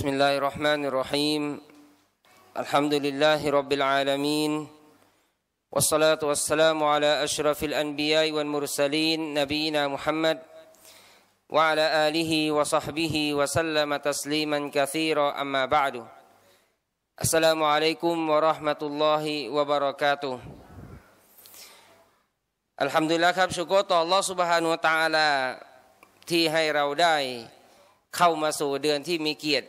بسم الله الرحمن الرحيم الحمد لله رب العالمين والصلاة والسلام على أشرف الأنبياء والمرسلين نبينا محمد وعلى آله وصحبه وسلم تسليما كثيرا أما بعد السلام عليكم ورحمة الله وبركاته الحمد لله الله سبحانه وتعالى อัลฮัมดุลิลละครับชูโกต่อลอสุบฮานุตาลาที่ให้เราได้เข้ามาสู่เดือนที่มีเกียรติ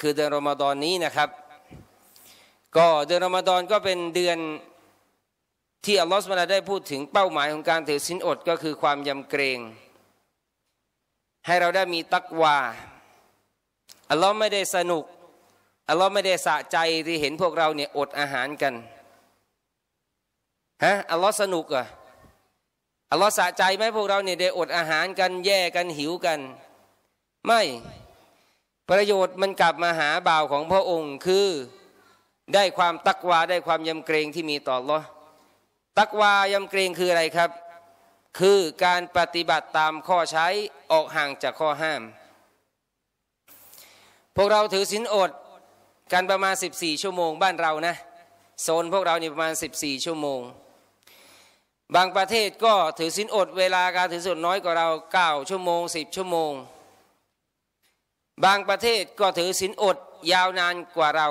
คือเดือนรอมฎอนนี้นะครับ ก็เดือนรอมฎอนก็เป็นเดือนที่อัลลอฮฺมุบาได้พูดถึงเป้าหมายของการถือสินอดก็คือความยำเกรง ให้เราได้มีตักวาอัลลอฮ์ไม่ได้สนุกอัลลอฮ์ไม่ได้สะใจที่เห็นพวกเราเนี่ยอดอาหารกันฮะอัลลอฮ์สนุกอะอัลลอฮ์สะใจไหมพวกเราเนี่ยได้อดอาหารกันแย่กันหิวกันไม่ประโยชน์มันกลับมาหาบ่าวของพระองค์คือได้ความตักวาได้ความยำเกรงที่มีต่อลอตักวายำเกรงคืออะไรครับ คือการปฏิบัติตามข้อใช้ออกห่างจากข้อห้าม พวกเราถือศีลอดกันประมาณ 14 ชั่วโมงบ้านเรานะ โซนพวกเรานี่ประมาณ 14 ชั่วโมง บางประเทศก็ถือศีลอดเวลาการถือศีลน้อยกว่าเรา9ชั่วโมง10ชั่วโมงบางประเทศก็ถือศีลอดยาวนานกว่าเรา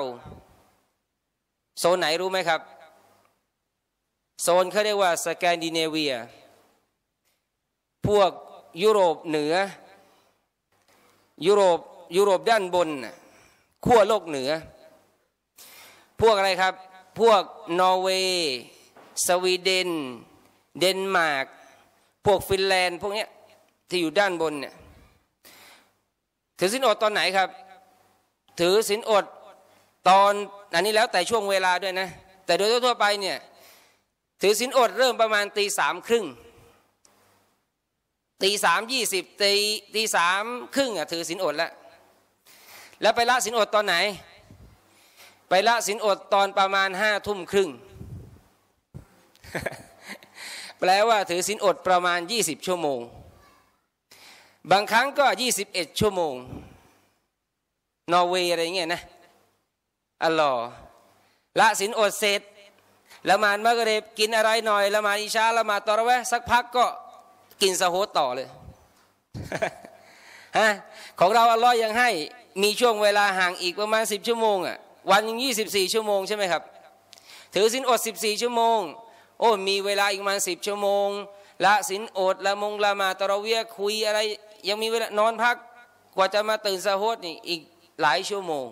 โซนไหนรู้ไหมครับ โซนเขาเรียกว่า สแกนดิเนเวีย พวกยุโรปเหนือ ยุโรป ยุโรปด้านบนขั้วโลกเหนือ พวกอะไรครับ พวกนอร์เวย์ สวีเดน เดนมาร์กพวกฟินแลนด์พวกนี้ที่อยู่ด้านบนเนี่ยถือสินอดตอนไหนครับ ถือสินอดตอน อันนี้แล้วแต่ช่วงเวลาด้วยนะ แต่โดยทั่วไปเนี่ยถือสินอดเริ่มประมาณตีสามครึ่ง ตีสามยี่สิบตีตีสามครึ่งอ่ะถือสินอด แล้ว แล้วไปละสินอดตอนไหน ไปละสินอดตอนประมาณห้าทุ่มครึ่ง แปลว่าถือสินอดประมาณยี่สิบชั่วโมงบางครั้งก็ยี่สิบเอ็ดชั่วโมง นอร์เวย์อะไรเงี้ยนะอัลลอฮ์ละสินอดเสร็จละมานมะกเรบกินอะไรหน่อย ละมานอิชาละมาตอระแวะสักพักก็กินสะโฮต่อเลยฮะของเราอัลลอฮ์ยังให้มีช่วงเวลาห่างอีก ประมาณสิบชั่วโมงอ่ะวันยังี่ชั่วโมงใช่ไหมครับถือสินอดสสิบี่ชั่วโมงโอ้มีเวลาอีกประมาณสิบชั่วโมงละสินอดละมงละมาตะระเวียคุยอะไรยังมีเวลานอนพักกว่าจะมาตื่นสะโฮดนี่อีกหลายชั่วโมง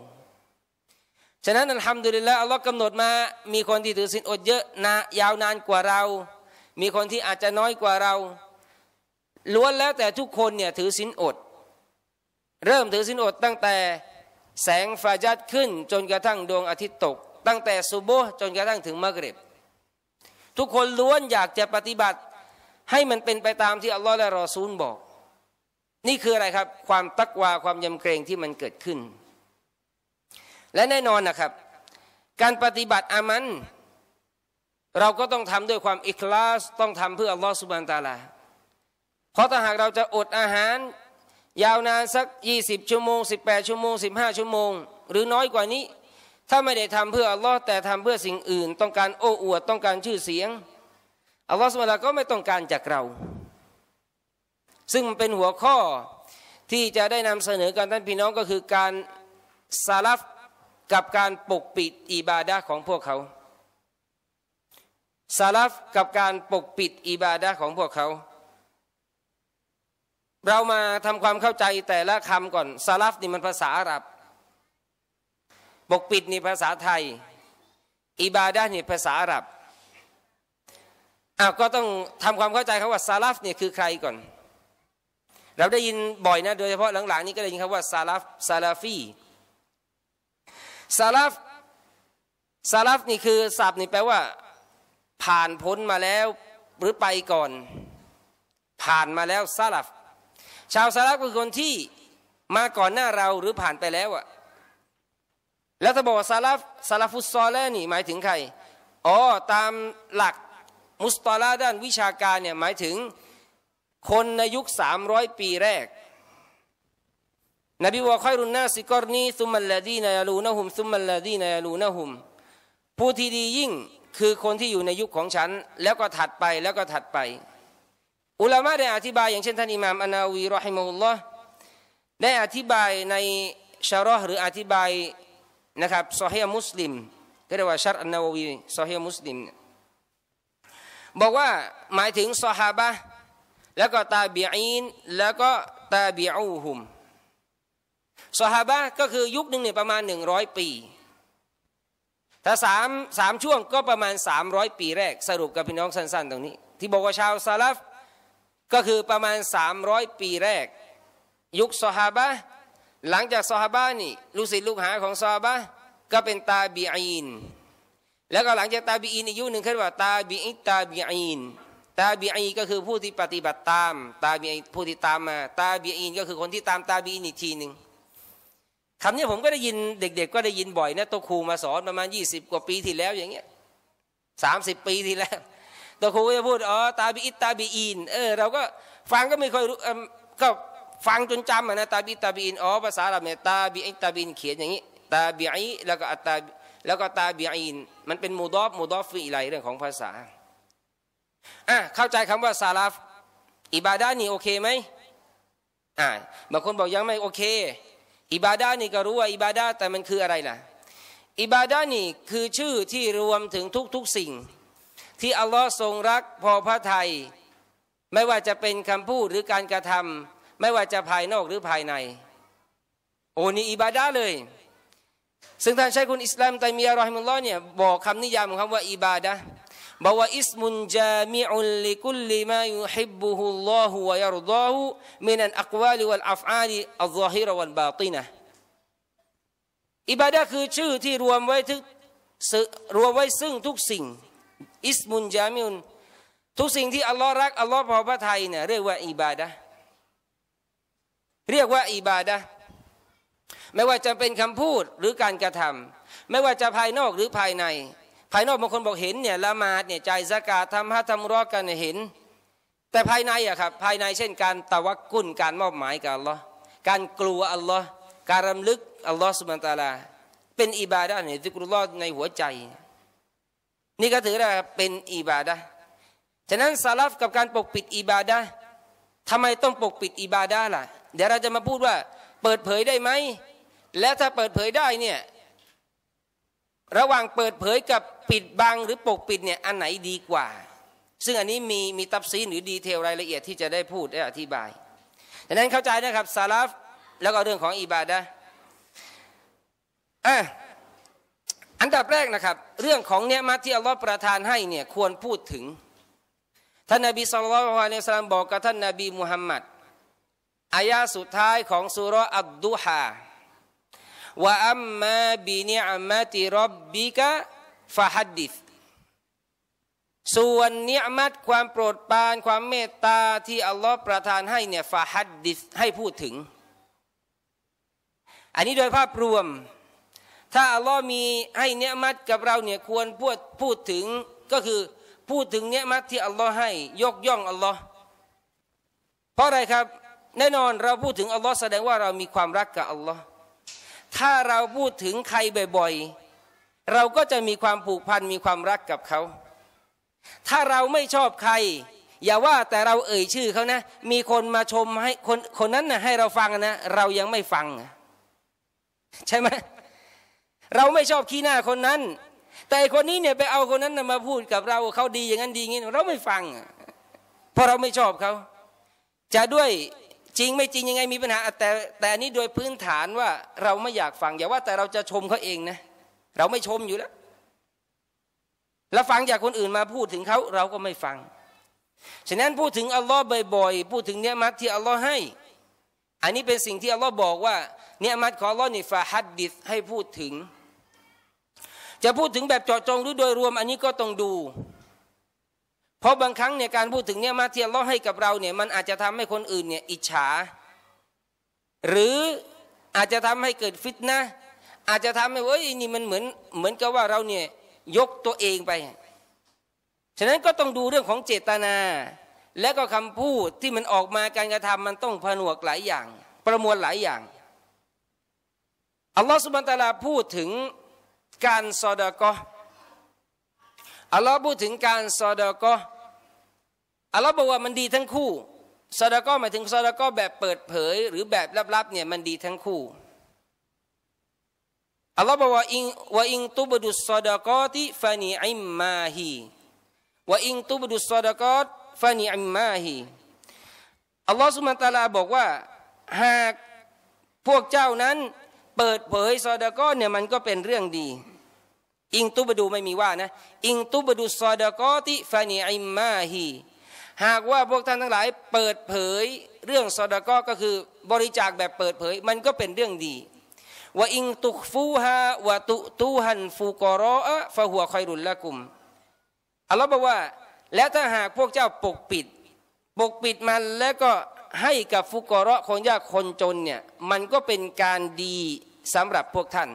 ฉะนั้นอัลฮัมดุลิลละอัลลอฮ์กำหนดมา มีคนที่ถือศีลอดเยอะนะยาวนานกว่าเรา มีคนที่อาจจะน้อยกว่าเรา ล้วนแล้วแต่ทุกคนเนี่ยถือศีลอด เริ่มถือศีลอดตั้งแต่แสงฟาจัดขึ้น จนกระทั่งดวงอาทิตย์ตก ตั้งแต่ซุโบจนกระทั่งถึงมะกริบ ทุกคนล้วนอยากจะปฏิบัติให้มันเป็นไปตามที่อัลลอฮ์และรอซูลบอกนี่คืออะไรครับ ความตักวา ความยำเกรงที่มันเกิดขึ้น และแน่นอนนะครับ การปฏิบัติอามัน เราก็ต้องทำด้วยความอิคลาสต้องทำเพื่ออัลลอฮฺสุบานตาลาเพราะถ้าหากเราจะอดอาหาร ยาวนานสัก 20 ชั่วโมง 18 ชั่วโมง 15 ชั่วโมง หรือน้อยกว่านี้ ถ้าไม่ได้ทำเพื่ออัลลอฮฺแต่ทำเพื่อสิ่งอื่น ต้องการโอ้อวด ต้องการชื่อเสียงอัลลอฮฺสุบานตาลาก็ไม่ต้องการจากเราซึ่งมันเป็นหัวข้อที่จะได้นำเสนอกันท่านพี่น้องก็คือการซาลัฟกับการปกปิดอิบาดะของพวกเขาซาลัฟกับการปกปิดอิบาดะของพวกเขา เรามาทำความเข้าใจแต่ละคำก่อนซาลัฟนี่มันภาษาอาหรับ ปกปิดนี่ภาษาไทยอิบาดะนี่ภาษาอาหรับอ้าวก็ต้องทำความเข้าใจเขาว่าซาลัฟนี่คือใครก่อนเราได้ยินบ่อยนะโดยเฉพาะหลังๆ นี้ก็ได้ยินคำว่าซาลาฟซาลาฟีซาลาฟซาลาฟนี่คือศัพท์นี่แปลว่าผ่านพ้นมาแล้วหรือไปก่อน ผ่านมาแล้วซาลาฟ ชาวซาลาฟคือคนที่มาก่อนหน้าเราหรือผ่านไปแล้วอะแล้วถ้าบอกซาลาฟซาลาฟุสซอลแล้วนี่หมายถึงใคร อ๋อ ตามหลักมุสตอลาด้านวิชาการเนี่ยหมายถึงคนในยุคสามร้อยปีแรกนบีว่าคอยรุนนาสิกอรนีซุมมัลลาดีนายาลูนะฮุมซุมมัลลาดีนายาลูนะฮุม ผู้ที่ดียิ่งคือคนที่อยู่ในยุคของฉันแล้วก็ถัดไปแล้วก็ถัดไป อุลามะได้อธิบายอย่างเช่นท่านอิหม่ามอานาวีรอฮิมุลลอฮ์ได้อธิบายในชารอหรืออธิบายนะครับซอฮีมุสลิม ก็เรียกว่าชารอันนาวีซอฮีมุสลิม บอกว่าหมายถึงซอฮาบะแล้วก็ตาบีอีนแล้วก็ตาบีอูฮุมสหบะก็คือยุคหนึ่งเนี่ยประมาณหนึ่งร้อยปี ถ้าสามสามช่วงก็ประมาณสามร้อยปีแรกสรุปกับพี่น้องสั้นๆตรงนี้ที่บอกว่าชาวซาลฟก็คือประมาณสามร้อยปีแรก ยุคสหบะหลังจากสหบะนี่ลูกศิษย์ลูกหาของสหบะก็เป็นตาบีอีนแล้วก็หลังจากตาบีอีนอายุหนึ่งขึ้นว่าตาบีอิตาบีอีนตาบีอีก็คือผู้ที่ปฏิบัติตาม ตาบีผู้ที่ตามมา ตาบีอีนก็คือคนที่ตาม ตาบีอีนอีกทีหนึ่งคำนี้ผมก็ได้ยินเด็กๆก็ได้ยินบ่อยนะตัวครูมาสอนประมาณยี่สิบกว่าปีที่แล้วอย่างเงี้ยสามสิบปีที่แล้วตัวครูก็จะพูด อ๋อ ตาบีอิตาบีอีนเออ เราก็ฟังก็ไม่ค่อยรู้ก็ฟังจนจำนะ ตาบีตาบีอินอ๋อ ภาษาเราเนี่ยตาบีอีตาบีอินเขียนอย่างนี้ตาบีอีแล้วก็ตา แล้วก็ตาบีอีน มันเป็นมูดอฟมูดอฟฟีอะไรเรื่องของภาษาอ่ะเข้าใจคำว่าซาลาฟอิบาดานี่โอเคไหมอ่าบางคนบอกยังไม่โอเค อิบาดานี่ก็รู้ว่าอิบาดาแต่มันคืออะไรล่ะอิบาดานี่คือชื่อที่รวมถึงทุก ๆสิ่ง ที่อัลลอฮ์ทรงรักพอพระทัยไม่ว่าจะเป็นคำพูดหรือการกระทำ ไม่ว่าจะภายนอกหรือภายใน โอ้นี่อิบาดาเลยซึ่งท่านชายคุณอิสลามไตมียไรอฮิมุลลอเนี่ยบอกคำนิยามของคำว่าอิบาดาบ a ว w a ismun jami'un ุลลิคุลลิมายุฮิบ h u a l ล a h wa y a r า a h u minan ั q w a l i wal a ั a อ i a d h ล h a h i r a wal b a t i อิบาดะคือชื่อที่รวมไว้ทุกรวมไว้ซึ่งทุกสิ่งอิสมุนจามิอุนทุกสิ่งที่อัลลอฮ์รักอัลลอฮ์พอพระทัยเนี่ยเรียกว่าอิบาดะเรียกว่าอิบาดะไม่ว่าจะเป็นคำพูดหรือการกระทำไม่ว่าจะภายนอกหรือภายในภายนอกบางคนบอกเห็นเนี่ยละหมาดเนี่ยใจสกาทำฮะทำรอกันเห็น แต่ภายในอะครับ ภายในเช่นการตะวักกุนการมอบหมายกับอัลลอฮ์การกลัวอัลลอฮ์การรำลึกอัลลอฮ์สุบานตาลา เป็นอิบาดะเนี่ยที่กุลัอในหัวใจ นี่ก็ถือว่าเป็นอิบาดะฉะนั้นซาลฟกับการปกปิดอิบาดะทำไมต้องปกปิดอิบาดะล่ะเดี๋ยวเราจะมาพูดว่า เปิดเผยได้ไหมและถ้าเปิดเผยได้เนี่ยระหว่างเปิดเผยกับปิดบังหรือปกปิดเนี่ย อันไหนดีกว่า ซึ่งอันนี้มีมีตับซีนหรือดีเทลรายละเอียดที่จะได้พูดได้อธิบายดังนั้นเข้าใจนะครับซาลาฟ แล้วก็เรื่องของอิบาดะอ่ะอันดับแรกนะครับ เรื่องของเนื้อมาที่อัลลอฮ์ประทานให้เนี่ย ควรพูดถึง ท่านนบีสุลต่านอัสลามบอกกับ ท่านนบีมุฮัมมัดอายาสุดท้ายของสุรอัดดูฮาว่าอัมมาบินิอัมาติรับบิกะฟาฮัดดิษส่วนเนื้อมัดความโปรดปราน ความเมตตาที่อัลลอฮ์ประทานให้เนี่ยฟาฮัดดิษให้พูดถึง อันนี้โดยภาพรวม ถ้าอัลลอฮ์มีให้เนื้อมัดกับเราเนี่ยควรพูดพูดถึงก็คือพูดถึงเนื้อมัดที่อัลลอฮ์ให้ ยกย่องอัลลอฮ์เพราะอะไรครับแน่นอนเราพูดถึงอัลลอฮ์แสดงว่าเรามีความรักกับอัลลอฮ์ถ้าเราพูดถึงใครบ่อย ๆ เราก็จะมีความผูกพันมีความรักกับเขา ถ้าเราไม่ชอบใคร อย่าว่าแต่เราเอ่ยชื่อเขานะ มีคนมาชมให้คนคนนั้นนะให้เราฟังนะเรายังไม่ฟัง ใช่ไหมเราไม่ชอบขี้หน้าคนนั้น แต่คนนี้เนี่ยไปเอาคนนั้นนะมาพูดกับเราเขาดีอย่างนั้นดีอย่างนี้เราไม่ฟังเพราะเราไม่ชอบเขาจะด้วยจริงไม่จริงยังไงมีปัญหาแต่แต่นี้โดยพื้นฐานว่าเราไม่อยากฟังอย่าว่าแต่เราจะชมเขาเองนะเราไม่ชมอยู่แล้ว แล้วฟังจากคนอื่นมาพูดถึงเขาเราก็ไม่ฟังฉะนั้นพูดถึงอัลลอฮ์บ่อยๆพูดถึงเนื้อมัดที่อัลลอฮ์ให้ อันนี้เป็นสิ่งที่อัลลอฮ์บอกว่าเนื้อมัดของอัลลอฮ์นี่ฟาฮัดดิษให้พูดถึง จะพูดถึงแบบเจาะจงหรือโดยรวม อันนี้ก็ต้องดูเพราะบางครั้งเนี่ยการพูดถึงเนี่ยมาเทียลล้อให้กับเราเนี่ยมันอาจจะทำให้คนอื่นเนี่ยอิจฉา หรืออาจจะทำให้เกิดฟิตนะอาจจะทำให้เอ้ยนี่มันเหมือนเหมือนกับว่าเราเนี่ยยกตัวเองไปฉะนั้นก็ต้องดูเรื่องของเจตนา และก็คำพูดที่มันออกมาการกระทำมันต้องผนวกหลายอย่าง ประมวลหลายอย่างอัลลอฮฺสุบันตาลาพูดถึงการซอดะกออัลลอฮ์พูดถึงการซอดาก็อัลลอฮ์บอกว่ามันดีทั้งคู่ซอดาก็หมายถึงซอดาก็แบบเปิดเผยหรือแบบลับๆเนี่ยมันดีทั้งคู่อัลลอฮ์บอกว่าอิงว่าอิงตุบดุสซอดากอติฟานีอิมมาฮีว่าอิงตุบดุสซอดากอตฟานีอิมมาฮีอัลลอฮ์สุมาตาลาบอกว่าหากพวกเจ้านั้นเปิดเผยซอดาก็อเนี่ยมันก็เป็นเรื่องดีอิงตุบดูไม่มีว่านะอิงตุบดูซอดกอติฟานีอิมมาฮีหากว่าพวกท่านทั้งหลายเปิดเผย เรื่องซอดกอก็คือบริจาคแบบเปิดเผย มันก็เป็นเรื่องดีว่าอิงตุกฟูฮาวาตุตูฮันฟูกอรออะฟะหัวคอยรุนละกุมอัลลอฮ์บอกว่า แล้วถ้าหากพวกเจ้าปกปิด ปกปิดมันแล้วก็ให้กับฟุกอรอคนยากคนจนเนี่ยมันก็เป็นการดีสำหรับพวกท่าน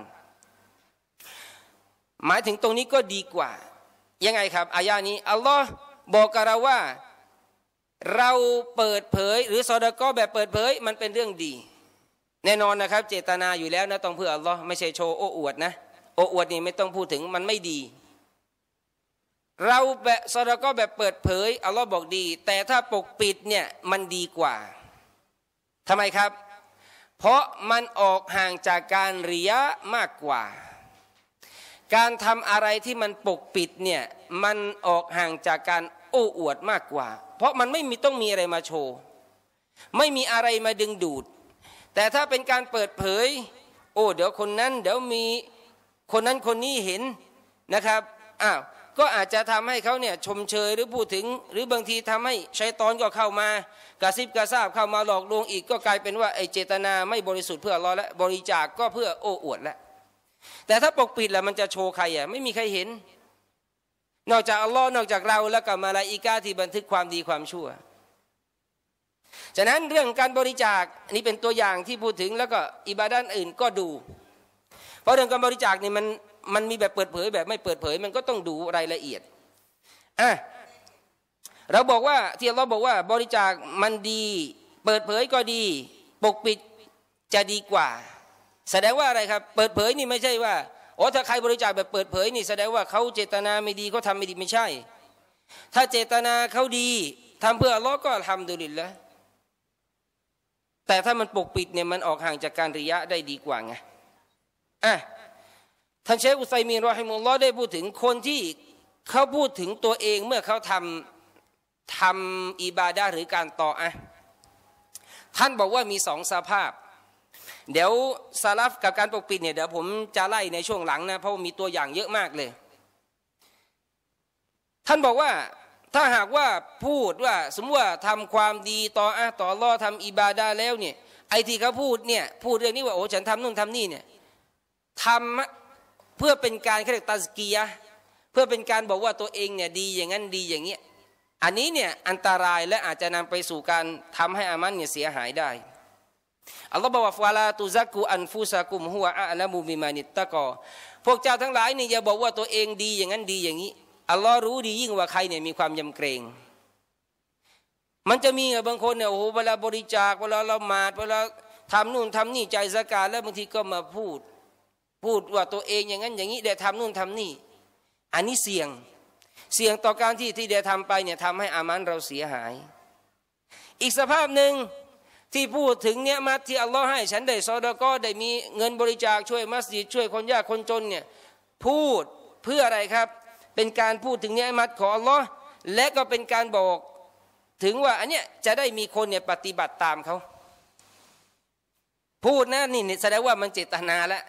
หมายถึงตรงนี้ก็ดีกว่ายังไงครับอายานี้ อัลลอฮ์บอกกับเราว่าเราเปิดเผยหรือซอดก็แบบเปิดเผยมันเป็นเรื่องดี แน่นอนนะครับ เจตนาอยู่แล้วนะต้องเพื่ออัลลอฮ์ไม่ใช่โชว์โอ้อวดนะโอ้อวดนี่ไม่ต้องพูดถึงมันไม่ดี เราแบบซอดก็แบบเปิดเผยอัลลอฮ์บอกดี แต่ถ้าปกปิดเนี่ยมันดีกว่าทำไมครับ เพราะมันออกห่างจากการเรียมากกว่าการทำอะไรที่มันปกปิดเนี่ยมันออกห่างจากการโอ้อวดมากกว่า เพราะมันไม่มีต้องมีอะไรมาโชว์ ไม่มีอะไรมาดึงดูด แต่ถ้าเป็นการเปิดเผยโอ้ เดี๋ยวคนนั้นเดี๋ยวมีคนนั้นคนนี้เห็นนะครับอ้าวก็อาจจะทำให้เขาเนี่ยชมเชยหรือพูดถึง หรือบางทีทำให้ใช้ตอนก็เข้ามา กระซิบกระซาบเข้ามาหลอกลวงอีกก็กลายเป็นว่าไอเจตนา ไม่บริสุทธิ์เพื่อรอและบริจาคกก็เพื่อโอ้อวดแล้วแต่ถ้าปกปิดล่ะมันจะโชว์ใครอ่ะ ไม่มีใครเห็น นอกจากอัลลอฮ์นอกจากเราแล้วก็มาลาอิกาที่บันทึกความดีความชั่วฉะนั้นเรื่องการบริจาคอันนี้เป็นตัวอย่างที่พูดถึงแล้วก็อิบาดานอื่นก็ดู เพราะเรื่องการบริจาคนี่มันมันมีแบบเปิดเผยแบบไม่เปิดเผยมันก็ต้องดูรายละเอียดอ่ะเราบอกว่าที่เราบอกว่าบริจาคมันดีเปิดเผยก็ดี ปกปิดจะดีกว่าแสดงว่าอะไรครับ เปิดเผยนี่ไม่ใช่ว่าอ๋อถ้าใครบริจาคแบบเปิดเผยนี่แสดงว่าเขาเจตนาไม่ดีเขาทาไม่ดีไม่ใช่ ถ้าเจตนาเขาดี ทำเพื่อลอก็ทำดุลิลลวแต่ถ้ามันปกปิดเนี่ยมันออกห่างจากการริยะได้ดีกว่าไงอ่ะท่านเชคอุไซมีนรอฮิมุลลอได้พูดถึงคนที่เขาพูดถึงตัวเองเมื่อเขาทำทำอิบาดาหรือการต่ออ่ะท่านบอกว่ามีสองสภาพเดี๋ยวซาลาฟกับการปกปิดเนี่ยเดี๋ยวผมจะไล่ในช่วงหลังนะเพราะมีตัวอย่างเยอะมากเลย ท่านบอกว่าถ้าหากว่าพูดว่าสมมติว่าทำความดีต่ออะต่อรอทำอิบาดาแล้วเนี่ยไอที่เขาพูดเนี่ยพูดเรื่องนี้ว่าโอ้ฉันทำนู่นทำนี่เนี่ยทำเพื่อเป็นการเรียกตัสกียะเพื่อเป็นการบอกว่าตัวเองเนี่ยดีอย่างนั้นดีอย่างเงี้ยอันนี้เนี่ยอันตรายและอาจจะนำไปสู่การทำให้อามันเนี่ยเสียหายได้อัลลอฮ์บอกว่าฟาลาตุซักกูอันฟูซากุมหัวอาละมูมิมานิตตะกอพวกเจ้าทั้งหลายนี่อย่าบอกว่าตัวเองดี อย่างนั้นดีอย่างนี้อัลลอฮ์รู้ดียิ่งกว่าใครเนี่ยมีความยำเกรง มันจะมีบางคนเนี่ยโอ้โหเวลาบริจาคเวลาละหมาดเวลาทำนู่นทำนี่ใจสกาแล้วบางทีก็มาพูดพูดว่าตัวเองอย่างนั้นอย่างนี้เดี๋ยวทำนู่นทำนี่ อันนี้เสี่ยงเสี่ยงต่อการที่ที่เดี๋ยวทำไปเนี่ยทำให้อามันเราเสียหาย อีกสภาพหนึ่งที่พูดถึงเนี่ยมัดที่อัลลอฮ์ให้ ฉันได้ซอดก็ได้มีเงินบริจาคช่วยมัสยิดช่วยคนยากคนจนเนี่ยพูดเพื่ออะไรครับ เป็นการพูดถึงเนี่ยมัดของอัลลอฮ์และก็เป็นการบอก ถึงว่า อันเนี้ยจะได้มีคนเนี่ยปฏิบัติตามเขาพูดนะนี่แสดงว่ามันเจตนาแล้ว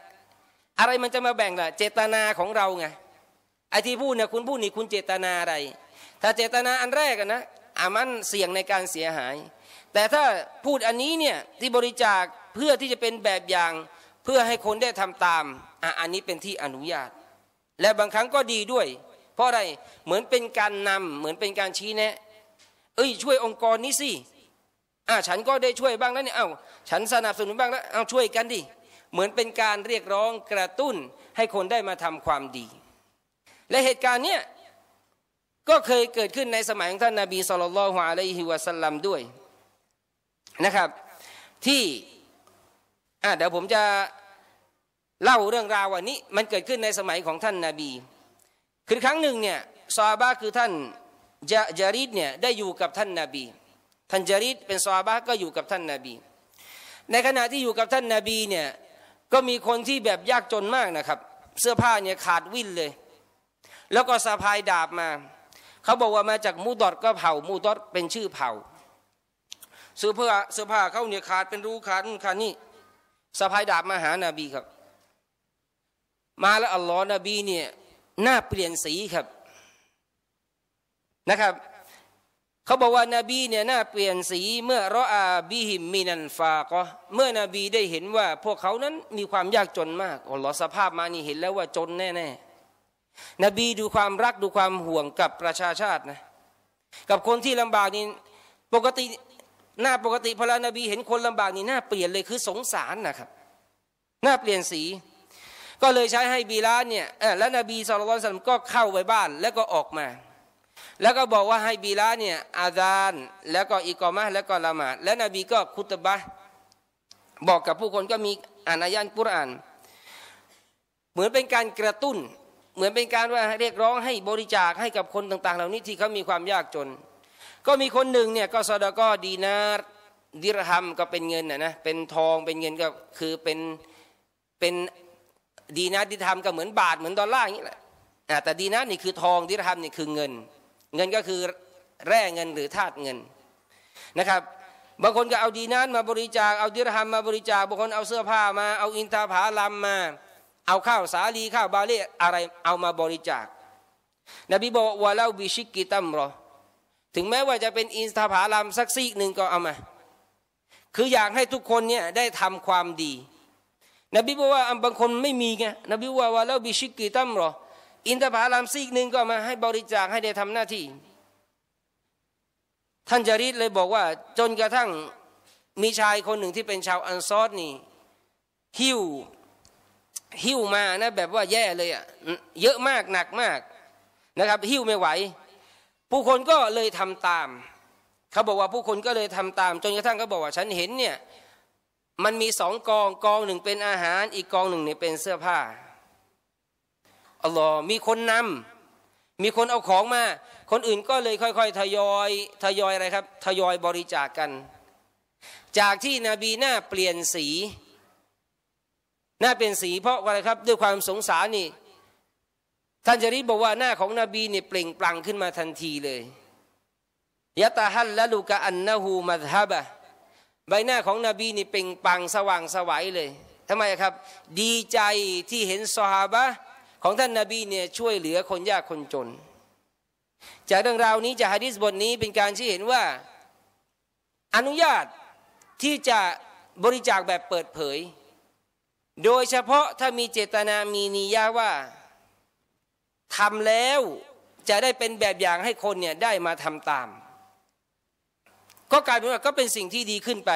อะไรมันจะมาแบ่งล่ะเจตนาของเราไงไอที่พูดเนี่ยคุณพูดนี่คุณเจตนาอะไร ถ้าเจตนาอันแรกนะอามันเสี่ยงในการเสียหายแต่ถ้าพูดอันนี้เนี่ยที่บริจาคเพื่อที่จะเป็นแบบอย่างเพื่อให้คนได้ทำตามอ่ะอันนี้เป็นที่อนุญาต และบางครั้งก็ดีด้วย เพราะอะไรเหมือนเป็นการนำเหมือนเป็นการชี้แนะ เอ้ยช่วยองค์กรนี้สิอ่ะฉันก็ได้ช่วยบ้างแล้วเนี่ยเอา้าฉันสนับสนุนบ้างแล้วเอาช่วยกันดิเหมือนเป็นการเรียกร้องกระตุ้นให้คนได้มาทำความดี และเหตุการณ์เนี้ยก็เคยเกิดขึ้นในสมัยของท่านนาบีสุลต่านละฮ์อะลัยฮิวะสัลลัมด้วยนะครับที่เดี๋ยวผมจะเล่าเรื่องราววันนี้ มันเกิดขึ้นในสมัยของท่านนาบีคือครั้งหนึ่งเนี่ยซาบะคือท่านจจาริดเนี่ยได้อยู่กับท่านนาบีท่านจาริดเป็นซาบะก็อยู่กับท่านนาบี ในขณะที่อยู่กับท่านนาบีเนี่ยก็มีคนที่แบบยากจนมากนะครับ เสื้อผ้าเนี่ยขาดวิ่นเลย แล้วก็สะพายดาบมาเขาบอกว่ามาจากมูดอดก็เผ่ามูดอดเป็นชื่อเผ่าเสื้อผ้าเสื้อผ้าเขาเนี่ยขาดเป็นรูขาดนู่นขาดนี่สะพายดาบมาหานาบีครับ มาแล้วอัลลอฮ์นบีเนี่ยหน้าเปลี่ยนสีครับนะครับ เขาบอกว่านาบี เนี่ยหน้าเปลี่ยนสี เมื่อรออาบีหิมมินันฟาก็เมื่อนาบีได้เห็นว่า พวกเขานั้นมีความยากจนมากอัลลอฮ์สภาพมานี่เห็นแล้วว่าจนแน่ๆนบีดูความรักดูความห่วงกับประชาชาตินะ กับคนที่ลำบากนี่ปกติหน้าปกติพลานบีเห็นคนลำบากนี่หน้าเปลี่ยนเลยคือสงสารนะครับหน้าเปลี่ยนสี ก็เลยใช้ให้บีลาเนี่ยแล้วนบีสุลต่านก็เข้าไปบ้านแล้วก็ออกมา แล้วก็บอกว่าให้บีลาเนี่ยอาจารย์แล้วก็อีกอมะแล้วก็ละหมาดแล้วนบีก็คุตบะบอกกับผู้คนก็มีอ่านอายันกุรอาน เหมือนเป็นการกระตุ้นเหมือนเป็นการว่าเรียกร้องให้บริจาคให้กับคนต่างๆ เหล่านี้ที่เขามีความยากจนก็มีคนหนึ่งเนี่ยก็สดก็ดีนาดิรฮัมก็เป็นเงินนะนะเป็นทองเป็นเงินก็คือเป็นเป็นดีนาดิธรรมก็เหมือนบาทเหมือนดอลลาร์อย่างนี้แหละแต่ดีนานี่คือทองดิรฮัมนี่คือเงิน เงินก็คือแร่เงินหรือธาตุเงินนะครับบางคนก็เอาดีนา์มาบริจาคเอาดิรฮัมมาบริจาคบางคนเอาเสื้อผ้ามาเอาอินทาผาลัมมา เอาข้าวสาลีข้าวบาเล่อะไรเอามาบริจาคนบีบอกว่าเราบิชิกกิตัมรอถึงแม้ว่าจะเป็นอินทผาลามสักซีกหนึ่งก็เอามา คืออยากให้ทุกคนเนี่ยได้ทำความดี นบีบอกว่าบางคนไม่มีไง นบีว่าว่าแล้วบิชิกีตัมหรอ อินทผาลามซีกหนึ่งก็มาให้บริจาคให้ได้ทำหน้าที่ ท่านจาริดเลยบอกว่า จนกระทั่งมีชายคนหนึ่งที่เป็นชาวอันซอดนี่หิวหิวมานะแบบว่าแย่เลยอะะเยอะมากหนักมากนะครับหิวไม่ไหวผู้คนก็เลยทำตาม เขาบอกว่าผู้คนก็เลยทำตามจนกระทั่งเขาบอกว่าฉันเห็นเนี่ยมันมีสองกองกองหนึ่งเป็นอาหาร อีกกองหนึ่งเนี่ยเป็นเสื้อผ้าอัลลอฮ์มีคนนำ มีคนเอาของมาคนอื่นก็เลยค่อยๆทยอยทยอยอะไรครับ ทยอยบริจาคกกัน จากที่นบีหน้าเปลี่ยนสีหน้าเปลี่ยนสี เพราะอะไรครับ ด้วยความสงสารนี่ท่านจารีบอกว่าหน้าของนบีเนี่ยเปล่งปลั่งขึ้นมาทันทีเลยยะตาฮัลละลูกะอันนาหูมัฮะบะใบหน้าของนบีนี่เปล่งปลั่งสว่างสวัยเลยทำไมครับ ดีใจที่เห็นสฮาบะของท่านนาบีเนี่ยช่วยเหลือคนยากคนจน จากเรื่องราวนี้จากฮะดิษบทนี้เป็นการชี้เห็นว่า อนุญาตที่จะบริจาคแบบเปิดเผย โดยเฉพาะถ้ามีเจตนามีนิยาว่าทำแล้วจะได้เป็นแบบอย่างให้คนเนี่ย ได้มาทำตามก็กลายเป็นว่าก็เป็นสิ่งที่ดีขึ้นไป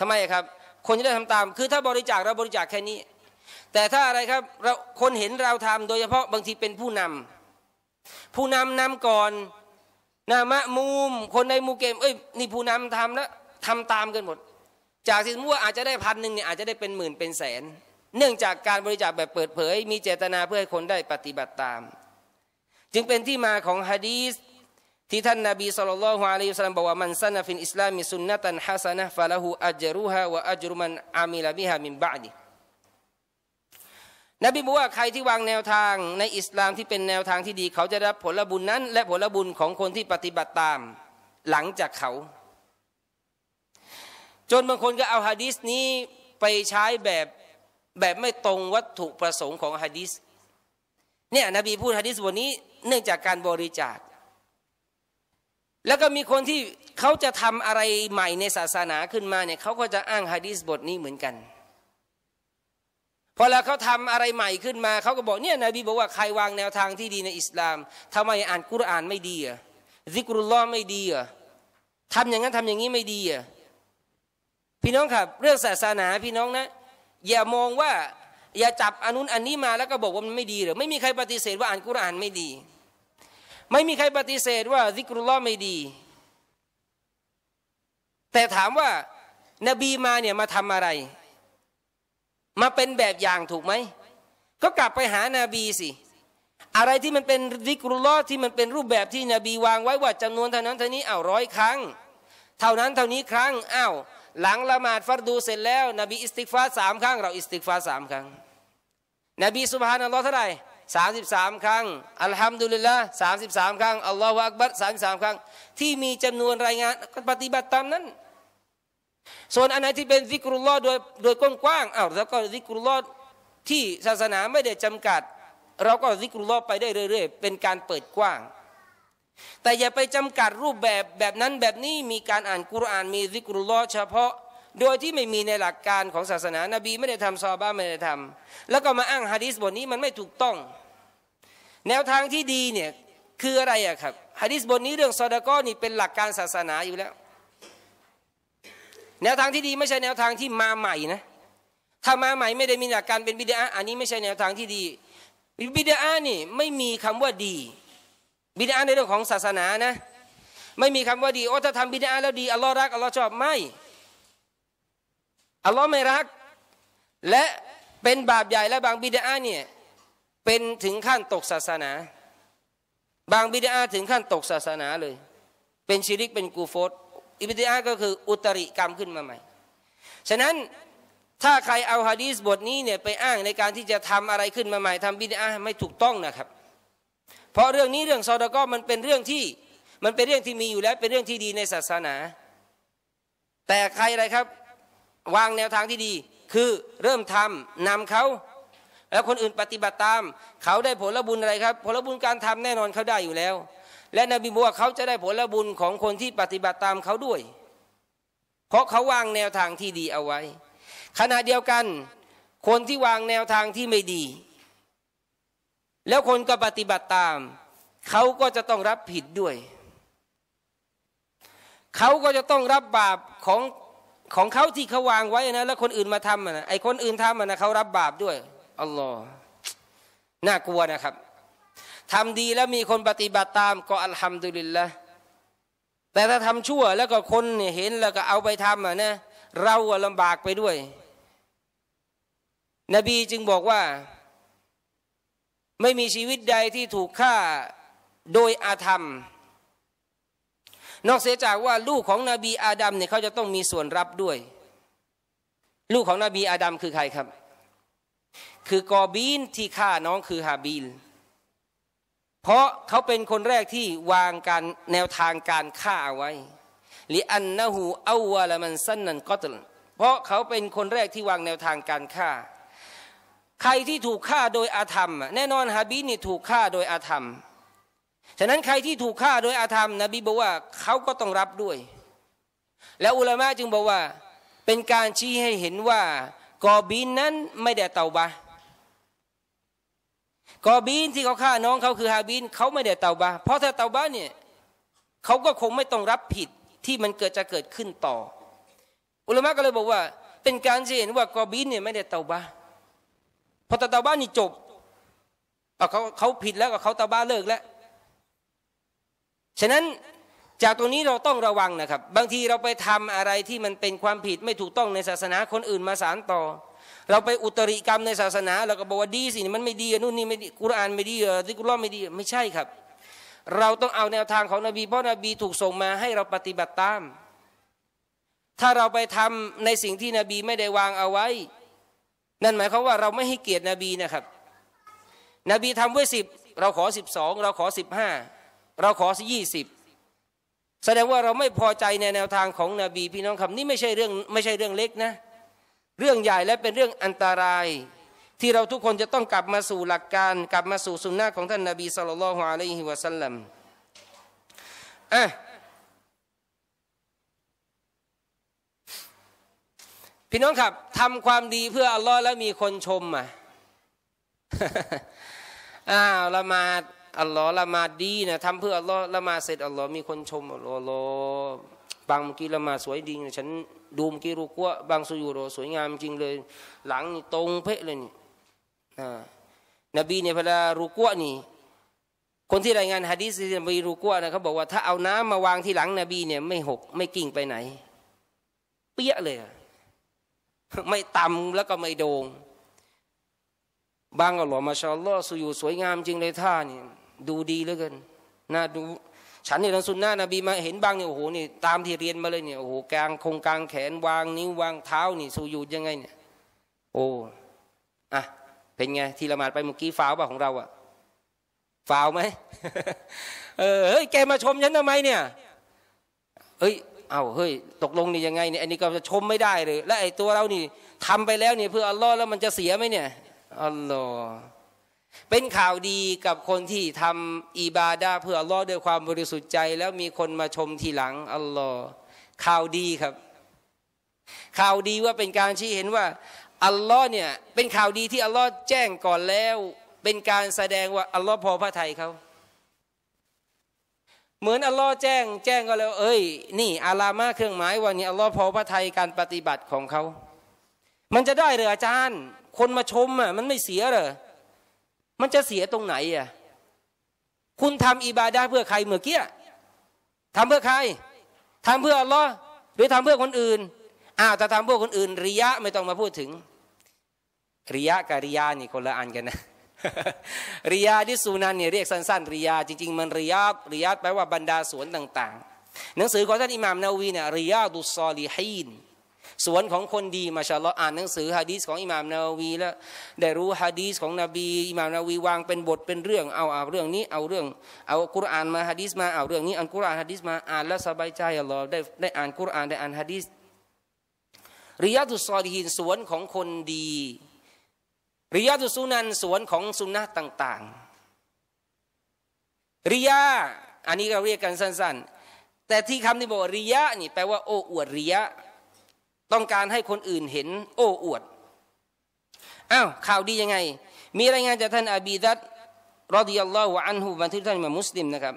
ทำไมครับ คนจะได้ทำตาม คือถ้าบริจาคเราบริจาคแค่นี้ แต่ถ้าอะไรครับเราคนเห็นเราทำโดยเฉพาะบางทีเป็นผู้นำผู้นำนำก่อน นามะมูม คนในมูเกมเอ้ยนี่ผู้นำทำแล้วทำตามกันหมด จากสิ่งมั่วอาจจะได้พันหนึ่งเนี่ยอาจจะได้เป็นหมื่นเป็นแสนเนื่องจากการบริจาคแบบเปิดเผยมีเจตนาเพื่อให้คนได้ปฏิบัติตามจึงเป็นที่มาของฮะดีสที่ท่านนบีสุลต่านละฮ์อะัยิสลามบอกว่ามันสันฟินอิสลามิสุนนะตันฮัสนะฟะละหูอัจรุฮะวะอัจรุมันอามิลาบิฮะมินบะดีนบีบอกว่าใครที่วางแนวทางในอิสลามที่เป็นแนวทางที่ดี เขาจะรับผลบุญนั้นและผลบุญของคนที่ปฏิบัติตาม หลังจากเขา จนบางคนก็เอาฮะดีสนี้ไปใช้แบบแบบไม่ตรงวัตถุประสงค์ของฮะดีสเนี่ยนบีพูดฮะดีสวันนี้เนื่องจากการบริจาคแล้วก็มีคนที่เขาจะทำอะไรใหม่ในศาสนาขึ้นมาเนี่ยเขาก็จะอ้างฮะดีสบทนี้เหมือนกันพอแล้วเขาทำอะไรใหม่ขึ้นมาเขาก็บอกเนี่ยนบีบอกว่าใครวางแนวทางที่ดีในอิสลาม ทำไมอ่านกุรอานไม่ดีอ่ะซิกรุลลอฮ์ไม่ดีอ่ะทำอย่างนั้นทำอย่างนี้ไม่ดีอ่ะพี่น้องครับเรื่องศาสนา พี่น้องนะอย่ามองว่า อย่าจับอนุนอันนี้มาแล้วก็บอกว่ามันไม่ดีหรือไม่มีใครปฏิเสธว่าอ่านกุรานไม่ดี ไม่มีใครปฏิเสธว่าซิกรุลลอฮ์ไม่ดี แต่ถามว่านบีมาเนี่ยมาทำอะไร มาเป็นแบบอย่างถูกไหมก็กลับไปหานาบีสิอะไรที่มันเป็นซิกรุลลอฮ์ที่มันเป็นรูปแบบที่นบีวาง ไว้ว่าจำนวนเท่านั้นเท่านี้อ้าวร้อยครั้ง เท่านั้นเท่านี้ครั้งอ้าวหลังละหมาดฟัดดูเสร็จแล้ว นบีอิสติกฟาสามครั้งเราอิสติกฟาสามครั้งนบีสุบฮานอัลลอฮ์เท่าไหร่สามสิบสามครั้ง อัลฮัมดุลิลละสามสิบสามครั้งอัลลอฮฺอักบัตสามสิบสามครั้งที่มีจำนวนรายงานปฏิบัติตามนั้น ส่วนอันไหนที่เป็นซิกรุลลอฮ์โดยโดยกว้างๆอ้าวแล้วก็ซิกรุลลอฮ์ที่ศาสนาไม่ได้จำกัด เราก็ซิกรุลลอฮ์ไปได้เรื่อยๆเป็นการเปิดกว้างแต่อย่าไปจำกัดรูปแบบแบบนั้นแบบนี้มีการอ่านกุรอานมีซิกรุลลอเฉพาะโดยที่ไม่มีในหลักการของศาสนานบี ไม่ได้ทำซอบ้าไม่ได้ทำแล้วก็มาอ้างฮะดิษบทนี้ มันไม่ถูกต้อง แนวทางที่ดีเนี่ยคืออะไรอะครับฮะดิษบทนี้เรื่องซอดาก้อนี่เป็นหลักการศาสนาอยู่แล้ว แนวทางที่ดีไม่ใช่แนวทางที่มาใหม่นะถ้ามาใหม่ไม่ได้มีหลักการเป็นบิดาอันนี้ไม่ใช่แนวทางที่ดีบิดาอันี่ไม่มีคำว่าดีบิดาในเรื่องของศาสนานะไม่มีคำว่าดีโอ้ถ้าทำบิดาแล้วดีอัลลอฮ์รักอัลลอฮ์ชอบไม่อัลลอฮ์ไม่รัก และเป็นบาปใหญ่และบางบิดาเนี่ยเป็นถึงขั้นตกศาสนา บางบิดาถึงขั้นตกศาสนาเลย เป็นชิริกเป็นกูฟตอิบิดาก็คืออุตริกรรมขึ้นมาใหม่ ฉะนั้นถ้าใครเอาฮะดีสบทนี้เนี่ยไปอ้างในการที่จะทำอะไรขึ้นมาใหม่ ทำบิดาไม่ถูกต้องนะครับเพราะเรื่องนี้เรื่องซอดาก็มันเป็นเรื่องที่มันเป็นเรื่องที่มีอยู่แล้วเป็นเรื่องที่ดีในศาสนา แต่ใครอะไรครับ วางแนวทางที่ดี คือเริ่มทำ นำเขาแล้วคนอื่นปฏิบัติตาม เขาได้ผลบุญอะไรครับ ผลบุญการทำแน่นอนเขาได้อยู่แล้ว และนบีบอกว่าเขาจะได้ผลบุญของคนที่ปฏิบัติตามเขาด้วย เพราะเขาวางแนวทางที่ดีเอาไว้ ขณะเดียวกันคนที่วางแนวทางที่ไม่ดีแล้วคน ก็ปฏิบัติตาม เขาก็จะต้องรับผิดด้วยเขาก็จะต้องรับบาปของของเขาที่เขาวางไว้นะ แล้วคนอื่นมาทำนะไอ้คนอื่นทำนะเขารับบาปด้วยอัลลอฮ์น่ากลัวนะครับทำดีแล้วมีคนปฏิบัติตามก็อัลฮัมดุลิลละแต่ถ้าทำชั่ว แล้วก็คนเนี่ยเห็นแล้วก็เอาไปทำนะ เราลำบากไปด้วย นบีจึงบอกว่าไม่มีชีวิตใดที่ถูกฆ่าโดยอาธรรม นอกเสียจากว่าลูกของนบีอาดัมเนี่ยเขาจะต้องมีส่วนรับด้วย ลูกของนบีอาดัมคือใครครับ คือกอบีนที่ฆ่าน้องคือฮาบีล เพราะเขาเป็นคนแรกที่วางการแนวทางการฆ่าไว้ลิอันนหฮูอาวะละมันสั้นนันก็ตลเพราะเขาเป็นคนแรกที่วางแนวทางการฆ่าใครที่ถูกฆ่าโดยอาธรรม แน่นอนฮาบีนี่ถูกฆ่าโดยอาธรรม ฉะนั้นใครที่ถูกฆ่าโดยอาธรรมนบีบอกว่าเขาก็ต้องรับด้วย แล้วอุลามะจึงบอกว่าเป็นการชี้ให้เห็นว่ากอบีนนั้นไม่ได้เตาบะกอบีนที่เขาฆ่าน้องเขาคือฮาบีนเขาไม่ได้เตาบะเพราะถ้าเตาบะเนี่ยเขาก็คงไม่ต้องรับผิดที่มันเกิดจะเกิดขึ้นต่อ อุลามะก็เลยบอกว่า เป็นการเห็นว่ากอบีนเนี่ยไม่ได้เตาบะพอตาตาบ้านนี่จบเขาเขาผิดแล้วก็เขาตาบ้าเลิกแล้ว ฉะนั้นจากตรงนี้เราต้องระวังนะครับ บางทีเราไปทำอะไรที่มันเป็นความผิดไม่ถูกต้องในศาสนาคนอื่นมาสารต่อ เราไปอุตริกรรมในศาสนาเราก็บอกว่า ดีสิมันไม่ดีนู่นนี่ไม่ดี กุรานไม่ดีเออที่กุรอานไม่ดี ไม่ใช่ครับ เราต้องเอาแนวทางของนบีเพราะนบีถูกส่งมาให้เราปฏิบัติตาม ถ้าเราไปทำในสิ่งที่นบีไม่ได้วางเอาไว้นั่นหมายความว่าเราไม่ให้เกียรตินบีนะครับนบีทำไว้สิบเราขอสิบสองเราขอสิบห้าเราขอสยี่สิบแสดงว่าเราไม่พอใจในแนวทางของนบี พี่น้องครับนี่ไม่ใช่เรื่องไม่ใช่เรื่องเล็กนะ เรื่องใหญ่และเป็นเรื่องอันตราย ที่เราทุกคนจะต้องกลับมาสู่หลักการกลับมาสู่สุนนะของท่านนบีสุลต่านละฮ์อะลัยฮิวะสัลลัมอ่ะพี่น้องครับทำความดีเพื่ออัลลอฮ์แล้วมีคนชมอ่ะอ้าวละมาดอัลลอฮ์ละมาดดีนะทำเพื่ออัลลอฮ์ละมาเสร็จอัลลอฮ์มีคนชมอัลลอฮ์บางเมื่อกี้ละมาสวยดีนะฉัน ดูเมื่อกี้รูกัวบางสุยูโรสวยงามจริงเลย หลังตรง เพะเลยนี่นบีเนี่ยเวลารูกัวนี่ คนที่รายงานฮะดีสนบีรูกัวนะเขาบอกว่าถ้าเอาน้ำมาวางที่หลัง นบีเนี่ยไม่หกไม่กิ่งไปไหนเปี้ยเลยอะไม่ต่ำแล้วก็ไม่โดง่งบางก็หล่อมาชาลอสุอยู่สวยงามจริงเลยท่านี่ ดูดีเหลือเกินน่าดู ฉันเนี่ยทางสุนนะนบีมาเห็นบางเนี่ยโอ้โหนี่ ตามที่เรียนมาเลยเนี่ยโอ้โหกลางคงกลางแขนวางนิ้ว วางเท้านี่สูยูดยังไง เนี่ยโอ้อะเป็นไงที่ละหมาดไปเมื่อกี้ฟาวบ่าของเราอะฟาวไหมเออเฮ้ย แกมาชมฉันทำไมเนี่ยเฮ้ยเอา เฮ้ยตกลงนี่ยังไงเนี่ยอันนี้ก็จะชมไม่ได้เลย และไอ้ตัวเรานี่ ทำไปแล้วเนี่ยเพื่ออัลลอฮ์แล้วมันจะเสียไหมเนี่ย อัลลอฮ์เป็นข่าวดีกับคนที่ทำอิบาดาเพื่ออัลลอฮ์ด้วยความบริสุทธิ์ใจแล้วมีคนมาชมทีหลัง อัลลอฮ์ข่าวดีครับ ข่าวดีว่าเป็นการชี้เห็นว่า อัลลอฮ์เนี่ยเป็นข่าวดีที่อัลลอฮ์แจ้งก่อนแล้ว เป็นการแสดงว่าอัลลอฮ์พอพระทัยเขาเหมือนอัลลอฮ์แจ้งแจ้งก็แล้ว เอ้ยนี่อาลามาเครื่องหมายว่านี่อัลลอฮ์พอพระทัยการปฏิบัติของเขา มันจะได้หรืออาจารย์ คนมาชมอ่ะมันไม่เสียหรอ มันจะเสียตรงไหนอ่ะ คุณทำอิบาดาเพื่อใครเมื่อกี้ทำเพื่อใคร ทำเพื่ออัลลอฮ์หรือทำเพื่อคนอื่น อ้าวแต่ทำเพื่อคนอื่นริยะไม่ต้องมาพูดถึงริยะกับริยานี่คนละอันกันนะริยาที่สุนันเนี่ยเรียกสั้นๆริยา จริงๆมันริยาริยาแปลว่าบรรดาสวนต่าง ๆ หนังสือของท่านอิหม่ามนาวีเนี่ยริยาดุสซอลีฮีนสวนของคนดีมาชาลออ่านหนังสือฮะดีสของอิหม่ามนาวีแล้วได้รู้ฮะดีสของนบี อิหม่ามนาวีวางเป็นบทเป็นเรื่อง เอาเอาเรื่องนี้เอาเรื่อง เอากุรอานมาฮะดีสมาเอาเรื่องนี้อันกุรอานฮะดีสมาอ่านแล้วสบายใจอัลลอฮ์ได้ได้อ่านกุรอานได้อ่านฮะดีสริยาดุสซอลีฮินสวนของคนดีริยาตุสุนันสวนของสุนัขต่าง ๆ ริยา อันนี้เราเรียกกันสั้นๆ แต่ที่คำที่บอกริยะ นี่ แปลว่าโอ้อวดริยะ ต้องการให้คนอื่นเห็นโอ้อวด อ้าวข่าวดียังไง มีรายงานจากท่านอบีดัตรอดิยัลลอฮุอันฮุบันทึกท่านมามุสลิมนะครับ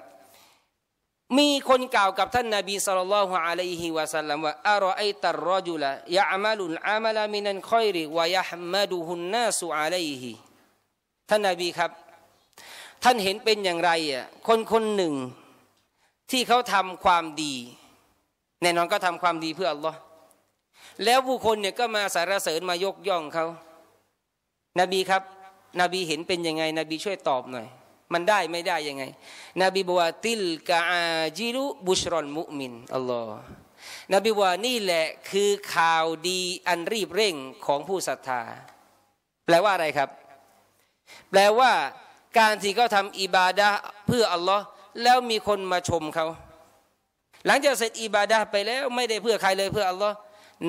มีคนกล่าวกับท่านนบีสุลลัลลอฮุอะลัยฮิวะสัลลัมว่าอารอไอตัรรจุลยะมัลุลอามัลมินันคอยริวะยะฮัมมดุฮุนนาสุอะลัยฮิท่านนบีครับ ท่านเห็นเป็นอย่างไรอ่ะคนคนหนึ่ง ที่เขาทำความดี แน่นอนก็ทำความดีเพื่ออัลลอฮ์แล้วผู้คนเนี่ยก็มาสารเสริญมายกย่องเขานบีครับนบีเห็นเป็นยังไงนบีช่วยตอบหน่อยมันได้ไม่ได้ยังไงนบีบอกว่าติลกาจิรุบุชรอนมุมินอัลลอฮ์นบีว่านี่แหละคือข่าวดีอันรีบเร่งของผู้ศรัทธา แปลว่าอะไรครับ แปลว่า การที่เขาทำอิบาดะเพื่ออัลลอฮ์แล้วมีคนมาชมเขาหลังจากเสร็จอิบาดะไปแล้วไม่ได้เพื่อใครเลยเพื่ออัลลอฮ์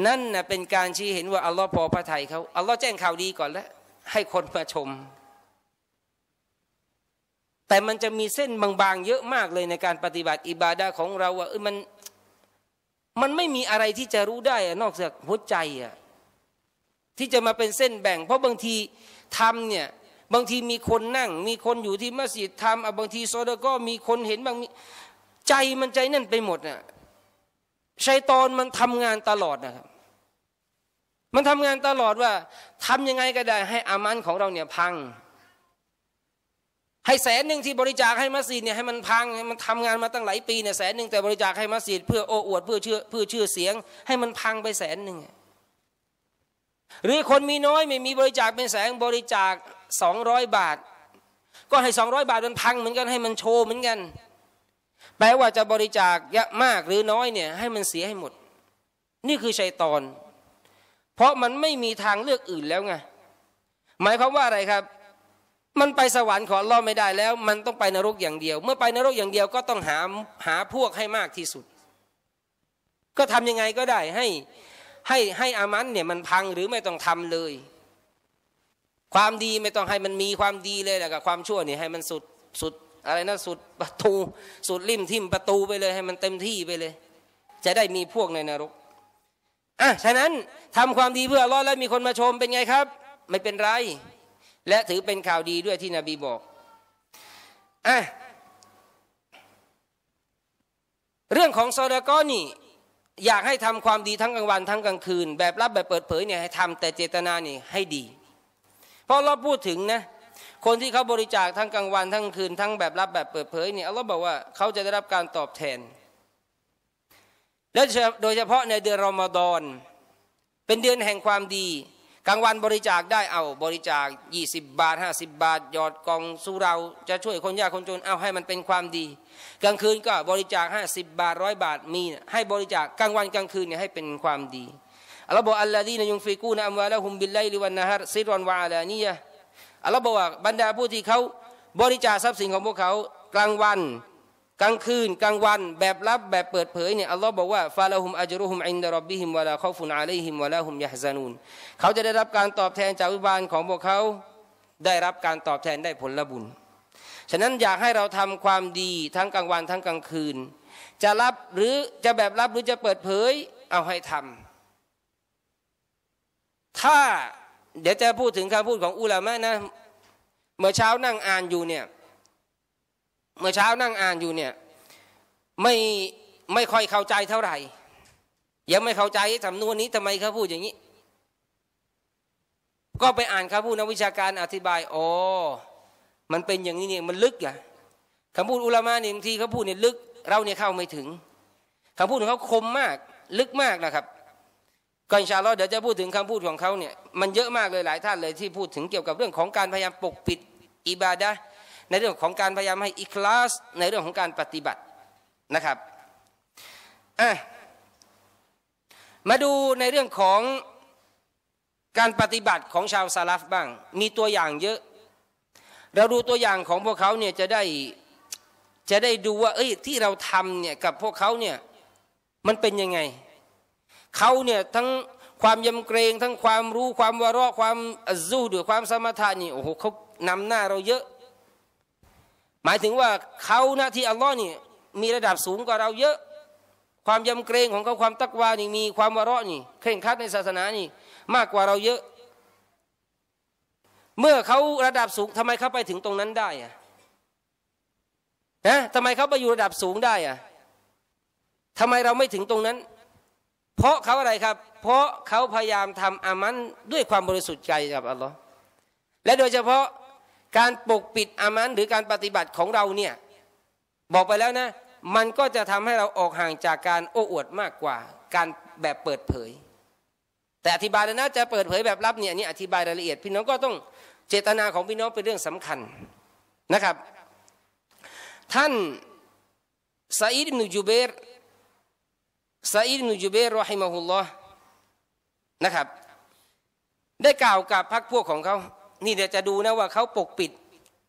นั่นนะเป็นการชี้เห็นว่าอัลลอฮ์พอพระทัยเขาอัลลอฮ์แจ้งข่าวดีก่อนแล้ว ให้คนมาชมแต่มันจะมีเส้นบางๆ เยอะมากเลยในการปฏิบัติอิบาดาของเราว่ามันมันไม่มีอะไรที่จะรู้ได้นอกจากหัวใจอะที่จะมาเป็นเส้นแบ่ง เพราะบางทีทำเนี่ยบางทีมีคนนั่ง มีคนอยู่ที่มัสยิดทำบางทีโซดก็มีคนเห็นบางใจมันใจนั่นไปหมดน่ะชัยตอนมันทำงานตลอดนะครับ มันทำงานตลอดว่าทำยังไงก็ได้ ให้อามันของเราเนี่ยพังให้แสนหนึ่งที่บริจาคให้มัสยิดเนี่ยให้มันพังให้มันทำงานมาตั้งหลายปีเนี่ยแสนหนึ่งแต่บริจาคให้มัสยิดเพื่อโอ้อวดเพื่อเชื่อเพื่อชื่อเสียง ให้มันพังไปแสนหนึ่ง หรือคนมีน้อยไม่มีบริจาคเป็นแสนบริจาคสองร้อยบาท ก็ให้สองร้อยบาทมันพังเหมือนกันให้มันโชว์เหมือนกัน แปลว่าจะบริจาคเยอะมากหรือน้อยเนี่ย ให้มันเสียให้หมด นี่คือชัยตอน เพราะมันไม่มีทางเลือกอื่นแล้วไงหมายความว่าอะไรครับมันไปสวรรค์ขอรอดไม่ได้แล้ว มันต้องไปนรกอย่างเดียว เมื่อไปนรกอย่างเดียวก็ต้องหาหาพวกให้มากที่สุด ก็ทำยังไงก็ได้ให้ให้ให้อามันเนี่ยมันพังหรือไม่ต้องทำเลย ความดีไม่ต้องให้มันมีความดีเลยแหละกับความชั่วเนี่ยให้มันสุดสุด อะไรนะสุดประตู สุดริมทิมประตูไปเลย ให้มันเต็มที่ไปเลย จะได้มีพวกในนรกอ่ะฉะนั้นทำความดีเพื่อรอดแล้วมีคนมาชมเป็นไงครับ ไม่เป็นไรและถือเป็นข่าวดีด้วยที่นบีบอกอ่ะเรื่องของซอดาก้อนี่อยากให้ทำความดีทั้งกลางวัน ทั้งกลางคืน แบบรับแบบเปิดเผยเนี่ยให้ทำแต่เจตนานี่ให้ดี เพราะเราพูดถึงนะคนที่เขาบริจาคทั้งกลางวัน ทั้งคืนทั้งแบบรับแบบเปิดเผยเนี่ยเราบอกว่าเขาจะได้รับการตอบแทน และโดยเฉพาะในเดือนรอมฎอน เป็นเดือนแห่งความดีกลางวันบริจาคได้ เอาบริจาค20บาท50บาทหยอดกองสู้เราจะช่วยคนยากคนจน เอาให้มันเป็นความดี กลางคืนก็บริจาค 50 บาทร้อยบาทมีให้บริจาคกลางวันกลางคืนเนี่ยให้เป็นความดีอัลลอฮ์บอกอัลลอฮีนยุงฟิกูนอัมวาละฮุมบิลไลลิวันนะฮะซิรอนวาลานียะอัลลอฮ์บอกว่าบรรดาผู้ที่เขาบริจาคทรัพย์สินของพวกเขากลางวันกลางคืนกลางวันแบบลับแบบเปิดเผยเนี่ยอัลลอฮ์บอกว่าฟาลาฮุมอัจรุฮุมอินดารบบิฮิมวะลาคอฟุนอาลัยฮิมวะลาฮุมยะฮซานูนเขาจะได้รับการตอบแทนจากวิบาลของพวกเขาได้รับการตอบแทนได้ผลบุญฉะนั้นอยากให้เราทำความดีทั้งกลางวัน ทั้งกลางคืน จะรับหรือจะแบบรับหรือจะเปิดเผยเอาให้ทำ ถ้าเดี๋ยวจะพูดถึงคำพูดของอุลามะนะเมื่อเช้านั่งอ่านอยู่เนี่ยเมื่อเช้านั่งอ่านอยู่เนี่ยไม่ไม่ค่อยเข้าใจเท่าไหร่ยังไม่เข้าใจสำนวนนี้ทำไมเขาพูดอย่างนี้ ก็ไปอ่านคำพูดนักวิชาการอธิบายโอ้ มันเป็นอย่างนี้เนี่ยมันลึกอะคำพูดอุลามะเนี่ยบางทีเขาพูดเนี่ยลึกเราเนี่ยเข้าไม่ถึงคำพูดของเขาคมมากลึกมากนะครับก่อนชาลอเดี๋ยวจะพูดถึงคำพูดของเขาเนี่ยมันเยอะมากเลยหลายท่านเลย ที่พูดถึงเกี่ยวกับเรื่องของการพยายามปกปิดอิบาดะในเรื่องของการพยายามให้อิคลาสในเรื่องของการปฏิบัตินะครับมาดูในเรื่องของการปฏิบัติของชาวซาลฟบ้าง มีตัวอย่างเยอะ เราดูตัวอย่างของพวกเขาเนี่ยจะได้จะได้ดูว่าเอ้ยที่เราทำเนี่ยกับพวกเขาเนี่ยมันเป็นยังไงเขาเนี่ยทั้งความยำเกรง ทั้งความรู้ความวาระความอัรูยะความสมถะนี่โอ้โหเขานำหน้าเราเยอะหมายถึงว่าเขานะที่อัลลอฮ์นี่มีระดับสูงกว่าเราเยอะความยำเกรงของเขาความตักวานี่มีความวะราะนี่เคร่งครัดในศาสนานี่ มากกว่าเราเยอะ เมื่อเขาระดับสูงทำไมเขาไปถึงตรงนั้นได้อะนะทำไมเขาไปอยู่ระดับสูงได้อะทำไมเราไม่ถึงตรงนั้น เพราะเขาอะไรครับ เพราะเขาพยายามทำอามันด้วยความบริสุทธิ์ใจกับอัลลอฮ์และโดยเฉพาะการปกปิดอามันหรือการปฏิบัติของเราเนี่ยบอกไปแล้วนะมันก็จะทำให้เราออกห่างจากการโอ้อวดมากกว่า การแบบเปิดเผย แต่อธิบายแล้วนะจะเปิดเผยแบบลับเนี่ยนี่อธิบายรายละเอียดพี่น้องก็ต้องเจตนาของพี่น้องเป็นเรื่องสำคัญนะครับ ท่านซาอิดอนุจูเบรซาอิดอนุจูเบรรอฮิมะฮุลลอฮ์นะครับ ได้กล่าวกับพรรคพวกของเขานี่เดี๋ยวจะดูนะว่าเขาปกปิด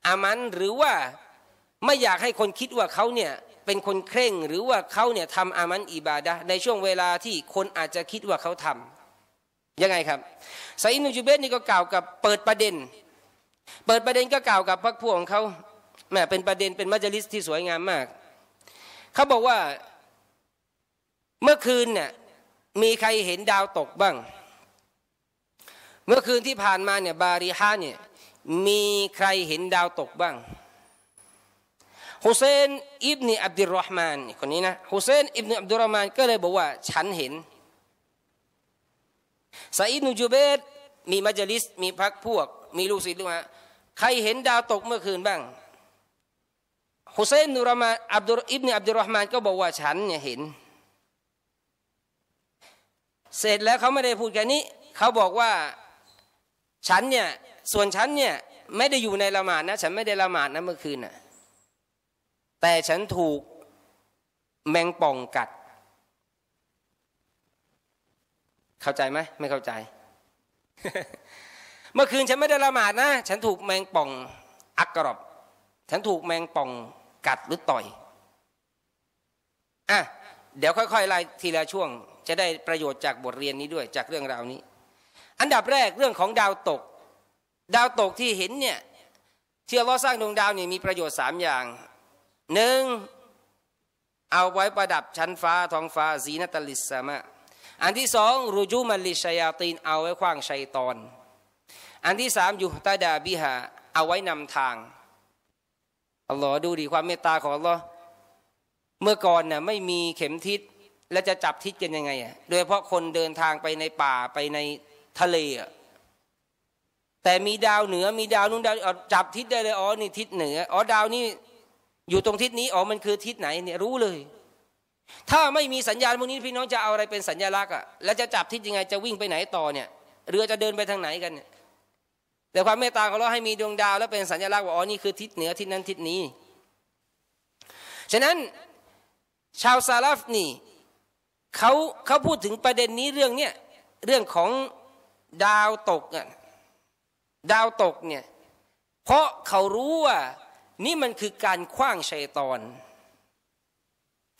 อามัน หรือว่าไม่อยากให้คนคิดว่าเขาเนี่ยเป็นคนเคร่งหรือว่าเขาเนี่ยทำอามันอิบาดะในช่วงเวลาที่คนอาจจะคิดว่าเขาทำยังไงครับไซนุจูเบสนี่ก็กล่าวกับเปิดประเด็น เปิดประเด็นก็กล่าวกับพรรคพวกของเขาแหมเป็นประเด็นเป็นมัจลิสที่สวยงามมากเขาบอกว่าเมื่อคืนเนี่ยมีใครเห็นดาวตกบ้างมื่อคืนที่ผ่านมาเนี่ยบาริฮาเนี่ยมีใครเห็นดาวตกบ้างฮุเซนอิบนีอับดุลรอฮ์มานคนนี้นะฮุเซนอิบนีอับดุลรอฮ์มานก็เลยบอกว่าฉันเห็นซาอิดนูจูเบตมีมัจลิส มีพักพวก มีลูกศิษย์เปล่าใครเห็นดาวตกเมื่อคืนบ้างฮุเซนนูรมาอับดุลอิบนีอับดุลรอฮ์มานก็บอกว่าฉันเนี่ยเห็น เสร็จแล้วเขาไม่ได้พูดแค่นี้ เขาบอกว่าฉันเนี่ยส่วนฉันเนี่ยไม่ได้อยู่ในละหมาดนะ ฉันไม่ได้ละหมาดนะ เมื่อคืนน่ะแต่ฉันถูกแมงป่องกัด เข้าใจไหม ไม่เข้าใจ เมื่อคืนฉันไม่ได้ละหมาดนะ ฉันถูกแมงป่องอักกรอบฉันถูกแมงป่องกัดหรือต่อยอ่ะเดี๋ยวค่อยๆไล่ทีละช่วง จะได้ประโยชน์จากบทเรียนนี้ด้วย จากเรื่องราวนี้อันดับแรกเรื่องของดาวตก ดาวตกที่เห็นเนี่ยเชื่อว่าสร้างดวงดาวเนี่ยมีประโยชน์สามอย่างหนึ่งเอาไว้ประดับชั้นฟ้าท้องฟ้าสีนัตลิสมะอันที่สองรูจูมัลิชยาตีน เอาไว้ขว้างชัยตอน อันที่สามอยู่ตาดาบิหาเอาไว้นำทางอัลลอฮ์ดูดีความเมตตาของอัลลอฮ์เมื่อก่อนน่ะไม่มีเข็มทิศและจะจับทิศกันยังไงอ่ะ โดยเฉพาะคนเดินทางไปในป่าไปในทะเลอ่ะแต่มีดาวเหนือมีดาวนู้นดาวจับทิศได้เลยอ๋อนี่ทิศเหนืออ๋อดาวนี่อยู่ตรงทิศนี้อ๋อมันคือทิศไหนเนี่ยรู้เลย ถ้าไม่มีสัญญาณพวกนี้พี่น้องจะเอาอะไรเป็นสัญลักษณ์อ่ะแล้วจะจับทิศยังไง จะวิ่งไปไหนต่อเนี่ยเรือจะเดินไปทางไหนกันเนี่ยแต่ความเมตตาของเราให้มีดวงดาวแล้วเป็นสัญลักษณ์ว่าอ๋อนี่คือทิศเหนือ ทิศนั้นทิศนี้ ฉะนั้นชาวซาลฟนี่เขาเขาพูดถึงประเด็นนี้เรื่องเนี้ยเรื่องของดาวตกอ่ะดาวตกเนี่ยเพราะเขารู้ว่านี่มันคือการคว้างชัยตอน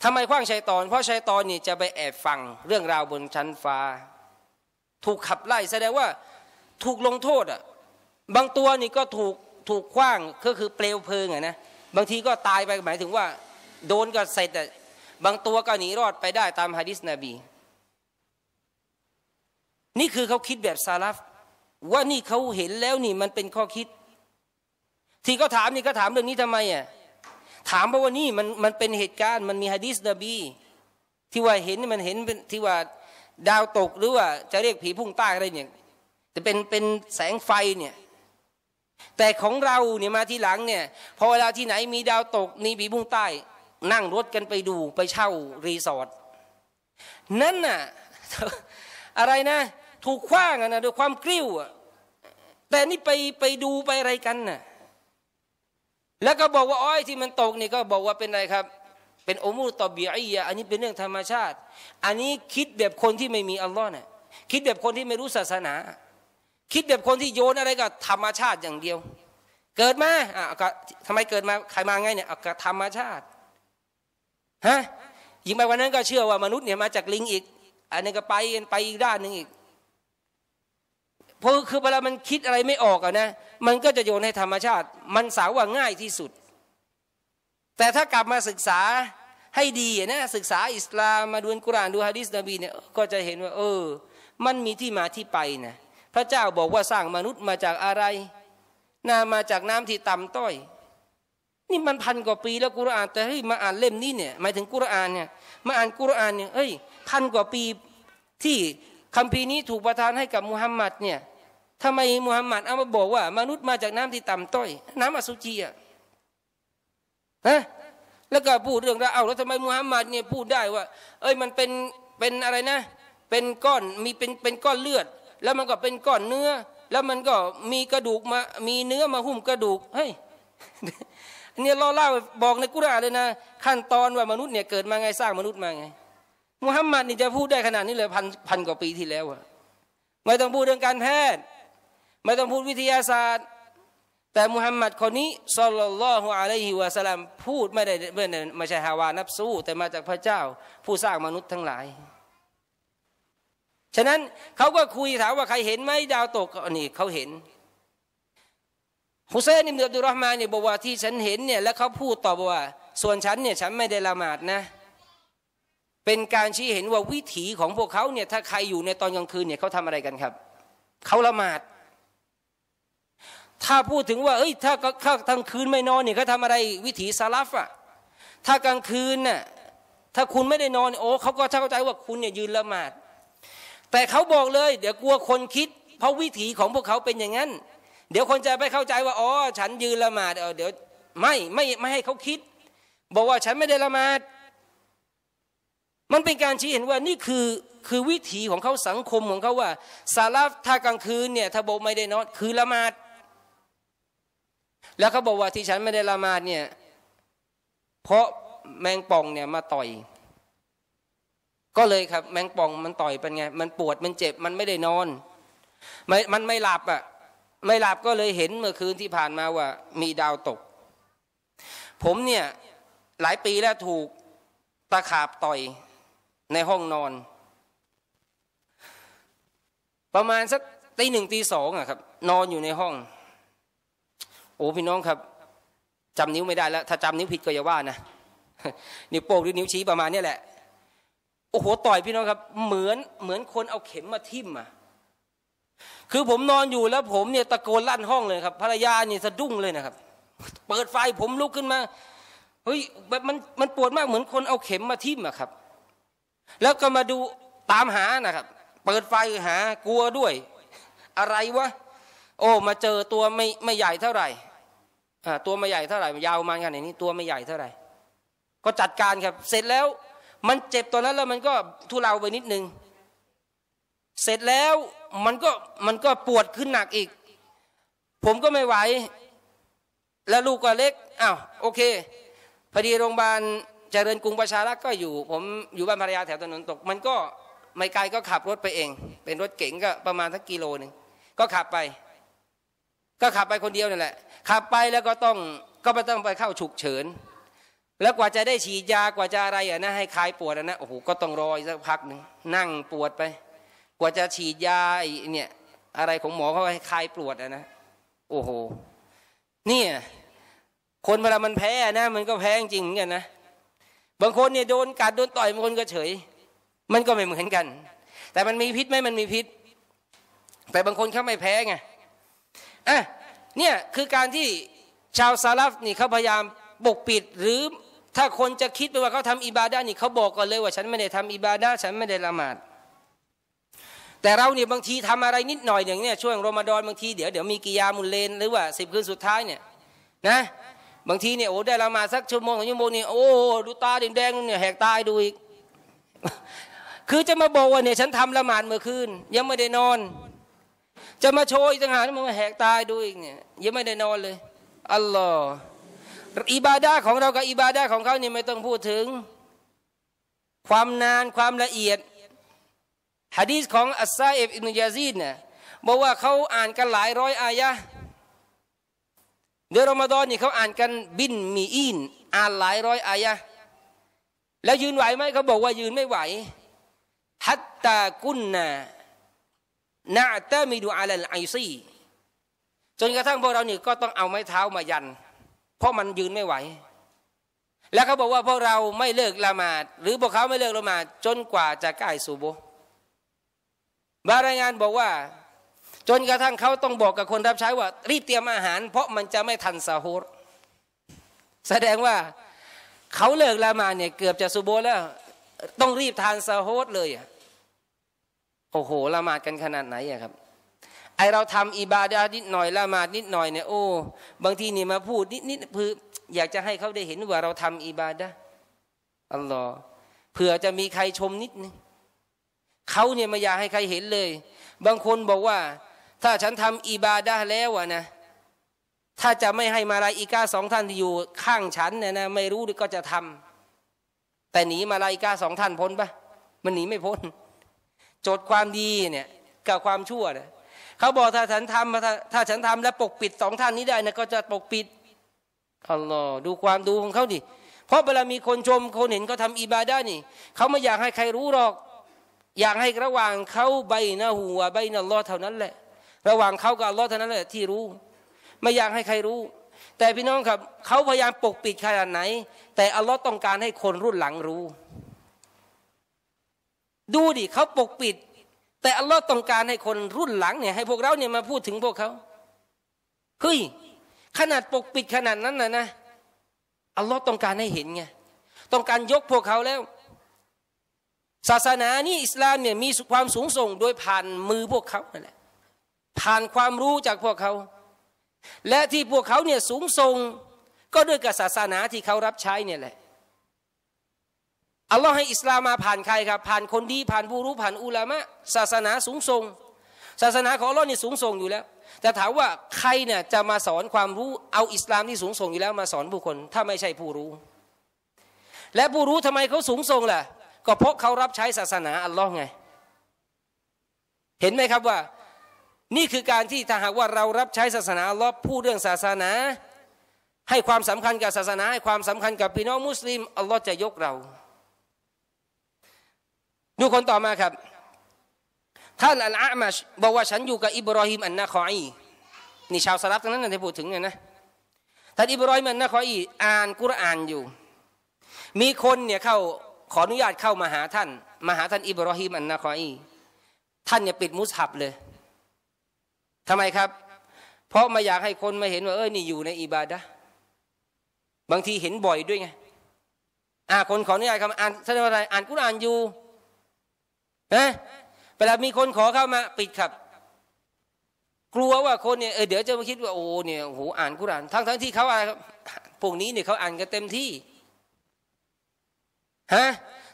ทำไมคว้างชัยตอน เพราะชัยตอนนี่จะไปแอบฟังเรื่องราวบนชั้นฟ้า ถูกขับไล่แสดงว่าถูกลงโทษอ่ะบางตัวนี่ก็ถูกถูกคว้างก็คือเปลวเพลิงอ่ะนะบางทีก็ตายไปหมายถึงว่า โดนก็เสร็จต่บางตัวก็หนีรอดไปได้ตามฮะดิษนบีนี่คือเขาคิดแบบซาลาฟว่านี่เขาเห็นแล้วนี่ มันเป็นข้อคิด ที่เขาถามนี่เขาถามเรื่องนี้ทำไมอ่ะถามเพราะว่านี่มันมันเป็นเหตุการณ์ มันมีฮะดีสนบีที่ว่าเห็นมันเห็นที่ว่าดาวตกหรือว่าจะเรียกผีพุ่งใต้อะไรเนี่ยจะเป็นเป็นแสงไฟเนี่ย แต่ของเราเนี่ยมาทีหลังเนี่ยพอเวลาที่ไหนมีดาวตก นี่ผีพุ่งใต้ นั่งรถกันไปดูไปเช่ารีสอร์ทนั่นน่ะอะไรนะถูกคว้างนะโดยความกริ้วแต่นี่ไปไปดูไปอะไรกันน่ะแล้วก็บอกว่าอ้อยที่มันตกนี่ก็บอกว่าเป็นอะไรครับ เป็นอมูตอบีอียะอันนี้เป็นเรื่องธรรมชาติ อันนี้คิดแบบคนที่ไม่มีอัลลอฮ์น่ะคิดแบบคนที่ไม่รู้ศาสนา คิดแบบคนที่โยนอะไรก็ธรรมชาติอย่างเดียว เกิดมาอ่ะก็ทำไมเกิดมาใครมาไงเนี่ยอก็ธรรมชาติฮะยิ่งไปวันนั้นก็เชื่อว่ามนุษย์เนี่ยมาจากลิงอีกอันนี้ก็ไปไปอีกด้านหนึ่งอีกเพราะคือเวลามันคิดอะไรไม่ออกอะนะมันก็จะโยนให้ธรรมชาติ มันสาวว่าง่ายที่สุด แต่ถ้ากลับมาศึกษาให้ดีนะศึกษาอิสลามมาดูอัลกุรอานดูฮะดิษนบีเนี่ยก็จะเห็นว่า เออ มันมีที่มาที่ไปนะพระเจ้าบอกว่าสร้างมนุษย์มาจากอะไรนามาจากน้ำที่ต่ำต้อยนี่มันพันกว่าปีแล้วกุรอานแต่เฮ้ยมาอ่านเล่มนี้เนี่ยหมายถึงกุรอานเนี่ยมาอ่านกุรอานเนี่ยเฮ้ยพันกว่าปีที่คัมภีร์นี้ถูกประทานให้กับมุฮัมมัดเนี่ยทำไมมูฮัมหมัดเอามาบอกว่ามนุษย์มาจากน้ำที่ต่ำต้อย น้ำอสุจิอ่ะนะแล้วก็พูดเรื่องว่าเอา แล้วทำไมมูฮัมหมัดเนี่ยพูดได้ว่า เอ้ยมันเป็นเป็นอะไรนะ เป็นก้อนมีเป็นเป็นก้อนเลือด แล้วมันก็เป็นก้อนเนื้อ แล้วมันก็มีกระดูกมามีเนื้อมาหุ้มกระดูกเฮ้ยอันนี้ลเราเล่าบอกในกุรานเลยนะ ขั้นตอนว่ามนุษย์เนี่ยเกิดมาไงสร้างมนุษย์มาไงมุฮัมมัดนี่จะพูดได้ขนาดนี้เลยพันพันกว่าปีที่แล้วอะไม่ต้องพูดเรื่องการแพทย์ไม่ต้องพูดวิทยาศาสตร์ แต่มุฮัมมัดคนนี้สลลัลลอฮุอะลัยฮิวะสัลลัมพูดไม่ได้ไม่ใช่ฮาวานับสู้แต่มาจากพระเจ้า ผู้สร้างมนุษย์ทั้งหลาย ฉะนั้นเขาก็คุยถามว่าใครเห็นไหมดาวตกนี่เขาเห็นฮุเซนอิมดุอดุรอฮ์มาเนี่ยบอกว่าที่ฉันเห็นเนี่ยแล้วเขาพูดต่อบอกว่า ส่วนฉันเนี่ยฉันไม่ได้ละหมาดนะเป็นการชี้เห็นว่าวิถีของพวกเขาเนี่ยถ้าใครอยู่ในตอนกลางคืนเนี่ยเขาทำอะไรกันครับเขาละหมาดถ้าพูดถึงว่า เอ้ย ถ้าถ้ากลางคืนไม่นอนเนี่ยเขาทำอะไรวิถีซาลัฟอะถ้ากลางคืนน่ะถ้าคุณไม่ได้นอน โอ้เขาก็เข้าใจว่าคุณเนี่ยยืนละหมาด แต่เขาบอกเลย เดี๋ยวกลัวคนคิด เพราะวิถีของพวกเขาเป็นอย่างนั้น เดี๋ยวคนจะไปเข้าใจว่า อ๋อ ฉันยืนละหมาดเดี๋ยวไม่ไม่ไม่ให้เขาคิด บอกว่าฉันไม่ได้ละหมาด มันเป็นการชี้เห็นว่านี่คือคือวิถีของเขาสังคมของเขาว่าซาลาฟถ้ากลางคืนเนี่ย ถ้าโบไม่ได้นอน คือละหมาดแล้วเขาบอกว่าที่ฉันไม่ได้ละมาดเนี่ยเพราะแมงป่องเนี่ยมาต่อย ก็เลยครับแมงป่องมันต่อยเป็นไงมันปวดมันเจ็บมันไม่ได้นอนไม่มันไม่หลับอ่ะไม่หลับก็เลยเห็นเมื่อคืนที่ผ่านมาว่า มีดาวตก ผมเนี่ยหลายปีแล้วถูกตะขาบต่อยในห้องนอน ประมาณสักตีหนึ่งตีสองอะครับ นอนอยู่ในห้องโอ้พี่น้องครับ จำนิ้วไม่ได้แล้ว ถ้าจำนิ้วผิดก็อย่าว่านะนิ้วโป้งหรือนิ้วชี้ประมาณนี้แหละ โอ้โห ต่อยพี่น้องครับ เหมือนเหมือนคนเอาเข็มมาทิ่มอ่ะคือผมนอนอยู่แล้วผมเนี่ยตะโกนลั่นห้องเลยครับภรรยาเนี่ยสะดุ้งเลยนะครับ เปิดไฟผมลุกขึ้นมาเฮ้ยแบบมันมันปวดมากเหมือนคนเอาเข็มมาทิ่มอะครับ แล้วก็มาดูตามหานะครับ เปิดไฟหากลัวด้วย อะไรวะโอ้มาเจอตัวไม่ไม่ใหญ่เท่าไหร่ตัวไม่ใหญ่ เท่าไหร่ยาวมันขนาดนี้ ตัวไม่ใหญ่เท่าไหร่ก็จัดการครับ เสร็จแล้ว มันเจ็บตอนนั้นแล้วมันก็ทุเลาไปนิดนึงเสร็จแล้วมันก็มันก็ปวดขึ้นหนักอีก ผมก็ไม่ไหวแล้วลูกก็เล็กอ้าวโอเคพอดีโรงพยาบาลเจริญกรุงประชารักษ์ก็อยู่ ผมอยู่บ้านภรรยาแถวถนนตก มันก็ไม่ไกลก็ขับรถไปเอง เป็นรถเก๋งก็ประมาณสักกิโลหนึ่งก็ขับไปก็ขับไปคนเดียวนั่นแหละขับไปแล้วก็ต้องก็ไม่ต้องไปเข้าฉุกเฉิน แล้วกว่าจะได้ฉีดยากว่าจะอะไรอ่ะนะ ให้คลายปวดนะโอ้โหก็ต้องรอสักพักหนึ่งนั่งปวดไป กว่าจะฉีดยาเนี่ยอะไรของหมอเขาให้คลายปวดอ่ะนะโอ้โหเนี่ยคนเวลามันแพ้นะมันก็แพ้จริงเหมือนกันนะบางคนเนี่ยโดนกัดโดนต่อยบางคนก็เฉย มันก็ไม่เหมือนกัน แต่มันมีพิษไหมมันมีพิษแต่บางคนเขาไม่แพ้ไงอเนี่ยคือการที่ชาวซาลัฟนี่เขาพยายามปกปิด หรือถ้าคนจะคิดไปว่าเขาทำอิบาดานี่เขาบอกก่อนเลยว่า ฉันไม่ได้ทำอิบาดาฉันไม่ได้ละหมาดแต่เราเนี่ยบางทีทำอะไรนิดหน่อยอย่างเนี้ยช่วงรอมฎอนบางทีเดี๋ยวเดี๋ยวมีกิยามุลเลนหรือว่าสิบคืนสุดท้ายเนี่ยนะบางทีเนี่ยโอ้ได้ละหมาดสักชั่วโมงสองชั่วโมงนี่โอ้ดูตาแดงๆเนี่ยแหกตายดูอีก คือจะมาบอกว่าเนี่ยฉันทำละหมาดเมื่อคืนยังไม่ได้นอนจะมาโชยทต่างหากมึงแหกตายดูอีกเนี่ยยังไม่ได้นอนเลยอัลลอฮ์อิบาดาของเรากับอิบาดาของเขาเนี่ยไม่ต้องพูดถึง ความนานความละเอียดฮะดีษของอัสซาเอฟอิบนุยาซีดเนี่ยบอกว่าเขาอ่านกันหลายร้อยอายะเดือนรอมฎอนนี่เขาอ่านกันบินมีอินอ่านหลายร้อยอายะแล้วยืนไหวไหมเขาบอกว่ายืนไม่ไหว ฮัตตากุนนานาตมีดูอาลัลไอซีจนกระทั่งพวกเรานี่ก็ต้องเอาไม้เท้ามายัน เพราะมันยืนไม่ไหว แล้วเขาบอกว่าพวกเราไม่เลิกละหมาด หรือพวกเขาไม่เลิกละหมาดจนกว่าจะใกล้สุโบบารายงานบอกว่า จนกระทั่งเขาต้องบอกกับคนรับใช้ว่ารีบเตรียมอาหาร เพราะมันจะไม่ทันสาฮุรแสดงว่าเขาเลิกละหมาดเนี่ยเกือบจะสุโบแล้วต้องรีบทานสาฮุรเลยอะโอ้โหละหมาดกันขนาดไหนอะครับไอเราทำอิบาดานิดหน่อยละหมาดนิดหน่อยเนี่ยโอ้บางทีนี่มาพูดนิดนิดเพื่ออยากจะให้เขาได้เห็นว่าเราทำอิบาดะอัลลอฮ์เผื่อจะมีใครชมนิดนึงเขาเนี่ยไม่อยากให้ใครเห็นเลย บางคนบอกว่า ถ้าฉันทำอิบาดะแล้วอะนะ ถ้าจะไม่ให้มาลายอิกาสองท่านที่อยู่ ข้างฉัน เนี่ยนะ ไม่รู้ก็จะทำ แต่หนีมาลายอิกาสองท่านพ้นปะมันหนีไม่พ้นจดความดีเนี่ยกับความชั่วเนี่ยเขาบอกถ้าฉันทำถ้าฉันทำและปกปิดสองท่านนี้ได้นะก็จะปกปิดอัลลอฮ์ดูความดูของเขาดิเพราะเวลามีคนชมคนเห็นเขาทาอิบาดานี่เขาไม่อยากให้ใครรู้หรอก อยากให้ระหว่างเขาใบหน้าหัวใบหน้าลอเท่านั้นแหละระหว่างเขากับลอเท่านั้นแหละที่รู้ ไม่อยากให้ใครรู้ แต่พี่น้องครับเขาพยายามปกปิดขนาดไหน แต่อัลลอฮ์ต้องการให้คนรุ่นหลังรู้ดูดิเขาปกปิด แต่อัลลอฮ์ต้องการให้คนรุ่นหลังเนี่ยให้พวกเราเนี่ยมาพูดถึงพวกเขาเฮ้ยขนาดปกปิดขนาดนั้นนะนะอัลลอฮ์ต้องการให้เห็นไงต้องการยกพวกเขาแล้ว ศาสนานี่อิสลามเนี่ยมีความสูงส่ง โดยผ่านมือพวกเขานั่นแหละผ่านความรู้จากพวกเขาและที่พวกเขาเนี่ยสูงส่งก็ด้วยกับศาสนาที่เขารับใช้เนี่ยแหละอัลลอฮ์ให้อิสลามมาผ่านใครครับผ่านคนดีผ่านผู้รู้ผ่านอุลามะศาสนาสูงส่งศาสนาของอัลลอฮ์นี่สูงส่งอยู่แล้ว แต่ถามว่าใครเนี่ยจะมาสอนความรู้เอาอิสลามที่สูงส่งอยู่แล้วมาสอนผู้คนถ้าไม่ใช่ผู้รู้ และผู้รู้ทำไมเขาสูงส่งล่ะ ก็เพราะเขารับใช้ศาสนาอัลลอฮ์ไงเห็นไหมครับว่า นี่คือการที่ถ้าหากว่าเรารับใช้ศาสนาอัลลอฮ์พูดเรื่องศาสนา ให้ความสำคัญกับศาสนา ให้ความสำคัญกับพี่น้องมุสลิมอัลลอฮ์จะยกเราดูคนต่อมาครับ ท่านอัลอามาชบอกว่าฉันอยู่กับอิบรอฮิมอันนาคออี นี่ชาวสลับทั้งนั้นที่พูดถึงเนี่ยนะ ท่านอิบรอฮิมอันนาคออีอ่านกุรอานอยู่ มีคนเนี่ย เข้าขออนุญาตเข้ามาหาท่าน มาหาท่านอิบรอฮิมอันนาคออีท่านเนี่ยปิดมุสฮับเลย ทำไมครับ เพราะไม่อยากให้คนมาเห็นว่าเอ้ยนี่อยู่ในอิบาดะบางทีเห็นบ่อยด้วยไงอ่าคนขออนุญาตครัอ่านแสดงว่าอะไรอ่านกุรอานอยู่นะเวลามีคนขอเข้ามาปิดครับ กลัวว่าคนเนี่ยเออเดี๋ยวจะมาคิดว่า โอ้เนี่ยโหอ่านกุรานทั้งทั้งที่เขาอ่านพวกนี้เนี่ยเขาอ่านกันเต็มที่ฮะ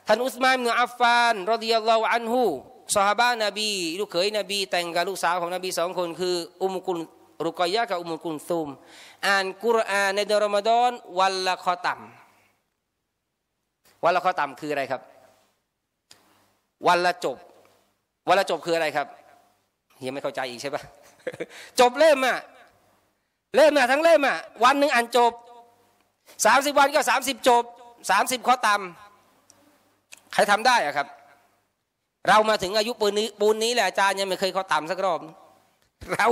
ท่านอุสมานเินออัฟฟานรดิยัลลอฮุอันฮูสาบานนบีลูกเขยนบี แต่งกับลูกสาวของนบีสองคน คือ อุมกุลรุกอยะกับ อุมกุลซุมอ่านกุรานในเดือนรอมฎอน วันละข้อต่ำวันละข้อต่ำคืออะไรครับวันละจบวันละจบคืออะไรครับยังไม่เข้าใจอีกใช่ปะจบเล่มอะเล่มอะทั้งเล่มอะวันหนึ่งอ่านจบสามสิบวันก็สามสิบจบสามสิบข้อตามใครทำได้อะครับ เรามาถึงอายุปูนนี้ปูนนี้แหละอาจารย์ยังไม่เคยข้อตามสักรอบเรา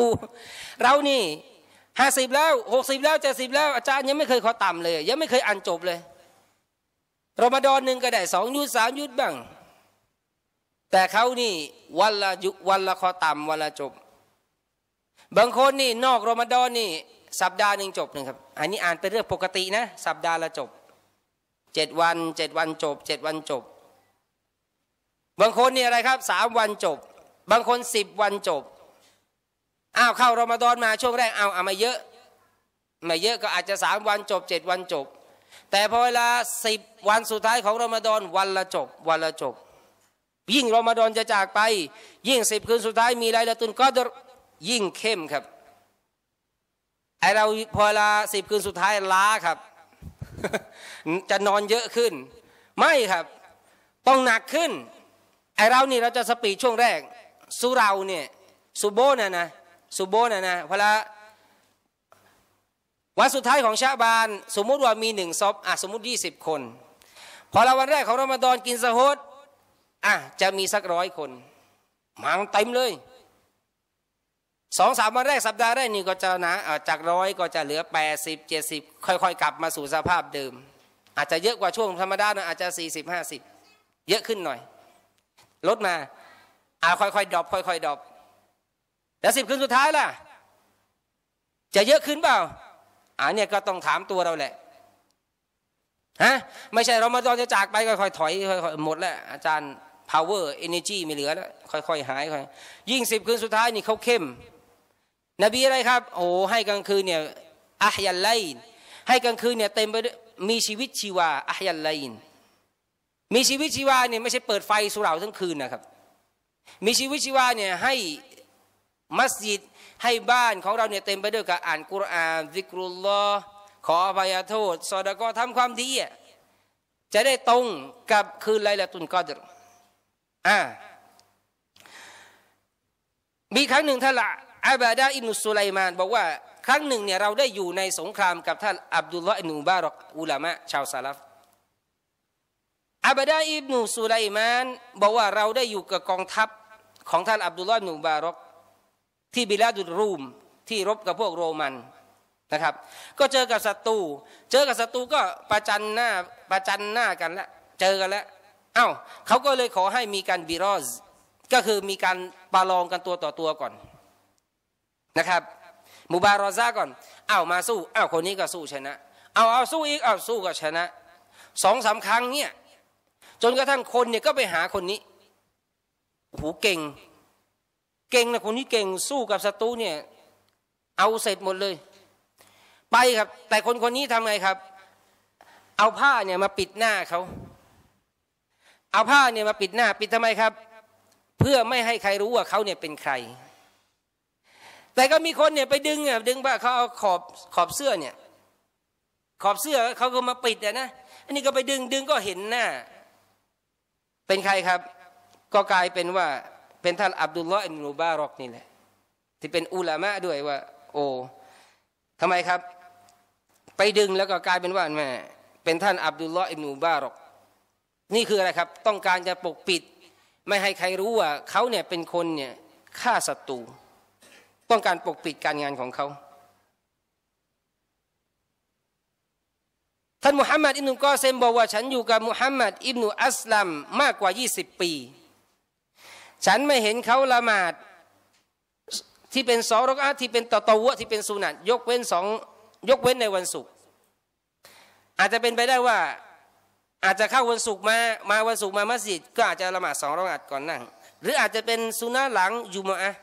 เรานี่ห้าสิบแล้วหกสิบแล้วเจ็ดสิบแล้ว อาจารย์ยังไม่เคยข้อตามเลยยังไม่เคยอ่านจบเลยรามดอนหนึ่งก็ได้สองยุดสามยุดบ้างแต่เขานี่วันละยุวันละคอต่ำวันละจบ บางคนนี่นอกรอมฎอนนี่สัปดาห์หนึ่งจบหนึ่งครับอันนี้อ่านเป็นเรื่องปกตินะสัปดาห์ละจบเจ็ดวันเจ็ดวันจบเจ็ดวันจบ บางคนนี่อะไรครับสามวันจบ บางคนสิบวันจบอ้าวเข้ารอมฎอนมาช่วงแรกเอาเอามาเยอะ มาเยอะก็อาจจะสามวันจบเจ็ดวันจบ แต่พอเวลาสิบวันสุดท้ายของรอมฎอนวันละจบวันละจบยิ่งรอมฎอนจะจากไป ยิ่งสิบคืน สุดท้ายมีไรละตุนก็ดยิ่งเข้มครับไอเราพอลาสิบคืนสุดท้ายล้าครับ จะนอนเยอะขึ้น ไม่ครับ ต้องหนักขึ้นไอเรานี่เราจะสปีดช่วงแรกสุเราเนี่ยสุโบนะนะสุโบนะนะพอละวันสุดท้ายของชาบาน สมมุติว่ามีหนึ่งซอบอ่ะสมมุติยี่สิบคน พอละวันแรกของรอมฎอนกินสะฮด่ะจะมีสักร้อยคนมาเต็มเลย สองสามวันแรกสัปดาห์แรกนี่ก็จะนะจากร้อยก็จะเหลือแปดสิบเจ็ดสิบค่อยๆ กลับมาสู่สภาพเดิม อาจจะเยอะกว่าช่วงธรรมดานะ อาจจะสี่สิบห้าสิบเยอะขึ้นหน่อย ลดมาอาค่อยๆดรอปค่อยๆดรอปแล้วสิบคืนสุดท้ายล่ะ จะเยอะขึ้นเปล่าอันเนี่ยก็ต้องถามตัวเราแหละฮะไม่ใช่เรามาตอนจะจาก ไปค่อยๆถอยค่อยๆหมดแล้วอาจารย์ power energy ไม่เหลือแล้ว ค่อยๆหายค่อยยิ่งสิบคืนสุดท้ายนี่เขาเข้ม นบีอะไรครับ โอ้ให้กลางคืนเนี่ยอัยันไลน์ให้กลางคืนเนี่ยเต็มไปด้วย มีชีวิตชีวาอัยันไลน์มีชีวิตชีวาเนี่ยไม่ใช่เปิดไฟสุราทั้งคืนนะครับ มีชีวิตชีวาเนี่ยให้มัสยิดให้บ้านของเราเนี่ยเต็มไปด้วยการอ่านกุรอานซิกรุลลอขออภัยโทษสอดก็ทำความดีจะได้ตรงกับคืนไรละตุนกอดรามีครั้งหนึ่งท่านละอับาดาอินุสุไลมานบอกว่าครั้งหนึ่งเนี่ยเราได้อยู่ในสงครามกับท่านอับดุลลอฮ์อินูบารกอุลามะชาวซาลฟอับดาอิบนุสุไลมานบอกว่าเราได้อยู่กับกองทัพของท่านอับดุลลอฮ์อินูบารกที่บิลาดุรูมที่รบกับพวกโรมันนะครับ ก็เจอกับศัตรูเจอกับศัตรูก็ประจันหน้าประจันหน้ากันละเจอกันแล้วเอา้าเขาก็เลยขอให้มีการบีรอสก็คือมีการปาลองกันตัวต่อตัวก่อนนะครับมูบารอซาก่อน เอ้ามาสู้ เอ้าคนนี้ก็สู้ชนะ เอาเอาสู้อีกเอาสู้ก็ชนะสองสาครั้งเนี่ยจนกระทั่งคนเนี่ยก็ไปหาคนนี้หูเก่ง เก่งนะคนนี้เก่งสู้กับศัตรูเนี่ยเอาเสร็จหมดเลย ไปครับแต่คนคนนี้ทำไงครับ เอาผ้าเนี่ยมาปิดหน้าเขาเอาผ้าเนี่ยมาปิดหน้าปิดทำไมครับ เพื่อไม่ให้ใครรู้ว่าเขาเนี่ยเป็นใคร แต่ก็มีคนเนี่ยไปดึงอ่ยดึงว่าเขาเอาขอบขอบเสื้อเนี่ย ขอบเสื้อเขาก็มาปิดนะ อันนี้ก็ไปดึงดึงก็เห็นหน้า เป็นใครครับ ก็กลายเป็นว่า เป็นท่านอับดุลลอฮ์อิมรูบารอกนี่แหละที่เป็นอุลามะด้วยว่า โอ้ทำไมครับ ไปดึงแล้วก็กลายเป็นว่าแม่เป็นท่านอับดุลลอฮ์อิมรูบารอกนี่คืออะไรครับต้องการจะปกปิด ไม่ให้ใครรู้ว่าเขาเนี่ยเป็นคนเนี่ยฆ่าศัตรูต้องการปกปิดการงานของเขา ท่านมุฮัมมัดอิบนุกอเซมบอกว่าฉันอยู่กับมุฮัมมัดอิบนุอัสลัมมากกว่า20ปี ฉันไม่เห็นเขาละหมาดที่เป็นสองรักอาที่เป็นตะตวะที่เป็นสุนัตยกเว้นสองยกเว้นในวันศุกร์อาจจะเป็นไปได้ว่าอาจจะเข้าวันศุกร์มา มา วันศุกร์มา มัสยิด ก็อาจจะละหมาดสองรอกอัดก่อนนั่งหรืออาจจะเป็นซุนขหลังยูมะ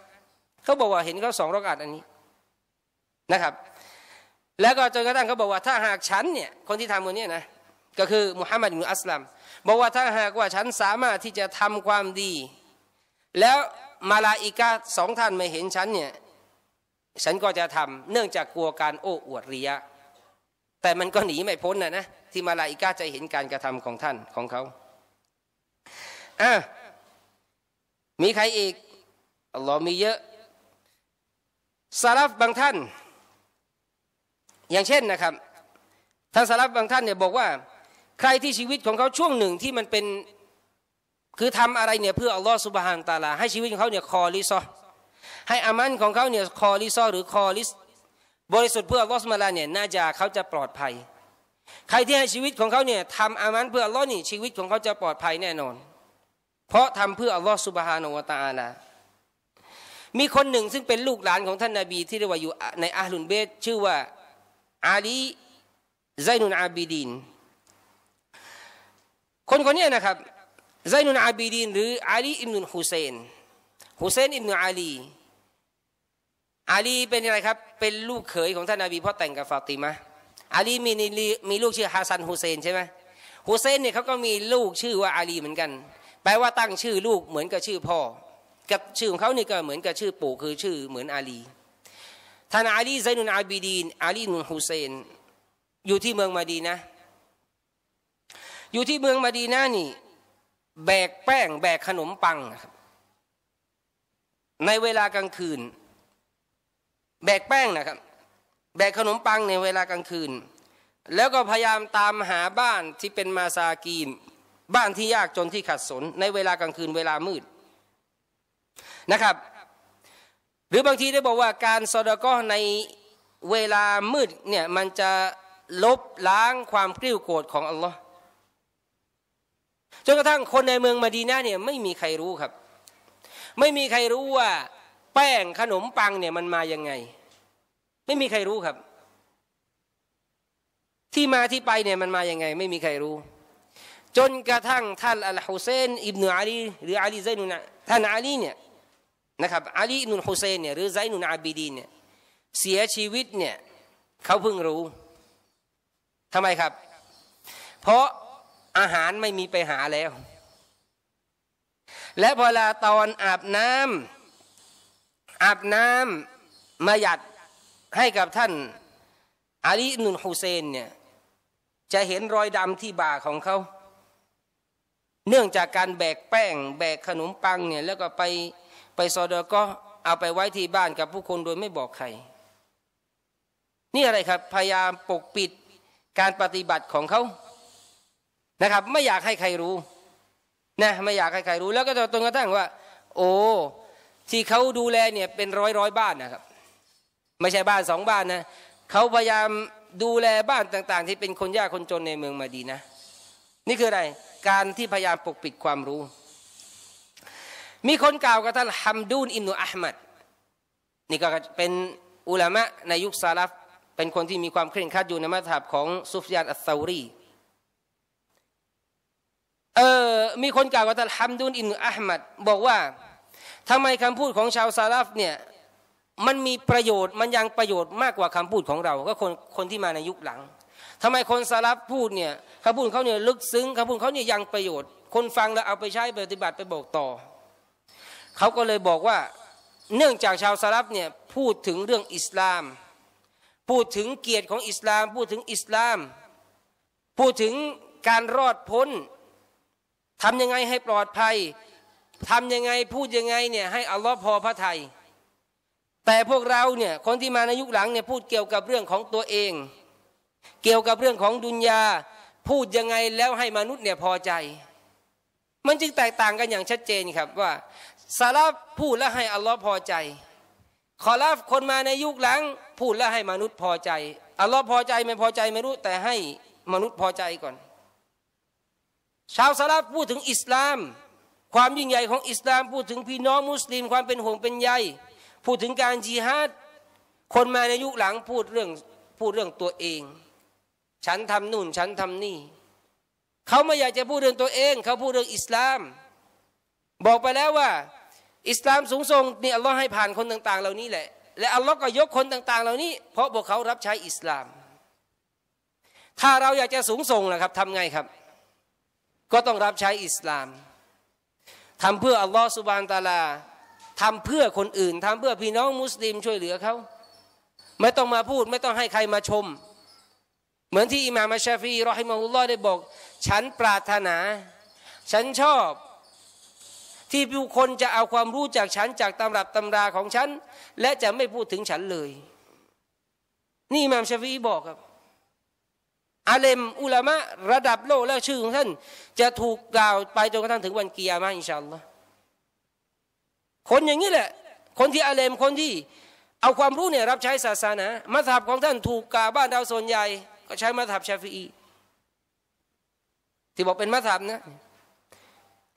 เขาบอกว่าเห็นเขาสองรอกอัดอันนี้นะครับ แล้วก็จนกระทั่งเขาบอกว่าถ้าหากฉันเนี่ยคนที่ทำันนี้นะก็คือมุฮัมมัดมุอัสลัมบอกว่าถ้าหากว่าฉันสามารถที่จะทำความดี แล้วมาลาอิกาสองท่านไม่เห็นฉันเนี่ยฉันก็จะทำเนื่องจากกลัวการโอ้อวดริยะแต่มันก็หนีไม่พ้นนะนะที่มาลาอิกาจะเห็นการกระทำของท่านของเขาอ่ะมีใครอีกอัลลอฮ์มีเยอะสารับบางท่าน อย่างเช่นนะครับท่านสารับบางท่านเนี่ยบอกว่า ใครที่ชีวิตของเขาช่วงหนึ่งที่มันเป็นคือทำอะไรเนี่ยเพื่ออัลลอฮ์สุบฮานตาลาให้ชีวิตของเขาเนี่ยคอลิซอให้อามันของเขาเนี่ยคอลิซอหรือคอลิสบริสุทธิ์เพื่ออัลลอฮ์สุบฮานเนี่ยน่าจะเขาจะปลอดภัยใครที่ให้ชีวิตของเขาเนี่ยทำอามันเพื่ออัลลอฮ์นี่ชีวิตของเขาจะปลอดภัยแน่นอน เพราะทำเพื่ออัลลอฮ์สุบฮานาวตาลามีคนหนึ่งซึ่งเป็นลูกหลานของท่านนาบีที่เรียกว่าอยู่ในอาลุนเบตชื่อว่าอาลีไซนุนอาบีดีนคนคนนี้นะครับไซนุนอาบีดีนหรืออาลีอิมนุนฮุเซนฮุเซนอิมนุอาลีอาลีเป็นอะไรครับเป็นลูกเขยของท่านนาบีเพราะแต่งกับฟาติมาอาลีมีมีลูกชื่อฮาซันฮุเซน ใช่ไหมฮุเซนเนี่ยเขาก็มีลูกชื่อว่าอาลีเหมือนกันแปลว่าตั้งชื่อลูกเหมือนกับชื่อพ่อกับชื่อของเขานี่ก็เหมือนกับชื่อปู่คือชื่อเหมือนอาลีท่านอาลีไซนุนอาบีดีนอาลีนุนฮุเซน อยู่ที่เมืองมาดีนะอยู่ที่เมืองมาดีนะนี่ แบกแป้ง แบกขนมปังในเวลากลางคืนแบกแป้งนะครับแบกขนมปังในเวลากลางคืน แล้วก็พยายามตามหาบ้านที่เป็นมาซากีนบ้านที่ยากจนที่ขัดสนในเวลากลางคืนเวลามืดนะครับ หรือบางทีได้บอกว่าการซอดก็ในเวลามืดเนี่ยมันจะลบล้างความกริ้วโกรธของอัลลอฮ์จนกระทั่งคนในเมืองมาดีนาเนี่ยไม่มีใครรู้ครับ ไม่มีใครรู้ว่าแป้งขนมปังเนี่ยมันมายังไงไม่มีใครรู้ครับ ที่มาที่ไปเนี่ยมันมาอย่างไง ไม่มีใครรู้ จนกระทั่ง ท่านอัลฮุเซนอิบนุอาลีหรืออาลีไซนุนท่านอาลีเนี่ยนะครับอาลีอิบนุฮุเซนเนี่ยหรือไซนุนอาบีดีเนี่ยเสียชีวิตเนี่ยเขาเพิ่งรู้ทำไมครับ เพราะอาหารไม่มีไปหาแล้ว และเวลาตอนอาบน้ำอาบน้ำมาหยัดให้กับท่านอาลีนุนฮูเซนเนี่ยจะเห็นรอยดำที่บ่าของเขา เนื่องจากการแบกแป้ง แบกขนมปังเนี่ยแล้วก็ไปไปซอดอก็เอาไปไว้ที่บ้านกับผู้คนโดยไม่บอกใครนี่อะไรครับ พยายามปกปิดการปฏิบัติของเขานะครับ ไม่อยากให้ใครรู้นะไม่อยากให้ใครรู้ แล้วก็จนกระทั่งว่า โอ้ที่เขาดูแลเนี่ยเป็นร้อยร้อยบ้านนะครับไม่ใช่บ้านสองบ้านนะเขาพยายามดูแลบ้านต่าง ๆ ที่เป็นคนยากคนจนในเมืองมาดีนะ นี่คืออะไร การที่พยายามปกปิดความรู้ มีคนกล่าวกับท่านฮัมดูนอิมนุอัลมัดนี่ก็เป็นอุลามะในยุคซาลฟเป็นคนที่มีความเคร่งครัดอยู่ในมัธยับของซุฟยานอัสซารีเออมีคนกล่าวกับท่านฮัมดุนอินอัลมัดบอกว่าทำไมคำพูดของชาวซาลฟเนี่ยมันมีประโยชน์มันยังประโยชน์มากกว่าคำพูดของเรา ก็คนคนที่มาในยุคหลัง ทำไมคนสารับพูดเนี่ยคำพูดเขาเนี่ยลึกซึ้งคำพูดเขาเนี่ยยังประโยชน์ คนฟังแล้วเอาไปใช้ปฏิบัติไปบอกต่อเขาก็เลยบอกว่าเนื่องจากชาวสารับเนี่ยพูดถึงเรื่องอิสลาม พูดถึงเกียรติของอิสลาม พูดถึงอิสลาม พูดถึงการรอดพ้นทำยังไงให้ปลอดภัยทำยังไงพูดยังไงเนี่ยให้อัลลอฮ์พอพระทยัยแต่พวกเรา เนี่ย คนที่มาในยุคหลังเนี่ย พูดเกี่ยวกับเรื่องของตัวเอง เกี่ยวกับเรื่องของดุนยาพูดยังไงแล้วให้มนุษย์เนี่ยพอใจ มันจึงแตกต่างกันอย่างชัดเจนครับว่าซาลาฟพูดแล้วให้อัลลอฮ์พอใจขอรับคนมาในยุคหลังพูดแล้วให้มนุษย์พอใจ อัลลอฮ์พอใจไม่พอใจไม่รู้แต่ให้มนุษย์พอใจก่อน ชาวซาลาฟพูดถึงอิสลาม ความยิ่งใหญ่ของอิสลามพูดถึงพี่น้องมุสลิมความเป็นห่วงเป็นใยยพูดถึงการจีฮัดคนมาในยุคหลังพูดเรื่องพูดเรื่อง ตัวเอง ฉันทำนู่นฉันทำนี่ เขาไม่อยากจะพูดเรื่องตัวเอง เขาพูดเรื่องอิสลาม บอกไปแล้วว่าอิสลามสูงส่งนี่อัลลอฮ์ให้ผ่านคนต่าง ๆ เหล่านี้แหละและอัลลอฮ์ก็ยกคนต่าง ๆ เหล่านี้ เพราะพวกเขารับใช้อิสลาม ถ้าเราอยากจะสูงส่งนะครับทำไงครับ ก็ต้องรับใช้อิสลามทำเพื่ออัลลอฮ์สุบานตาลาทำเพื่อคนอื่นทำเพื่อพี่น้องมุสลิมช่วยเหลือเขาไม่ต้องมาพูด ไม่ต้องให้ใครมาชม เหมือนที่อิหม่ามชาฟีรอฮิมาฮุลลอฮ์ได้บอก ฉันปรารถนา ฉันชอบที่ผู้คนจะเอาความรู้จากฉันจากตำรับตำราของฉัน และจะไม่พูดถึงฉันเลย นี่อิหม่ามชาฟีบอกครับอาเลมอุลามะระดับโลกและชื่อของท่านจะถูกกล่าวไปจนกระทั่งถึงวันกิยามะอินชาอัลลอฮ์คนอย่างนี้แหละ คนที่อาเลม คนที่เอาความรู้เนี่ยรับใช้ศาสนามัธับของท่านถูกกาบ้านเราส่วนใหญ่ ก็ใช้มัธับชาฟีที่บอกเป็นมัธับนะ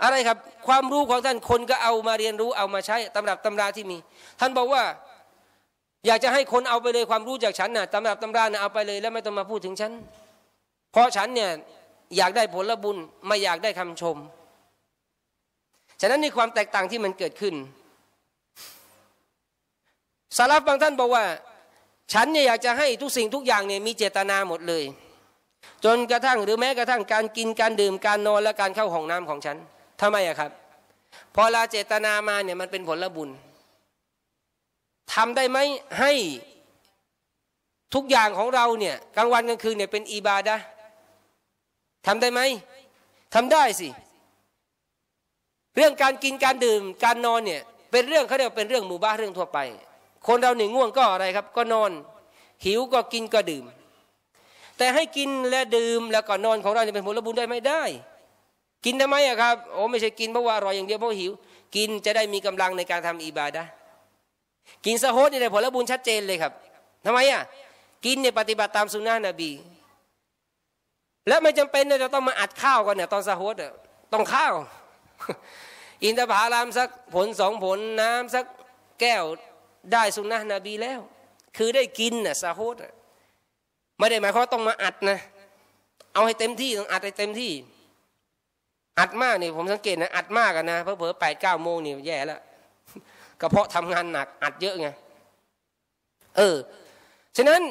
อะไรครับความรู้ของท่านคนก็เอามาเรียนรู้เอามาใช้ตำรับตำราที่มี ท่านบอกว่าอยากจะให้คนเอาไปเลยความรู้จากฉันนะ่ะตำรับตำรานะ่ะเอาไปเลยแล้วไม่ต้องมาพูดถึงฉันเพราะฉันเนี่ยอยากได้ผลบุญไม่อยากได้คำชมฉะนั้นในความแตกต่างที่มันเกิดขึ้นสารับบางท่านบอกว่า ฉันเนี่ยอยากจะให้ทุกสิ่งทุกอย่างเนี่ยมีเจตนาหมดเลย จนกระทั่งหรือแม้กระทั่งการกินการดื่มการนอนและการเข้าห้องน้ำของฉัน ทำไมอะครับพอลาเจตนามาเนี่ยมันเป็นผลบุญ ทำได้ไหมให้ทุกอย่างของเราเนี่ยกลางวันกลางคืนเนี่ยเป็นอีบาดะทำได้ไหมทำได้สิเรื่องการกินการดื่มการนอนเนี่ยเป็นเรื่องเขาเรียกเป็นเรื่องหมู่บ้านเรื่องทั่วไป คนเราหนึ่งง่วงก็อะไรครับ ก็นอนหิวก็กินก็ดื่ม แต่ให้กินและดื่มแล้วก็นอนของเราเนี่ยเป็นผลบุญได้ไม่ได้ กินทำไมอะครับโอ้ไม่ใช่ กินเพราะว่าอร่อยอย่างเดียวเพราะหิว กินจะได้มีกำลังในการทำอิบาดะกินสะโฮดนี่ได้ผลบุญชัดเจนเลยครับทำไมอะกินเนี่ยปฏิบัติตามสุนนะนบี แล้วไม่จำเป็นเราต้องมาอัดข้าวกันเนี่ยตอนสะโฮดต้องข้าวอินทผลามสักผลสองผลน้ำสักแก้วได้สุนนะนบีแล้ว คือได้กินน่ะสาโฮดไม่ได้หมายความต้องมาอัดนะ เอาให้เต็มที่ ต้องอัดให้เต็มที่ อัดมากนี่ผมสังเกตนะ อัดมากนะ เพอเพอแปดเก้าโมงนี่แย่แล้วกระเพาะทำงานหนัก อัดเยอะไง เออ ฉะนั้น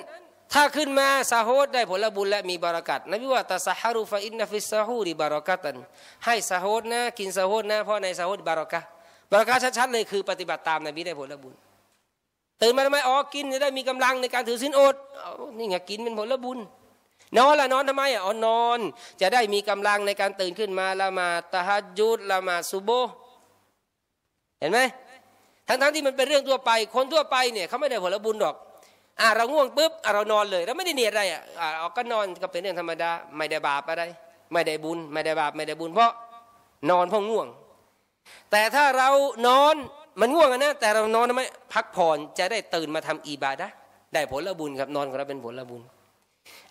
ถ้าขึ้นมาสาโฮดได้ผลบุญและมีบารักัตนบีว่าตาสาฮารุฟอินนฟิสาฮูริบารักัตันให้สาโฮดนะกินสาโฮดนะเพราะในสาโฮดบารักะบารักะชัดๆเลยคือปฏิบัติตามนบีได้ผลบุญตื่นมาทำไมอ๋อกินจะได้มีกำลังในการถือศีลอดนี่ไงกินเป็นผลบุญ นอนละนอนทำไมอ๋อนอน จะได้มีกำลังในการตื่นขึ้นมาละมาตาฮัุดละมาซุโบ เห็นไหมทั้งๆที่มันเป็นเรื่องทั่วไป คนทั่วไปเนี่ยเขาไม่ได้ผลบุญหรอกอ่ะเราง่วงปุ๊บเรานอนเลยเราไม่ได้เนียดอะไรอ่ะเราก็นอนก็เป็นเรื่องธรรมดาไม่ได้บาปอะไรไม่ได้บุญไม่ได้บาป ไม่ได้บุญเพราะนอนเพราะง่วง แต่ถ้าเรานอนมันง่วงนะแต่เรานอนไม่พักผ่อนจะได้ตื่นมาทำอีบาดะได้ผลละบุญครับนอนของเราเป็นผลละบุญ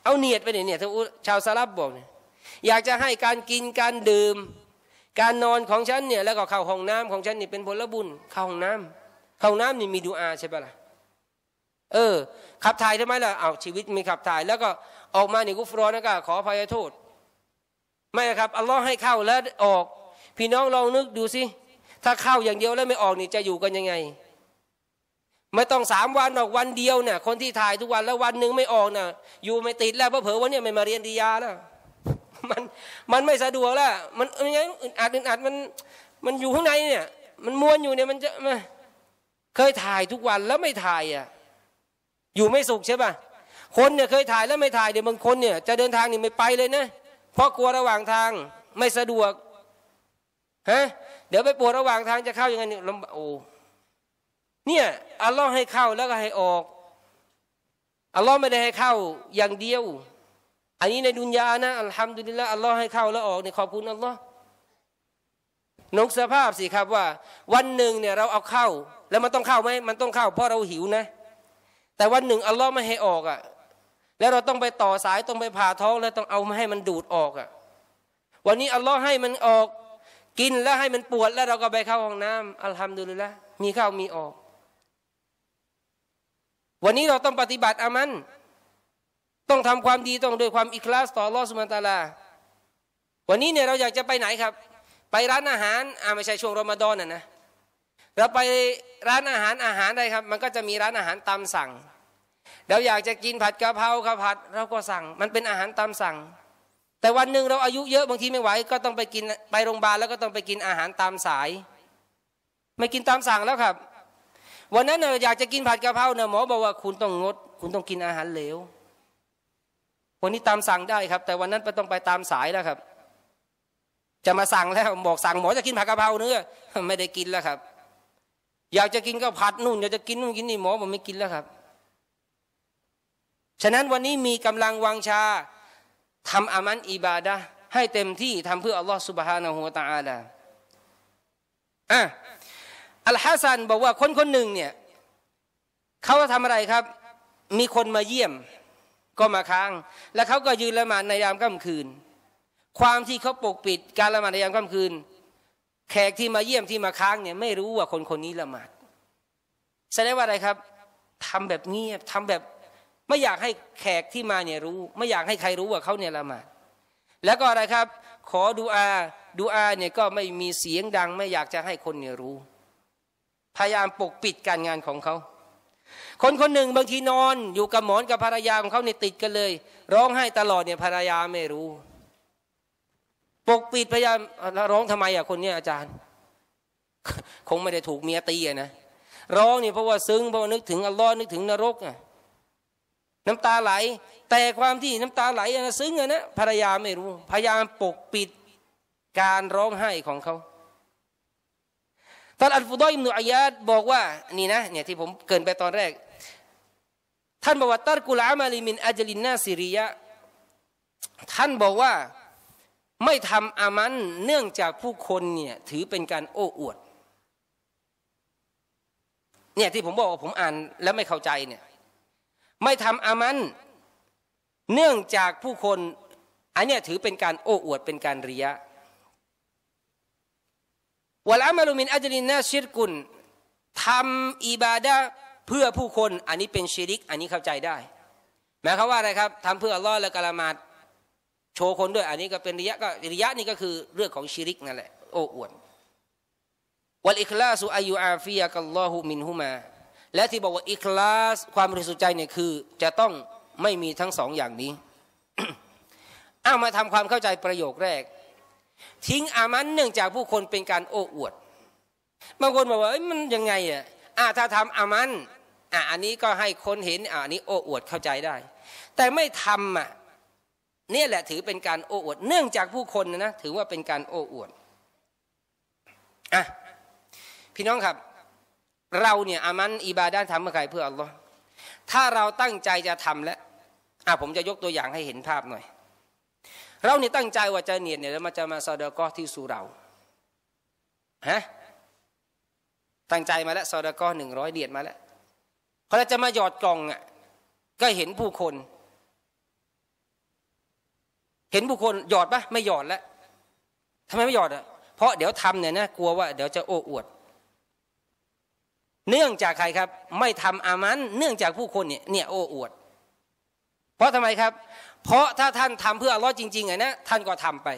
เอาเนียดไปเนี่ยเนี่ชาวซาลับบอกเนี่ยอยากจะให้การกินการดื่มการนอนของฉันเนี่ยแล้วก็เข้าห้องน้ำของฉันนี่เป็นผลบุญเข้าห้องน้ำเข้าห้องน้ำนี่มีดูอาใช่ปะล่ะเออ ขับถ่ายทำไมล่ะเอาชีวิตมีขับถ่าย แล้วก็ออกมาในกุฟรอนะก็ขออภัยโทษ ไม่ครับอัลลอฮ์ให้เข้าแล้วออก พี่น้องลองนึกดูสิ ถ้าเข้าอย่างเดียวแล้วไม่ออกนี่จะอยู่กันยังไง ไม่ต้องสามวันออกวันเดียวเนี่ยคนที่ถ่ายทุกวันแล้ววันหนึ่งไม่ออกน่ะ อยู่ไม่ติดแล้วเพราะเผลอวันนี้ไม่มาเรียนดียาแล้วมันมันไม่สะดวกแล้วมันยังไงอึดอัดอึดอัดมันมันอยู่ข้างในเนี่ย มันม้วนอยู่เนี่ยมันจะมเคยถ่ายทุกวันแล้วไม่ถ่ายอ่ะอยู่ไม่สุขใช่ป่ะ คนเนี่ยเคยถ่ายแล้วไม่ถ่ายเดี๋ยวบางคนเนี่ยจะเดินทางนี่ไม่ไปเลยนะเพราะกลัวระหว่างทางไม่สะดวกฮะเดี๋ยวไปปวดระหว่างทางจะเข้ายังไงเนี่ยลำบากโอ้ เนี่ยอัลลอฮ์ให้เข้าแล้วก็ให้ออกอัลลอฮ์ไม่ได้ให้เข้าอย่างเดียว อันนี้ในดุนยานะอัลฮัมดุลิลละอัลลอฮ์ให้เข้าแล้วออกเนี่ยขอบคุณอัลลอฮ์นกสภาพสิครับว่า วันหนึ่งเนี่ยเราเอาเข้าแล้วมันต้องเข้าไหมมันต้องเข้าเพราะเราหิวนะแต่วันหนึ่ง อัลลอฮ์ไม่ให้ออกอะ่ะแล้วเราต้องไปต่อสายต้องไปผ่าท้อง แล้วต้องเอามาให้มันดูดออกอะ่ะวันนี้อัลลอฮ์ให้มันออกกินแล้วให้มันปวดแล้วเราก็ไปเข้าห้องน้ำ อัลฮัมดุลิละมีเข้ามีออก วันนี้เราต้องปฏิบัติอามัน ต้องทำความดีต้องด้วยความอิคลาสต่อรอสุมาตาลาวันนี้เนี่ยเราอยากจะไปไหนครับ ไปร้านอาหารอ่าไม่ใช่ช่วงรอมฎอนนะนะเราไปร้านอาหารอาหารได้ครับ มันก็จะมีร้านอาหารตามสั่งเราอยากจะกินผัดกะเพราข้าวผัด เราก็สั่ง มันเป็นอาหารตามสั่ง แต่วันหนึ่งเราอายุเยอะ บางทีไม่ไหวก็ต้องไปกินไปโรงพยาบาลแล้วก็ต้องไปกินอาหารตามสาย ไม่กินตามสั่งแล้วครับ วันนั้นเราอยากจะกินผัดกะเพราเนี่ยหมอบอกว่าคุณต้องงด คุณต้องกินอาหารเหลววันนี้ตามสั่งได้ครับ แต่วันนั้นไปต้องไปตามสายแล้วครับ จะมาสั่งแล้วบอกสั่งหมอจะกินผัดกะเพราเนื้อไม่ได้กินแล้วครับ อยากจะกินก็ผัดนู่นอยากจะกินนู่นกินนี่หมอบอกไม่กินแล้วครับฉะนั้นวันนี้มีกำลังวังชาทำอามันอิบาดะให้เต็มที่ทำเพื่ออัลลอฮฺสุบฮานาหูตาอัลาอะอัลฮัสซัน บอกว่าคนคนหนึ่งเนี่ยเขาทำอะไรครับ มีคนมาเยี่ยมก็มาค้างแล้วเขาก็ยืนละหมาดในยามค่ำคืน ความที่เขาปกปิด การละหมาดในยามค่ำคืน แขกที่มาเยี่ยมที่มาค้างเนี่ยไม่รู้ว่าคนคนนี้ละหมาดแสดงว่าอะไรครับ ทำแบบเงียบทำแบบไม่อยากให้แขกที่มาเนี่ยรู้ ไม่อยากให้ใครรู้ว่าเขาเนี่ยละหมาด แล้วก็อะไรครับ ขอดูอาดูอาเนี่ยก็ไม่มีเสียงดัง ไม่อยากจะให้คนเนี่ยรู้ พยายามปกปิดการงานของเขา คนคนหนึ่งบางทีนอน อยู่กับหมอนกับภรรยาของเขาเนี่ยติดกันเลย ร้องไห้ตลอดเนี่ยภรรยาไม่รู้ ปกปิดพยายามร้องทำไมอ่ะคนเนี้ยอาจารย์ คงไม่ได้ถูกเมียตีนะร้องเนี่ยเพราะว่าซึ้งเพราะานึกถึงอัลลอฮ์นึกถึงนรกอ่ะน้ำตาไหลแต่ความที่น้ำตาไหลนะซึ้งนะภรรยาไม่รู้พยายามปกปิดการร้องไห้ของเขาตอนอัลฟุดอยมุอายาดบอกว่านี่นะเนี่ยที่ผมเกินไปตอนแรก ท่านบอกว่าตักุลามาลิมินอาจลินนาซิริยะท่านบอกว่าไม่ทำอามันเนื่องจากผู้คนเนี่ยถือเป็นการโอ้อวดเนี่ยที่ผมบอกว่าผมอ่านแล้วไม่เข้าใจเนี่ยไม่ทำอามัน เนื่องจากผู้คน อันนี้ถือเป็นการโอ้อวดเป็นการเรียะวลามาลุมินอัจลินนาชิรกุลทำอิบาดะเพื่อผู้คนอันนี้เป็นชิริก อันนี้เข้าใจได้ หมายความว่าอะไรครับทำเพื่ออัลลอฮ์และกะละมาดโชว์คนด้วยอันนี้ก็เป็นริยะก็ริยะนี่ก็คือเรื่องของชิริกนั่นแหละ โอ้อวดวลอิคลาสุอายุอาฟิยะกัลลอฮุมินฮุมาและที่บอกว่าอิคลาสความบริสุทธิ์ใจเนี่ยคือ จะต้องไม่มีทั้งสองอย่างนี้ เอามาทำความเข้าใจประโยคแรก ทิ้งอามันเนื่องจากผู้คนเป็นการโอ้อวดบางคนบอกว่ามันยังไงอ่ะถ้าทำอามันอ่ะอันนี้ก็ให้คนเห็นอ่ะอันนี้โอ้อวดเข้าใจได้ แต่ไม่ทำอ่ะนี่แหละถือเป็นการโอ้อวดเนื่องจากผู้คนนะถือว่าเป็นการโอ้อวดอ่ะพี่น้องครับเราเนี่ยอามันอิบาดาทำเมื่อไหร่เพื่ออัลลอฮ์ถ้าเราตั้งใจจะทำแล้วอ่ะผมจะยกตัวอย่างให้เห็นภาพหน่อย เราเนี่ยตั้งใจว่าจะเนียดเนี่ยแล้วมันจะมาซอดกอที่สู่เราฮะตั้งใจมาแล้วซอดกอหนึ่งร้อยเดียดมาแล้วพอเขาจะมาหยอดกล่องอ่ะก็เห็นผู้คน เห็นผู้คนหยอดปะไม่หยอดแล้วทำไมไม่หยอดอ่ะเพราะเดี๋ยวทำเนี่ยนะกลัวว่า เดี๋ยวจะโอ้อวดเนื่องจากใครครับไม่ทำอามัน เนื่องจากผู้คนเนี่ยเนี่ยโอ้อวดเพราะทำไมครับ เพราะถ้าท่านทำเพื่ออัลลอฮ์จริงๆไงนะท่านก็ทำไป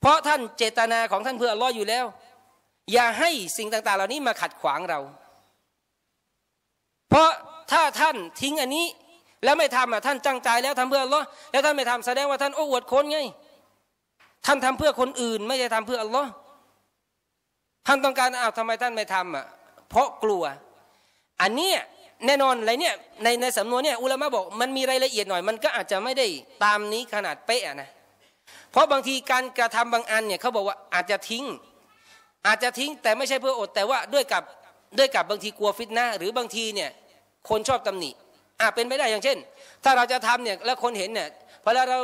เพราะท่านเจตนาของท่านเพื่ออัลลอฮ์อยู่แล้ว อย่าให้สิ่งต่าง ๆ เหล่านี้มาขัดขวางเรา เพราะถ้าท่านทิ้งอันนี้ แล้วไม่ทำอ่ะท่านจังใจแล้วทำเพื่ออัลลอฮ์แล้วท่านไม่ทำแสดงว่าท่านโอ้อวดคนไงท่านทำเพื่อคนอื่น ไม่ใช่ทำเพื่ออัลลอฮ์ท่านต้องการอ้าวทำไมท่านไม่ทำอ่ะเพราะกลัว อันนี้แน่นอนอะไรเนี่ยในในสำนวนเนี่ยอุลามะบอกมันมีรายละเอียดหน่อยมันก็อาจจะไม่ได้ตามนี้ขนาดเป๊ะนะเพราะบางทีการกระทำบางอันเนี่ยเขาบอกว่าอาจจะทิ้ง อาจจะทิ้ง แต่ไม่ใช่เพื่ออดแต่ว่าด้วยกับด้วยกับบางทีกลัวฟิตนะหรือบางทีเนี่ยคนชอบตำหนิอาจเป็นไม่ได้อย่างเช่น ถ้าเราจะทำเนี่ยแล้วคนเห็นเนี่ยพอเรา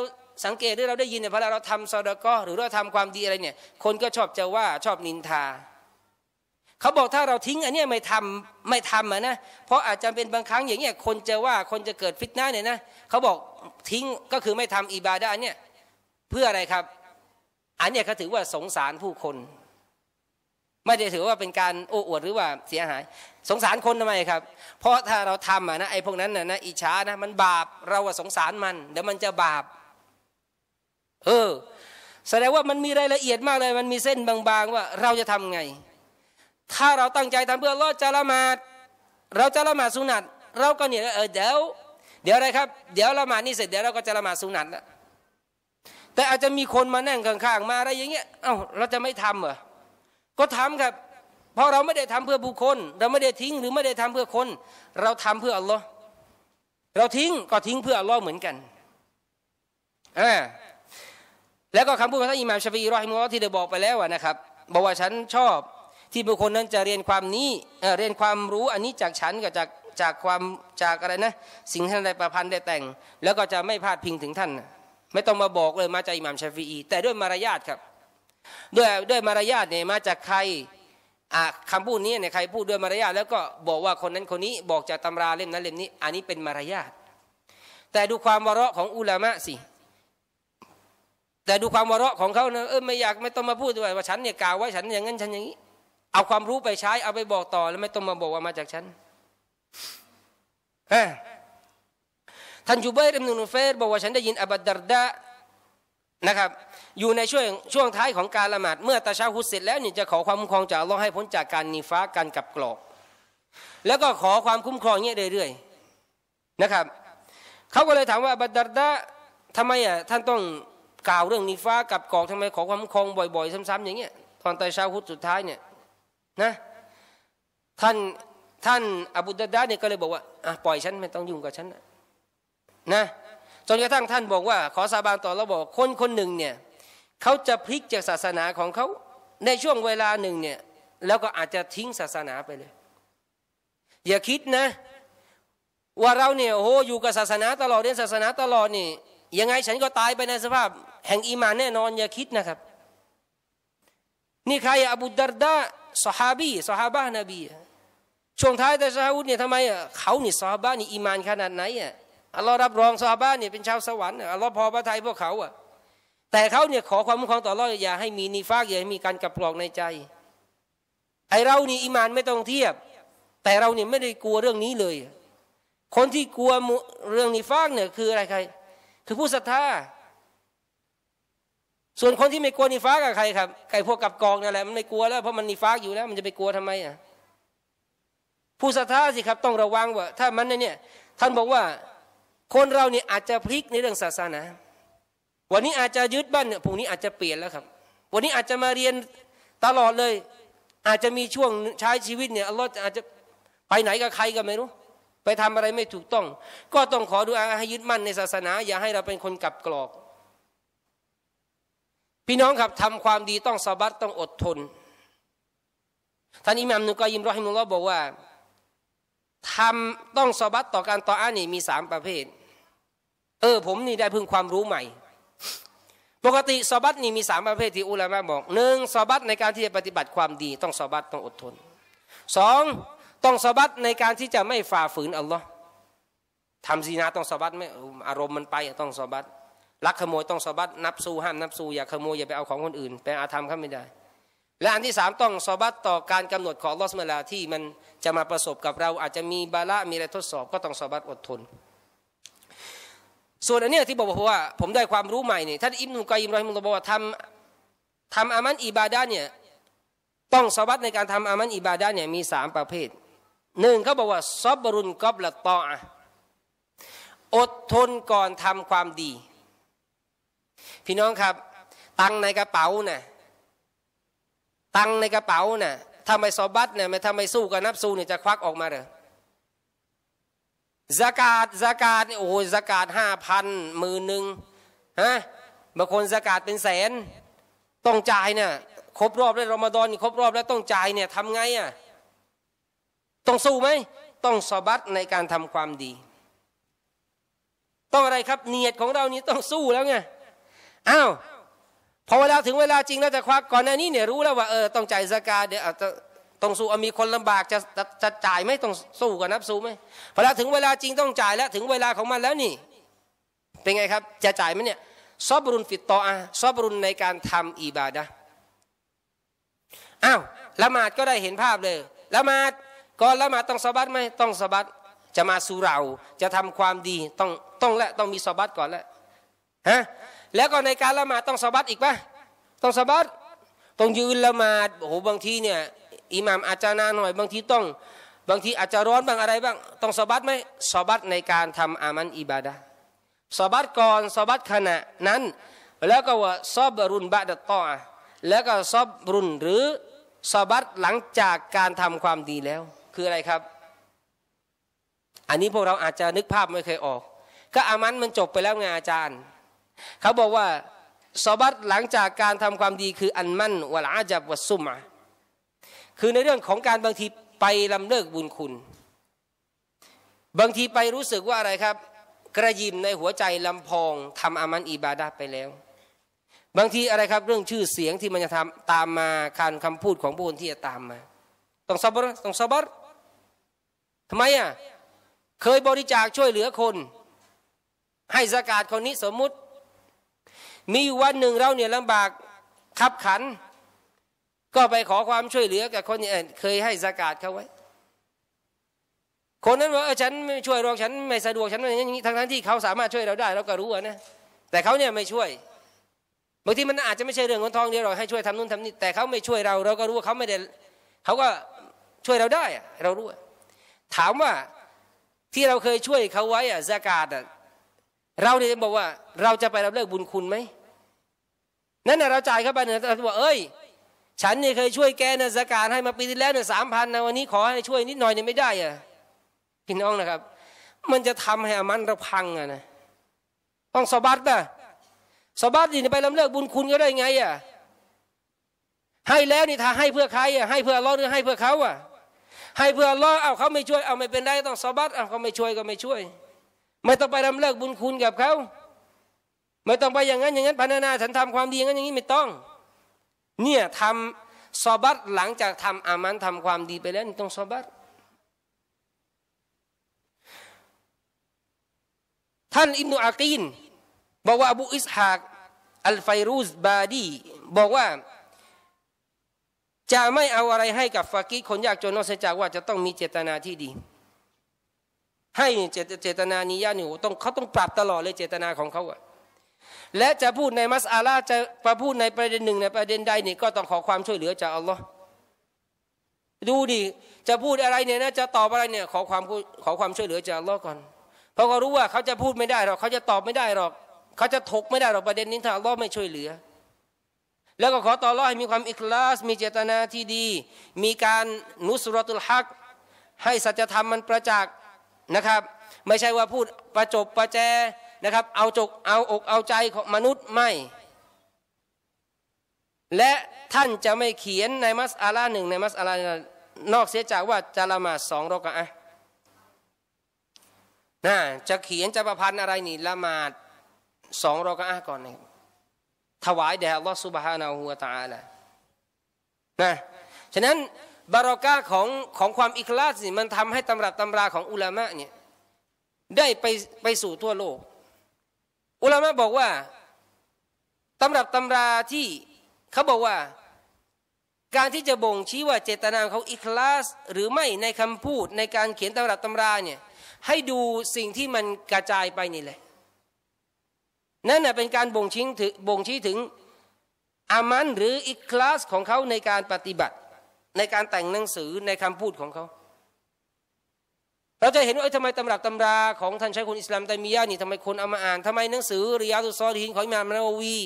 สังเกตที่เราได้ยินเนี่ยพอเราทำซอดก็หรือเราทำความดีอะไรเนี่ยคนก็ชอบจะว่าชอบนินทา เขาบอกถ้าเราทิ้งอันนี้ไม่ทำไม่ทำะนะเพราะอาจจะเป็นบางครั้งอย่างเงี้ยคนจะว่าคนจะเกิดฟิตนะเนี่ยนะเขาบอกทิ้งก็คือไม่ทำอิบาดะเนี่ยเพื่ออะไรครับ อันเนี้ยเขาถือว่าสงสารผู้คน ไม่ได้ถือว่าเป็นการโอ้อวดหรือว่าเสียหาย สงสารคนทำไมครับ เพราะถ้าเราทำะนะไอ้พวกนั้นน่ะนะอิจฉานะมันบาปเราะสงสารมันเดี๋ยวมันจะบาปเออ แสดงว่ามันมีรายละเอียดมากเลยมันมีเส้นบางๆ ว่าเราจะทำไง ถ้าเราตั้งใจทำเพื่อลอดจะละหมาดเราจะละหมาดสุนัตเราก็เนี่ยเออเดี๋ยวเดี๋ยวอะไรครับ เดี๋ยวละหมาดนี่เสร็จเดี๋ยวเราก็จะละหมาดสุนัตแล้วแต่อาจจะมีคนมานั่งข้างๆมาอะไรอย่างเงี้ยเอ้าเราจะไม่ทำเหรอก็ทำครับ เพราะเราไม่ได้ทำเพื่อบุคคล เราไม่ได้ทิ้งหรือไม่ได้ทำเพื่อคน เราทำเพื่ออัลลอฮ์เราทิ้งก็ทิ้งเพื่ออัลลอฮ์เหมือนกันอ่าแล้วก็คำพูดของท่านอิหม่ามชาฟีรอฮิมุลลอฮ์ที่ได้บอกไปแล้วนะครับบอกว่าฉันชอบที่บุคคลนั้นจะเรียนความนี้เรียนความรู้อันนี้จากฉันกับจากจากความจากอะไรนะ สิ่งที่ท่านได้ประพันธ์ได้แต่ง แล้วก็จะไม่พลาดพิงถึงท่านไม่ต้องมาบอกเลยมาจากอิหม่ามชาฟีอีแต่ด้วยมารยาทครับด้วยด้วยมารยาทเนี่ยมาจากใครคำพูดนี้เนี่ยใครพูดด้วยมารยาทแล้วก็บอกว่าคนนั้นคนนี้บอกจากตำราเล่มนั้นเล่มนี้ อันนี้เป็นมารยาทแต่ดูความวระของอุลามะสิแต่ดูความวาระของเขานะเออไม่อยาก ไม่ต้องมาพูดด้วยว่าฉันเนี่ยกล่าวไว้ฉันอย่างนั้นฉันอย่างนี้เอาความรู้ไปใช้เอาไปบอกต่อ แล้วไม่ต้องมาบอกว่ามาจากฉันเออท่านจูเบย์อิมนุนเฟรบอกว่าฉันได้ยินอบัดดารดะนะครับ อยู่ในช่วงช่วงท้ายของการละหมาดเมื่อตาชาฮุสเสร็จแล้วนี่จะขอความคุ้มครองจากลอให้พ้นจากการนิฟ้าการกับกรอกแล้วก็ขอความคุ้มครองเงี้ยเรื่อยๆนะครับเขาก็เลยถามว่า บัดดารดะทำไมอ่ะท่านต้องกล่าวเรื่องนิฟ้ากับกอกทำไมขอความคงบ่อยๆซ้ำๆอย่างเงี้ยตอนต้ชาวฮุดสุดท้ายเนี่ยนะท่านท่านอบุดดาเนี่ยก็เลยบอกว่าอ่ะปล่อยฉันไม่ต้องยุ่งกับฉันนะจนกระทั่งท่านบอกว่า ขอสาบานต่อเราบอกคนคนหนึ่งเนี่ยเขาจะพลิกจากศาสนาของเขาในช่วงเวลาหนึ่งเนี่ยแล้วก็อาจจะทิ้งศาสนาไปเลย อย่าคิดนะว่าเราเนี่ยโอ้โหอยู่กับศาสนาตลอดเรียนศาสนาตลอดนี่ยังไงฉันก็ตายไปในสภาพแห่งอีมานแน่นอนอย่าคิดนะครับ นี่ใครอบูดาร์ดาสฮาบีสฮาบะนบีช่วงท้ายแต่ซาอุดเนี่ยทำไมอ่ะเขานี่ยอฮาบะนี่อีมานขนาดไหนอ่ะอัลลอฮ์รับรองสฮาบะเนี่ยเป็นชาวสวรรค์อัลลอฮ์พอพระทัยพวกเขาอ่ะแต่เขาเนี่ยขอความคุ้มครองต่อรอดอย่าให้มีนิฟากอย่าให้มีการกลับกรอกในใจไอเรานี่อีมานไม่ต้องเทียบ แต่เราเนี่ยไม่ได้กลัวเรื่องนี้เลย คนที่กลัวเรื่องนิฟากเนี่ยคืออะไรใครคือผู้ศรัทธาส่วนคนที่ไม่กลัวนิฟ้ากับใครครับ ใครพวกกับกองนั่นแหละมันไม่กลัวแล้วเพราะมันนิฟ้าอยู่แล้ว มันจะไปกลัวทำไมอ่ะผู้ศรัทธาสิครับต้องระวังว่า ถ้ามันเนี่ยท่านบอกว่าคนเราเนี่ยอาจจะพลิกในเรื่องศาสนา วันนี้อาจจะยึดบ้านเนี่ยพรุ่งนี้อาจจะเปลี่ยนแล้วครับ วันนี้อาจจะมาเรียนตลอดเลยอาจจะมีช่วงใช้ชีวิตเนี่ยอัลลอฮ์อาจจะไปไหนกับใครก็ไม่รู้ ไปทำอะไรไม่ถูกต้อง ก็ต้องขอดูอาให้ยึดมั่นในศาสนา อย่าให้เราเป็นคนกลับกรอกพี่น้องครับทำความดีต้องสบัดต้องอดทนท่านอิหม่ามนุกอยิมรอฮิมุลลอฮ์บอกว่าทำต้องสบัดต่อการต่ออานี่มีสามประเภท เออผมนี่ได้พึ่งความรู้ใหม่ปกติสบัดนี่มีสามประเภทที่อุลามะบอกหนึ่งสบัดในการที่จะปฏิบัติความดีต้องสบัดต้องอดทนสองต้องสบัดในการที่จะไม่ฝ่าฝืนอัลลอฮ์ทำซีนาต้องสบัดไหมอารมณ์มันไปต้องสบัดรักขโมยต้องสบัดนับสู้ห้ามนับสู้อย่าขโมยอย่าไปเอาของคนอื่นไปอาธรรมครับไม่ได้ และอันที่สามต้องสบัดต่อการกำหนดของลอสเมลาที่มันจะมาประสบกับเราอาจจะมีบาละมีอะไรทดสอบก็ต้องสบัดอดทน ส่วนอันนี้ที่บอกว่า ผมได้ความรู้ใหม่นี่ท่านอิมนุกอยิมรอยมุลบอกว่าทำทำอามันอิบาดาเนี่ยต้องสวัดในการทำอามันอิบาดาเนี่ยมีสามประเภทหนึ่งเขาบอกว่าซอบบรุนกอบละตอออดทนก่อนทำความดีพี่น้องครับ ตังในกระเป๋านะ่ะตังในกระเป๋านะ่ะถ้าไม่สอบัตเนี่ยถ้าไม่สู้กับนับสู้เนี่ยจะควักออกมาเหรอสกาดสกาดโอ้ยสกาดห้าพันหมื่นหนึ่งฮะบางคนสกาดเป็นแสน ต้องจ่ายเนี่ยครบรอบแล้วรอมฎอนครบรอบแล้วต้องจ่ายเนี่ยทำไงอะ่ะต้องสู้ไหมต้องสอบัตในการทำความดีต้องอะไรครับเนียดของเรานี้ต้องสู้แล้วไงอ้าวพอเวลาถึงเวลาจริงแล้วจะควักก่อนหน้านี้เนี่ยรู้แล้วว่าเออต้องจ่ายสกาเดี๋ยวจะต้องสู้มีคนลำบากจะจะจะจ่ายไหมต้องสู้กับนับ สู้ไหมพอวลาถึงเวลาจริงต้องจ่ายแล้วถึงเวลาของมันแล้วนี่ เป็นไงครับ จะจ่ายไหมเนี่ย ซอบรุนฟิตตออาซอบรุนในการทำอีบาดะอ้าวละหมาดก็ได้เห็นภาพเลยละหมาดก่อนละหมาดต้องสบัดไหมต้องสบัดจะมาสู่เรา จะทำความดีต้องต้องและต้องมีสบัดก่อนแล้วฮะแล้วก็ในการละหมาดต้องสบัดอีกปะต้องสบัดต้องยืนละหมาดโอ้โห บางทีเนี่ยอิหมามอาจจะนานหน่อยบางทีต้อง บางทีอาจจะร้อนบางอะไรบ้าง ต้องสบัดไหมสบัดในการทำอามันอิบาดะสบัดก่อนสบัดขณะนั้น แล้วก็ว่าซอบรุนบะดต่อแล้วก็ซอบรุนหรือสบัดหลังจากการทำความดีแล้ว คืออะไรครับ อันนี้พวกเราอาจจะนึกภาพไม่เคยออก ก็อามันมันจบไปแล้วไงอาจารย์เขาบอกว่าซอบัตหลังจากการทำความดีคืออันมั่นวลาจับวะซุมาคือในเรื่องของการบางทีไปลำเลิกบุญคุณ บางทีไปรู้สึกว่าอะไรครับ กระยิมในหัวใจลำพองทำอามันอิบาดาไปแล้ว บางทีอะไรครับเรื่องชื่อเสียงที่มันจะทำตามมาการคำพูดของผู้คนที่จะตามมาต้องซอบัตต้องซอบัตทำไมอ่ะเคยบริจาคช่วยเหลือคน ให้สกาดคนนี้สมมุติมีวันหนึ่งเราเนี่ยลำบากขับขัน ก็ไปขอความช่วยเหลือกับคน่เคยให้สากาดเขาไว้ คนนั้นว่าเออฉันไม่ช่วยเราฉันไม่สะดวกฉันอย่างนี้ทั้งทั้งที่เขาสามารถช่วยเราได้ เราก็รู้นะแต่เขาเนี่ยไม่ช่วยบางทีมันอาจจะไม่ใช่เรื่องเงินทองเดียวหรอกให้ช่วยทำนู่นทำนี่แต่เขาไม่ช่วยเราเราก็รู้ว่าเขาไม่ได้เขาก็ช่วยเราได้เรารู้ ถามว่าที่เราเคยช่วยเขาไว้อะสากาดอะเราเนี่ยบอกว่าเราจะไปรับเลิกบุญคุณไหมนั่นเราจ่ายเข้าไปเนี่ยเราบอกเอ้ยฉันเนี่ยเคยช่วยแกนาสการให้มาปีที่แล้วเนี่ยสามพันนะวันนี้ขอให้ช่วยนิดหน่อยเนี่ยไม่ได้อะพี่น้องนะครับ มันจะทำให้อามันเราพังอะนะต้องสบัดป่ะสบัดดีไปลำเลิกบุญคุณก็ได้ไงอ่ะให้แล้วนี่ถ้าให้เพื่อใครอ่ะให้เพื่อล้อหรือให้เพื่อเขาอ่ะ ให้เพื่อล้อเอาเขาไม่ช่วยเอาไม่เป็นไรต้องสบัดเอาเขาไม่ช่วยก็ไม่ช่วย ไม่ต้องไปลำเลิกบุญคุณกับเขาไม่ต้องไปอย่างนั้นอย่างนั้นพันนาฉันทำความดีงั้นอย่างนี้ไม่ต้องเนี่ยทำสอบัตหลังจากทำอามันทำความดีไปแล้วต้องสอบัตท่านอิบนุอากีนบอกว่าอบูอิสฮากอัลไฟรูสบาดีบอกว่าจะไม่เอาอะไรให้กับฟากีคนยากจนนอกจากว่าจะต้องมีเจตนาที่ดีให้เจเจตนานิยานิวต้องเขาต้องปรับตลอดเลยเจตนาของเขาอะและจะพูดในมัสอาลาจะประพูดในประเด็นหนึ่งในประเด็นใดนี่ก็ต้องขอความช่วยเหลือจากอัลลอฮ์ดูดิจะพูดอะไรเนี่ยนะจะตอบอะไรเนี่ยขอความขอความช่วยเหลือจากอัลลอฮ์ก่อนเพราะเขารู้ว่าเขาจะพูดไม่ได้หรอกเขาจะตอบไม่ได้หรอกเขาจะถกไม่ได้หรอกประเด็นนี้ถ้าอัลลอฮ์ไม่ช่วยเหลือ แล้วก็ขอต่อรอดให้มีความอิคลาส มีเจตนาที่ดี มีการนุสรตุลฮัก ให้สัจธรรมมันประจักษ์นะครับ ไม่ใช่ว่าพูดประจบประแจนะครับเอาจกเอาอกเอาใจของมนุษย์ไม่ และท่านจะไม่เขียนในมัสอาลาหนึ่งในมัสอาลานอกเสียจากว่าจะละมาสองรอกะอะนะจะเขียนจะประพันธ์อะไรนี่ละมาดสองรอกะอะก่อนนะคถวายแด่ลอสุบฮานาหัวตาละนะฉะนั้นบารอกาของของความอิคลาสนี่มันทำให้ตำรับตำราของอุลามะเนี่ยได้ไปไปสู่ทั่วโลกอุลามะบอกว่าตำรับตำราที่เขาบอกว่าการที่จะบ่งชี้ว่าเจตนาเขาอิคลาสหรือไม่ในคำพูด ในการเขียนตำรับตำราเนี่ยให้ดูสิ่งที่มันกระจายไปนี่แหละนั่นะเป็นการบ่งชี้ถึงบ่งชี้ถึงอามัน หรืออิคลาสของเขาในการปฏิบัติในการแต่งหนังสือในคำพูดของเขาเราจะเห็นว่าทำไมตำรับตำราของท่านชายคนอิสลามไตมียะนี่ทำไมคนเอามาอ่านทำไมหนังสือ ริยาตุซอลีนของอิมามนาวี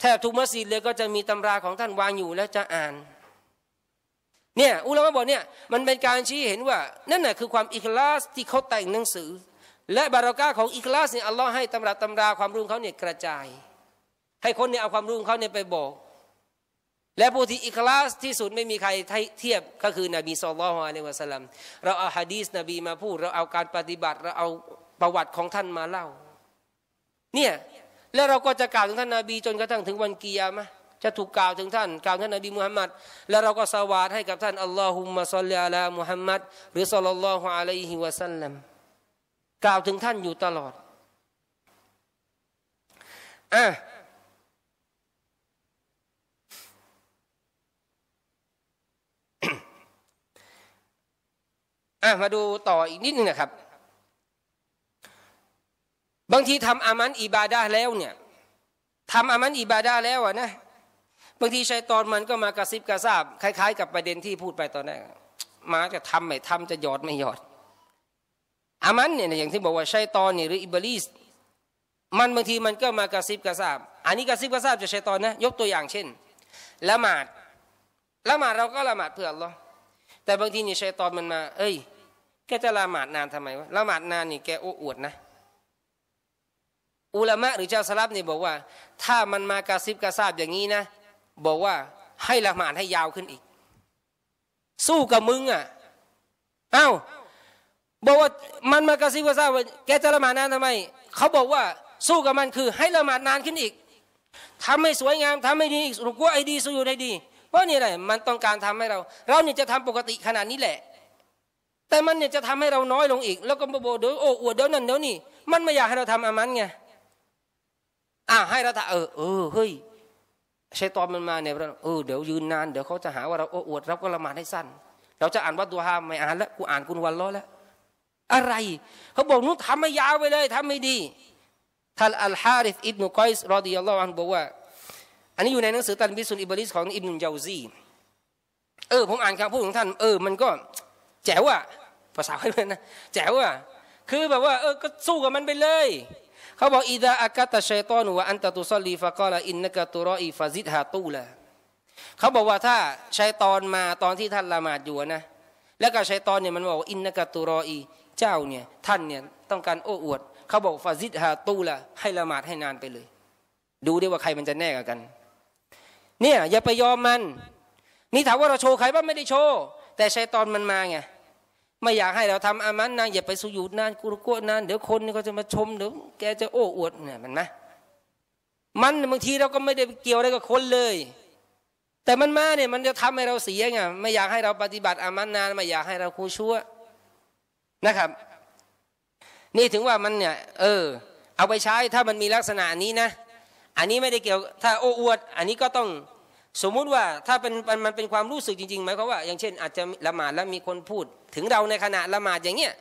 แทบทุกมัสยิดเลยก็จะมีตำราของท่านวางอยู่แล้วจะอ่านเนี่ยอุลามะบอกเนี่ยมันเป็นการชี้เห็นว่านั่นแหละคือความอิคลาสที่เขาแต่งหนังสือ และบารอก้าของอิคลาสเนี่ยอัลลอฮ์ให้ตำราตำราความรู้เขาเนี่ยกระจาย ให้คนเนี่ยเอาความรู้เขาเนี่ยไปบอกและผู้ที่อิคลาสที่สุดไม่มีใครเทียบ ก็คือ นบีสุลต่านอะลัยวะสัลลัมเราเอาฮะดีสนบีมาพูดเราเอาการปฏิบัติ เราเอาประวัติของท่านมาเล่า เนี่ย แล้วเราก็จะกล่าวถึงท่านนาบีจนกระทั่งถึงวันกียามะจะถูกกล่าวถึงท่าน กล่าวท่านนาบีมุฮัมมัดแล้วเราก็สวาดให้กับท่านอัลลอฮุมะซัลลัลลมุฮัมมัดหรือสุลลัลฮุอะลัยฮิวะสัลลัมกล่าวถึงท่านอยู่ตลอดอ่ะอ่ะมาดูต่ออีกนิดนึงนะครับ บางทีทำอามันอิบาดาแล้วเนี่ยทำอามันอิบาดาแล้วอะนะบางทีชัยตอนมันก็มากระซิบกระซาบคล้ายๆ กับประเด็นที่พูดไปตอนแรกมาจะทำไมทำจะหยอดไม่หยอดอามันเนี่ยอย่างที่บอกว่าชัยตอนเนี่ยหรืออิบลิสมันบางทีมันก็มากระซิบกระซาบ อันนี้กระซิบกระซาบจะชัยตอนนะยกตัวอย่างเช่นละหมาดละหมาดเราก็ละหมาดเพื่อหรอแต่บางทีนี่ชัยตอนมันมา เอ้ย แกจะละหมาดนานทำไมวะ ละหมาดนานนี่แกโอ้อวดนะ อุลามะหรือเจ้าสลับนี่บอกว่า ถ้ามันมากระซิบกระซาบอย่างนี้นะ บอกว่าให้ละหมาดให้ยาวขึ้นอีก สู้กับมึงอ่ะ เอ้า บอกว่ามันมากระซิบกระซาบว่าแกจะละหมาดนานทำไม เขาบอกว่า สู้กับมันคือ ให้ละหมาดนานขึ้นอีก ทำให้สวยงามทำให้ดีรีกัวไอดีสู้อยู่ในดีเพราะนี่แหละมันต้องการทำให้เรา เราเนี่ยจะทำปกติขนาดนี้แหละ แต่มันเนี่ยจะทำให้เราน้อยลงอีกแล้วก็โบเดียวโอ้อวดเดี๋ยวนั่นเดี๋ยวนี่มันไม่อยากให้เราทำอามันไงอ่าให้เราถ้าเออเออเฮ้ยใช้ตอนมันมาเนี่ยเราเออเดี๋ยวยืนนานเดี๋ยวเขาจะหาว่าเราโอ้อวดเราก็ละหมาดให้สั้น เราจะอ่านวัดตัวห้ามไม่อ่านแล้วกูอ่านกุนวันล้อแล้วอะไร เขาบอกนู้นทำไม่ยาวไปเลยทำไม่ดีท่านอัลฮาริสอิบนุกอยส์รอดิยัลลอฮุอันบอกว่าอันนี้อยู่ในหนังสือตันบิสุนอิบลิสของอิบนุยาวซี เออผมอ่านคำพูดของท่านเออมันก็ แจ๋วอะภาษาไทาเลยนะแจ๋วอะคือแบบว่า เออก็สู้กับมันไปเลย เขาบอกอิดะอากาตะชตอนุวอันตะตุซอลีฟะกอลาอินนกะตุรออีฟาซิดฮาตูละเขาบอกว่าถ้า ชัตอนมาตอนที่ท่านละหมาดอยู่นะแล้วก็ชัตอนเนี่ยมันบอกอินนกะตุรออีเจ้าเนี่ยท่านเนี่ยต้องการโอ้อวด เขาบอกฟาซิดฮาตูละให้ละหมาดให้นานไปเลย ดูดิว่าใครมันจะแน่กันเนี่ยอย่าไปยอมมัน นี่ถามว่าเราโชว์ใครบ้างไม่ได้โชว์แต่ชัยตอนมันมาไงไม่อยากให้เราทำอามันนะอย่าไปสุยุดนานกุรกวนานเดี๋ยวคนก็จะมาชมเดี๋ยวแกจะโอ้อวด เนี่ยมันนะมันบางทีเราก็ไม่ได้เกี่ยวอะไรกับคนเลย แต่มันมาเนี่ยมันจะทำให้เราเสียไงไม่อยากให้เราปฏิบัติอามันนาน ไม่อยากให้เราคูชั่วนะครับ นี่ถึงว่ามันเนี่ย เออ เอาไปใช้ถ้ามันมีลักษณะนี้นะอันนี้ไม่ได้เกี่ยวถ้าโอ้อวดอันนี้ก็ต้องสมมุติว่าถ้าเป็นมันเป็นความรู้สึกจริงๆไหมเพราะว่า อย่างเช่น อาจจะละหมาดแล้วมีคนพูด ถึงเราในขณะละหมาดอย่างเงี้ย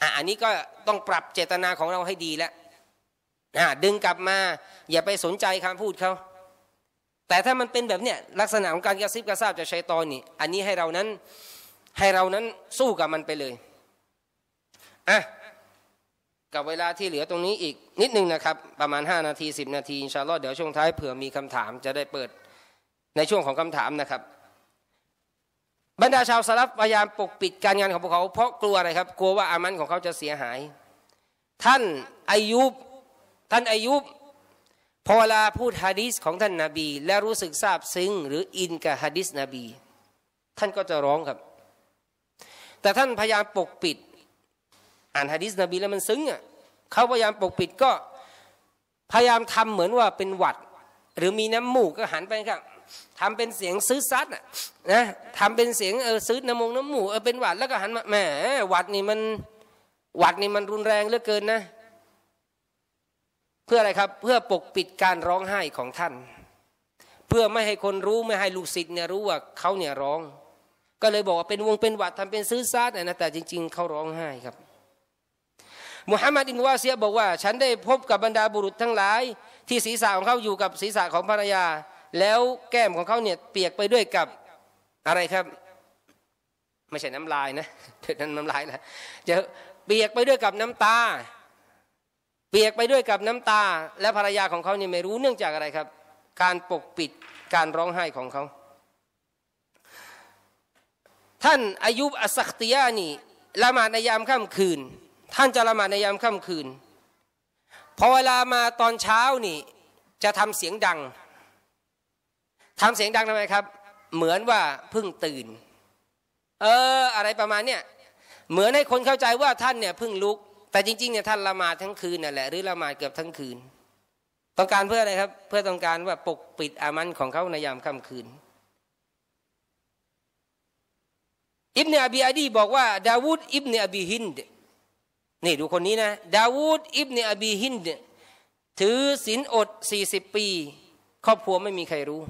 อ่ะอันนี้ก็ต้องปรับเจตนาของเราให้ดีแล้วะดึงกลับมา อย่าไปสนใจคำพูดเขาแต่ถ้ามันเป็นแบบเนี้ยลักษณะของการกระซิบกระซาบจากชัยตอนนี่อันนี้ให้เรานั้นให้เรานั้นสู้กับมันไปเลยอ่ะกับเวลาที่เหลือตรงนี้อีก นิดนึงนะครับ ประมาณ 5 นาที10นาทีชาลอดเดี๋ยวช่วงท้ายเผื่อมีคำถาม จะได้เปิดในช่วงของคำถามนะครับ บรรดาชาวสลับพยายามปกปิดการงานของพวกเขาเพราะกลัวอะไร ครับกลัวว่าอามันของเขาจะเสียหาย ท่านอายุบท่านอายุบพอเวลาพูดฮะดิษของท่านนาบี และรู้สึกซาบซึ้ง หรืออินกับฮะดิษนบี ท่านก็จะร้องครับ แต่ท่านพยายามปกปิดอ่านฮะดิษนบีแล้วมันซึ้งอ่ะ เขาพยายามปกปิดก็พยายามทำเหมือนว่าเป็นหวัด หรือมีน้ำมูกก็หันไปครับทำเป็นเสียงซื้อซัดนะทำเป็นเสียงเออซื้อน้ำมงน้ำหมูเออเป็นหวัดแล้วก็หันมาแหมหวัดนี่มันหวัดนี่มันรุนแรงเหลือเกินนะ เพื่ออะไรครับเพื่อปกปิดการร้องไห้ของท่าน เพื่อไม่ให้คนรู้ไม่ให้ลูกศิษย์เนี่ยรู้ว่าเขาเนี่ยร้อง ก็เลยบอกว่าเป็นวงเป็นหวัดทำเป็นซื้อซัดนะแต่จริง ๆเขาร้องไห้ครับมุฮัมมัดอินวาเซียบอกว่าฉันได้พบกับบรรดาบุรุษทั้งหลาย ที่ศีรษะของเขาอยู่กับศีรษะของภรรยา แล้วแก้มของเขาเนี่ยเปียกไปด้วยกับอะไรครับ ไม่ใช่น้ำลายนะเด็ดนั้นน้ำลายนะจะเปียกไปด้วยกับน้ำตา เปียกไปด้วยกับน้ำตา และภรรยาของเขาเนี่ยไม่รู้เนื่องจากอะไรครับ การปกปิดการร้องไห้ของเขา ท่านอายุบอัสักติยานี่ละหมาดในยามค่ำคืนท่านจะละหมาดในยามค่ำคืน พอเวลามาตอนเช้านี่จะทำเสียงดังทำเสียงดังทำไมครับ เหมือนว่าเพิ่งตื่น เอออะไรประมาณเนี้ย เหมือนให้คนเข้าใจว่าท่านเนี่ยเพิ่งลุก แต่จริงๆเนี่ยท่านละหมาดทั้งคืนน่ะแหละหรือละหมาดเกือบทั้งคืน ต้องการเพื่ออะไรครับ เพื่อต้องการว่าปกปิดอามันของเขาในยามค่ำคืน อิบเนอบีอาดี บอกว่าดาวูดอิบเนอบีฮินด์นี่ ดูคนนี้นะดาวูดอิบเนอบีฮินเนี่ยถือศีลอดส0ี่ิบปีครอบครัวไม่มีใครรู้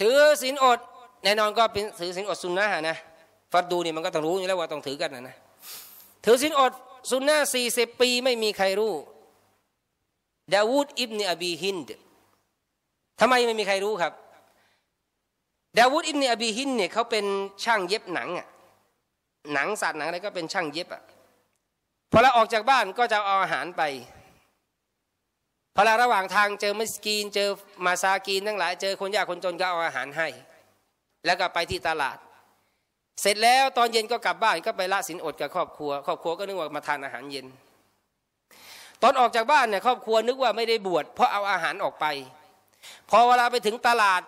ถือศีลอดแน่นอนก็เป็นถือศีลอดสุนนะนะฟัดดูเนี่ยมันก็ต้องรู้อยู่แล้วว่าต้องถือกันนะนะถือศีลอดสุนนะสี่สิบปี ไม่มีใครรู้ดาวูดอิบเนอบีฮินทำไมไม่มีใครรู้ครับดาวูดอิบเนอบีฮินเนี่ยเขาเป็นช่างเย็บหนังอ่ะหนัง สัตว์หนังอะไรก็เป็นช่างเย็บอ่ะพอเราออกจากบ้านก็จะเอาอาหารไปพอเราระหว่างทางเจอมิสกีนเจอมาซากีนทั้งหลายเจอคนยากคนจนก็เอาอาหารให้ แล้วก็ไปที่ตลาด เสร็จแล้วตอนเย็นก็กลับบ้านก็ไปละสินอด กับครอบครัวครอบครัวก็นึกว่ามาทานอาหารเย็น ตอนออกจากบ้านเนี่ยครอบครัวนึกว่าไม่ได้บวชเพราะเอาอาหารออกไปพอเวลาไปถึงตลาด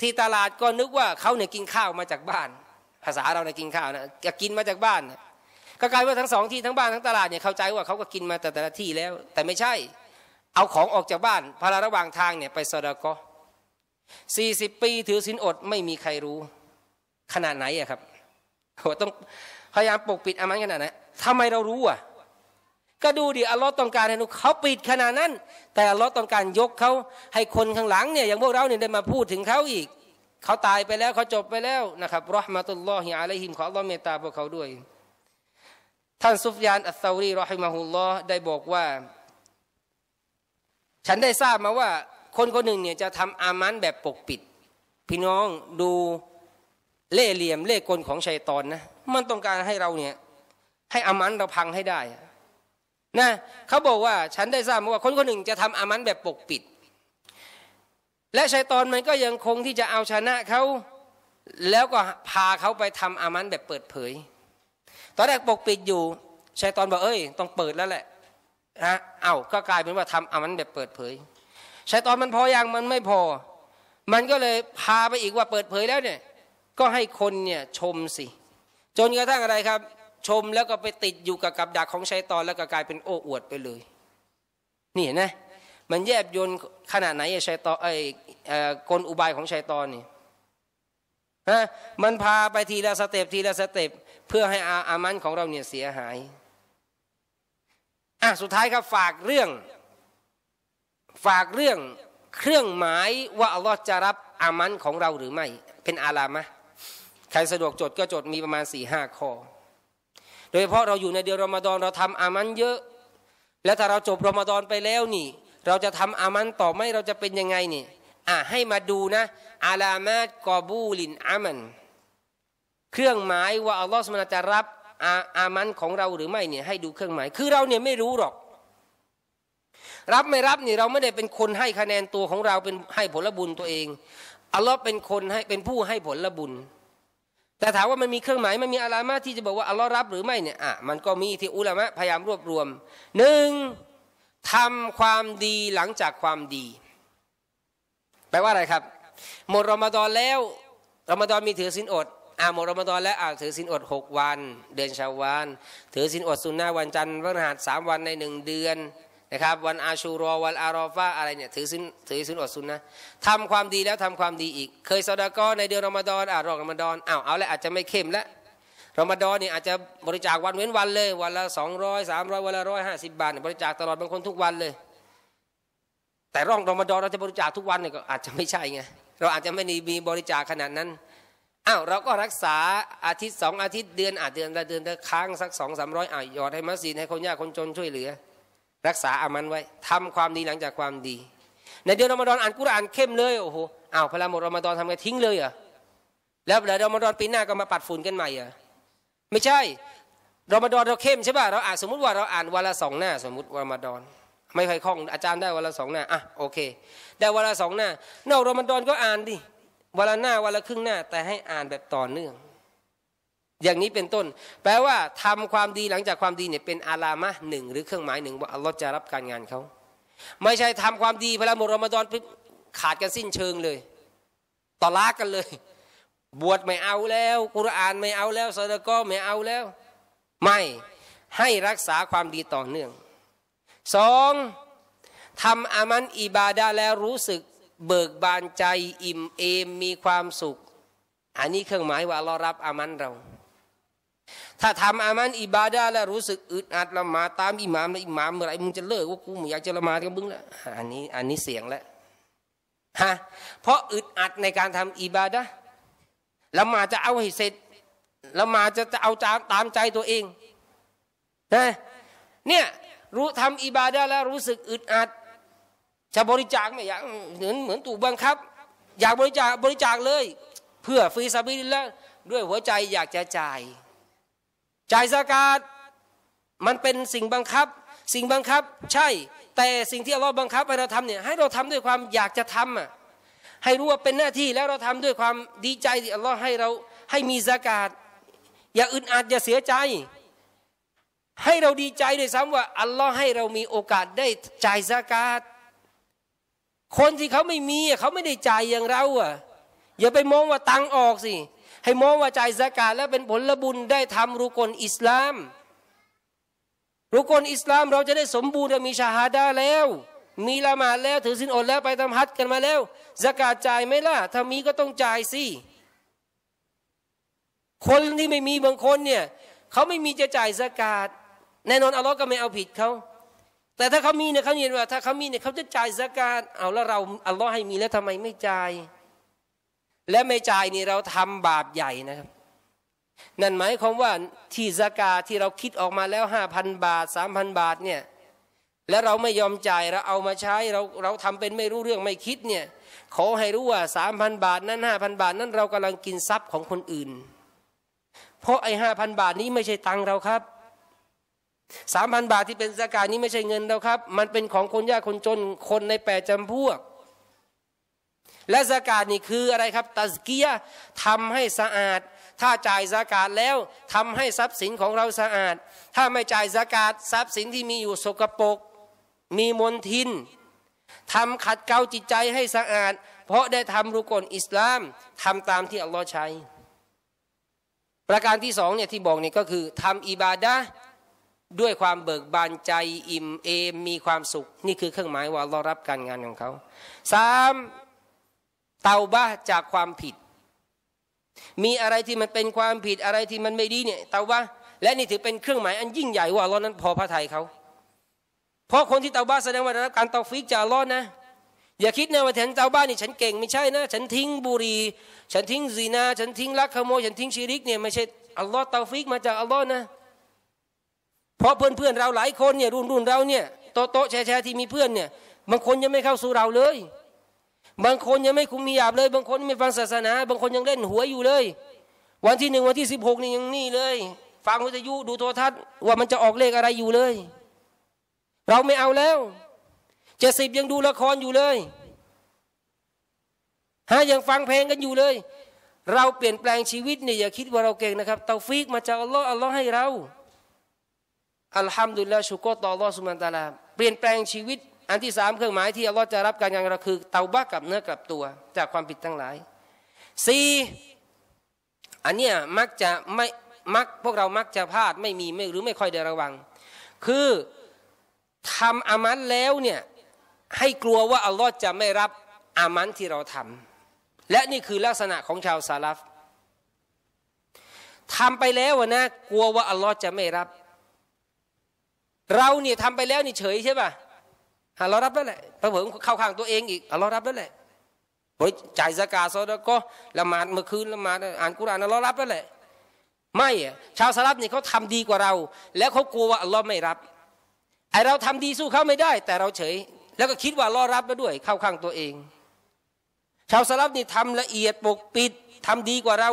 ที่ตลาดก็นึกว่าเขาเนี่ยกินข้าวมาจากบ้านาษาเราในกินข้าวนะกกินมาจากบ้าน ก็กลายว่าทั้งสองที่ ทั้งบ้านทั้งตลาดเนี่ยเข้าใจว่าเขาก็กินมาแต่แต่ละที่แล้ว แต่ไม่ใช่ เอาของออกจากบ้านพาราระหว่างทางเนี่ยไปสอดกอสี่สิบปีถือสินอดไม่มีใครรู้ขนาดไหนอะครับโหต้องพยายามปกปิดอามันขนาดไหนทำไมเรารู้อะก็ดูดิ อัลลอฮ์ต้องการให้นุเขาปิดขนาดนั้น แต่อัลลอฮ์ต้องการยกเขาให้คนข้างหลังเนี่ยอย่างพวกเราเนี่ยได้มาพูดถึงเขาอีกเขาตายไปแล้วเขาจบไปแล้วนะครับ รอฮ์มาตุลลอฮิอะลัยฮิม ขออัลลอฮ์เมตตาพวกเขาด้วย ท่านซุฟยาน อัสซาวรี รอฮิมาฮุลลอฮ์ได้บอกว่า ฉันได้ทราบมาว่าคนคนหนึ่งเนี่ยจะทำอามันแบบปกปิด พี่น้องดูเล่เหลี่ยมเล่กลของชัยตอนนะ มันต้องการให้เราเนี่ย ให้อามันเราพังให้ได้ นะ เขาบอกว่าฉันได้ทราบมาว่าคนคนหนึ่ง จะทำอามันแบบปกปิดและชัยตอนมันก็ยังคงที่จะเอาชนะเขาแล้วก็พาเขาไปทำอามันแบบเปิดเผย ตอนแรกปกปิดอยู่ชัยตอนบอกเอ้ยต้องเปิดแล้วแหละนะเอา้าก็กลายเป็นว่าทำอามันแบบเปิดเผยชัยตอนมันพออย่างมันไม่พอ มันก็เลยพาไปอีกว่าเปิดเผยแล้วเนี่ย ก็ให้คนเนี่ยชมสิจนกระทั่งอะไรครับ ชมแล้วก็ไปติดอยู่กับกับดักของชัยตอนแล้วก็กลายเป็นโอ้อวดไปเลยนี่เห็นไหมมันแยบยนขนาดไหนไอ้ชัยตอไอ้กลอุบายของชัยตอนนี่ฮะมันพาไปทีละสเต็ปทีละสเต็ปเพื่อให้อาอามันของเราเนี่ยเสียหายอ่ะสุดท้ายครับฝากเรื่องฝากเรื่องเครื่องหมายว่าอัลลอฮ์จะรับอามันของเราหรือไม่ เป็นอารามะ ใครสะดวกจด ก็จดมีประมาณสี่ห้าข้อโดยเฉพาะเราอยู่ในเดือนรอมฎอน เราทำอามันเยอะ และถ้าเราจบรอมฎอนไปแล้วนี่เราจะทำอามันต่อไม่เราจะเป็นยังไงนี่อ่ะให้มาดูนะ อาลามาตกอบูลินอามันเครื่องหมายว่าอัลลอฮฺสุานจะรับอาอามันของเราหรือไม่เนี่ย ให้ดูเครื่องหมายคือเราเนี่ยไม่รู้หรอก รับไม่รับนี่เราไม่ได้เป็นคนให้คะแนนตัวของเราเป็นให้ผลบุญตัวเองอัลลอฮ์เป็นคนให้เป็นผู้ให้ผลบุญ แต่ถามว่ามันมีเครื่องหมายมันมีอาไามาที่จะบอกว่าอัลลอฮ์รับหรือไม่เนี่ยอ่ะมันก็มีที่อุลามะพยายามรวบรวมหนึ่งทำความดีหลังจากความดี แปลว่าอะไรครับหมดรอมฎอนแล้วรอมฎอนมีถือสินอดอ่าหมดรอมฎอนแล้วอ่าถือสินอดหกวันเดือนชาววานถือสินอดสุนนะวันจันทร์ันหัสสามวันในหนึ่งเดือนนะครับ วันอาชูรอวันอารอฟาอะไรเนี่ยถือสินถือสินอดสุนนะทำความดีแล้วทำความดีอีกเคยซาดก็ในเดือนรอมฎอนอ่ารอรมฎอนอ้าวเอาละอาจจะไม่เข้มแล้วรมฎอนนี่อาจจะบริจาควันเว้นวันเลยวันละสองร้อยสามร้อยวันละร้อยห้าสิบบาทบริจาคตลอดบางคนทุกวันเลย แต่ร่องรมฎอนเราจะบริจาคทุกวันเนี่ยก็อาจจะไม่ใช่ไงเราอาจจะไม่ได้มีบริจาคขนาดนั้นอ้าวเราก็รักษาอาทิตย์สองอาทิตย์เดือนอาจเดือนละเดือนละค้างสักสองสามร้อยอ่ะยอดให้มัสยิดให้คนยากคนจนช่วยเหลือ รักษาอามันไว้ทำความดีหลังจากความดี ในเดือนรมฎอนอ่านกุรอานเข้มเลยโอ้โหอ้าวพลาหมดรมฎอนทำไงทิ้งเลยเหรอแล้วเดี๋ยวรมฎอนปีหน้าก็มาปัดฝุ่นกันใหม่เหรอไม่ใช่ รอมฎอนเราเข้มใช่ป่ะเราอ่านสมมติว่าเราอ่านวันละสองหน้า สมมติวันรอมฎอนไม่ใครคล่องอาจารย์ได้วันละสองหน้า อ่ะโอเคได้วันละสองหน้านอกรอมฎอนก็อ่านดิ วันละหน้าวันละครึ่งหน้า แต่ให้อ่านแบบต่อเนื่อง อย่างนี้เป็นต้น แปลว่าทำความดีหลังจากความดีเนี่ยเป็นอารามะหนึ่งหรือเครื่องหมายหนึ่งว่าอัลลอฮ์จะรับการงานเขาไม่ใช่ทำความดีเวลาหมดรอมฎอนขาดกันสิ้นเชิงเลย ต่อลากันเลยบวชไม่เอาแล้ว กุรอานไม่เอาแล้วสดก็ไม่เอาแล้ว ไม่ให้รักษาความดีต่อเนื่องสองทำอามันอิบาดาแล้วรู้สึกเบิกบานใจอิ่มเอมมีความสุข อันนี้เครื่องหมายว่าเรารับอามันเรา ถ้าทำอามันอิบาดาแล้วรู้สึกอึดอัดละมาตามอิหมามลอิหมามเมื่อไรมึงจะเลิกว่ากูอยากจะละมากับมึงแล้ว อันนี้อันนี้เสียงแล้วฮะเพราะอึดอัดในการทำอิบาดาละหมาจะเอาให้เสร็จละหมาจะจะเอาตามใจตัวเองนะเนี่ยรู้ทำอิบาดะแล้วรู้สึกอึดอัด จะบริจาคไม่อยากเหมือนเหมือนถูกบังคับ อยากบริจาคบริจาคเลย เพื่อฟรีซาบิลแล้วด้วยหัวใจอยากจะจ่าย จ่ายสกาดมันเป็นสิ่งบังคับ สิ่งบังคับใช่ แต่สิ่งที่เราบังคับให้เราทำเนี่ยให้เราทำด้วยความอยากจะทำอ่ะให้รู้ว่าเป็นหน้าที่แล้วเราทำด้วยความดีใจที่อัลลอฮ์ให้เราให้มีสากาศอย่าอึดอัดอย่าเสียใจ ให้เราดีใจด้วยซ้ำว่า อัลลอฮ์ให้เรามีโอกาสได้จ่ายสากาศคนที่เขาไม่มีเขาไม่ได้จ่ายอย่างเราอ่ะอย่าไปมองว่าตังออกสิให้มองว่าจ่ายสากาศแล้วเป็นผลบุญได้ทำรุกลอิสลาม รุกลอิสลามเราจะได้สมบูรณ์มีชาฮาดาแล้วมีละหมาดแล้วถือสินอดแล้วไปทำฮัจกันมาแล้วสกาดจ่ายไหมล่ะถ้ามีก็ต้องจ่ายสิ คนที่ไม่มีบางคนเนี่ยเขาไม่มีจะจ่ายสกาดแน่นอนอัลลอฮ์ก็ไม่เอาผิดเขาแต่ถ้าเขามีเนี่ยเขาเห็นว่า ถ้าเขามีเนี่ยเขาจะจ่ายสกาดเอาแล้วเราอัลลอฮ์ให้มีแล้วทำไมไม่จ่ายและไม่จ่ายนี่เราทำบาปใหญ่นะครับ นั่นหมายความว่าที่สกาที่เราคิดออกมาแล้วห้าพันบาทสามพันบาทเนี่ยและเราไม่ยอมจ่ายเราเอามาใช้เราเราทำเป็นไม่รู้เรื่องไม่คิดเนี่ยขอให้รู้ว่าสามพันบาทนั้นห้าพันบาทนั้นเรากำลังกินทรัพย์ของคนอื่น เพราะไอ้ห้าพันบาทนี้ไม่ใช่ตังเราครับสามพันบาทที่เป็นสกานี้ไม่ใช่เงินเราครับ มันเป็นของคนยากคนจนคนในแปดจำพวก และสกาดนี่คืออะไรครับตะเกียทำให้สะอาด ถ้าจ่ายสกาดแล้วทำให้ทรัพย์สินของเราสะอาด ถ้าไม่จ่ายสกาดทรัพย์สินที่มีอยู่สกปรกมีมนทินทำขัดเกลาจิตใจให้สะอาดเพราะได้ทำรุกลอิสลามทำตามที่ อัลลอฮ์ใช้ ประการที่สองเนี่ยที่บอกเนี่ยก็คือทำอิบาดะด้วยความเบิกบานใจอิ่มเอมมีความสุขนี่คือเครื่องหมายว่าเรารับการงานของเขาสามเตาบ้าจากความผิดมีอะไรที่มันเป็นความผิดอะไรที่มันไม่ดีเนี่ยเตาบ้าและนี่ถือเป็นเครื่องหมายอันยิ่งใหญ่ว่าเรานั้นพอพระทัยเขาเพราะคนที่เตาบ้าแสดงว่าได้รับการเตาฟิกจากอัลลอฮ์นะอย่าคิดนะว่าฉันเตาบ้านี่ฉันเก่งไม่ใช่นะฉันทิ้งบุรีฉันทิ้งซีนาฉันทิ้งลักขโมยฉันทิ้งชีริกเนี่ยไม่ใช่อัลลอฮ์เตาฟิกมาจากอัลลอฮ์นะเพราะเพื่อนเพื่อนเราหลายคนเนี่ยรุ่นรุ่นเราเนี่ยโตโตแชร์แชร์ที่มีเพื่อนเนี่ย บางคนยังไม่เข้าสู่เราเลย บางคนยังไม่คุมมีหยาบเลย บางคนไม่ฟังศาสนา บางคนยังเล่นหวยอยู่เลย วันที่หนึ่งวันที่สิบหกนี่ยังนี่เลยฟังวิทยุดูโทรทัศน์ ว่ามันจะออกเลขอะไรอยู่เลยเราไม่เอาแล้ว เจ็ดสิบยังดูละครอยู่เลยฮะยังฟังเพลงกันอยู่เลย เราเปลี่ยนแปลงชีวิตเนี่ยอย่าคิดว่าเราเก่งนะครับเตาฟิกมาจาก อัลลอฮ์อัลลอฮ์ให้เรา อัลฮัมดุลิลลาชุกรตออัลลอฮ์สุมันตาลา เปลี่ยนแปลงชีวิต อันที่สามเครื่องหมายที่ อัลลอฮ์จะรับการงานเราคือเตาบ้ากับเนื้อกับตัว จากความผิดทั้งหลายสี่อันเนี้ยมักจะไม่มัก พวกเรามักจะพลาดไม่มีไม่หรือไม่ค่อยได้ระวัง คือทำอามันแล้วเนี่ยให้กลัวว่าอัลลอฮ์จะไม่รับอามันที่เราทำและนี่คือลักษณะของชาวซาลฟทำไปแล้วนะกลัวว่าอัลลอฮ์จะไม่รับ เราเนี่ยทำไปแล้วนี่เฉยใช่ป่ะอัลลอฮ์รับแล้วแหละพระเผิงเข้าข้างตัวเองอีกอัลลอฮ์รับแล้วแหละบรยจ่ายสกาซอดก็ละหมาดเมื่อคืนละหมาดอ่านกุรานอัลลอฮ์รับแล้วแหละไม่ชาวซาลฟนี่เขาทำดีกว่าเรา และเขากลัวว่าอัลลอฮ์ไม่รับไอเราทำดีสู้เขาไม่ได้ แต่เราเฉย แล้วก็คิดว่าล่อรับแล้วด้วย เข้าข้างตัวเอง ชาวสลับนี่ทำละเอียดปกปิดทำดีกว่าเรา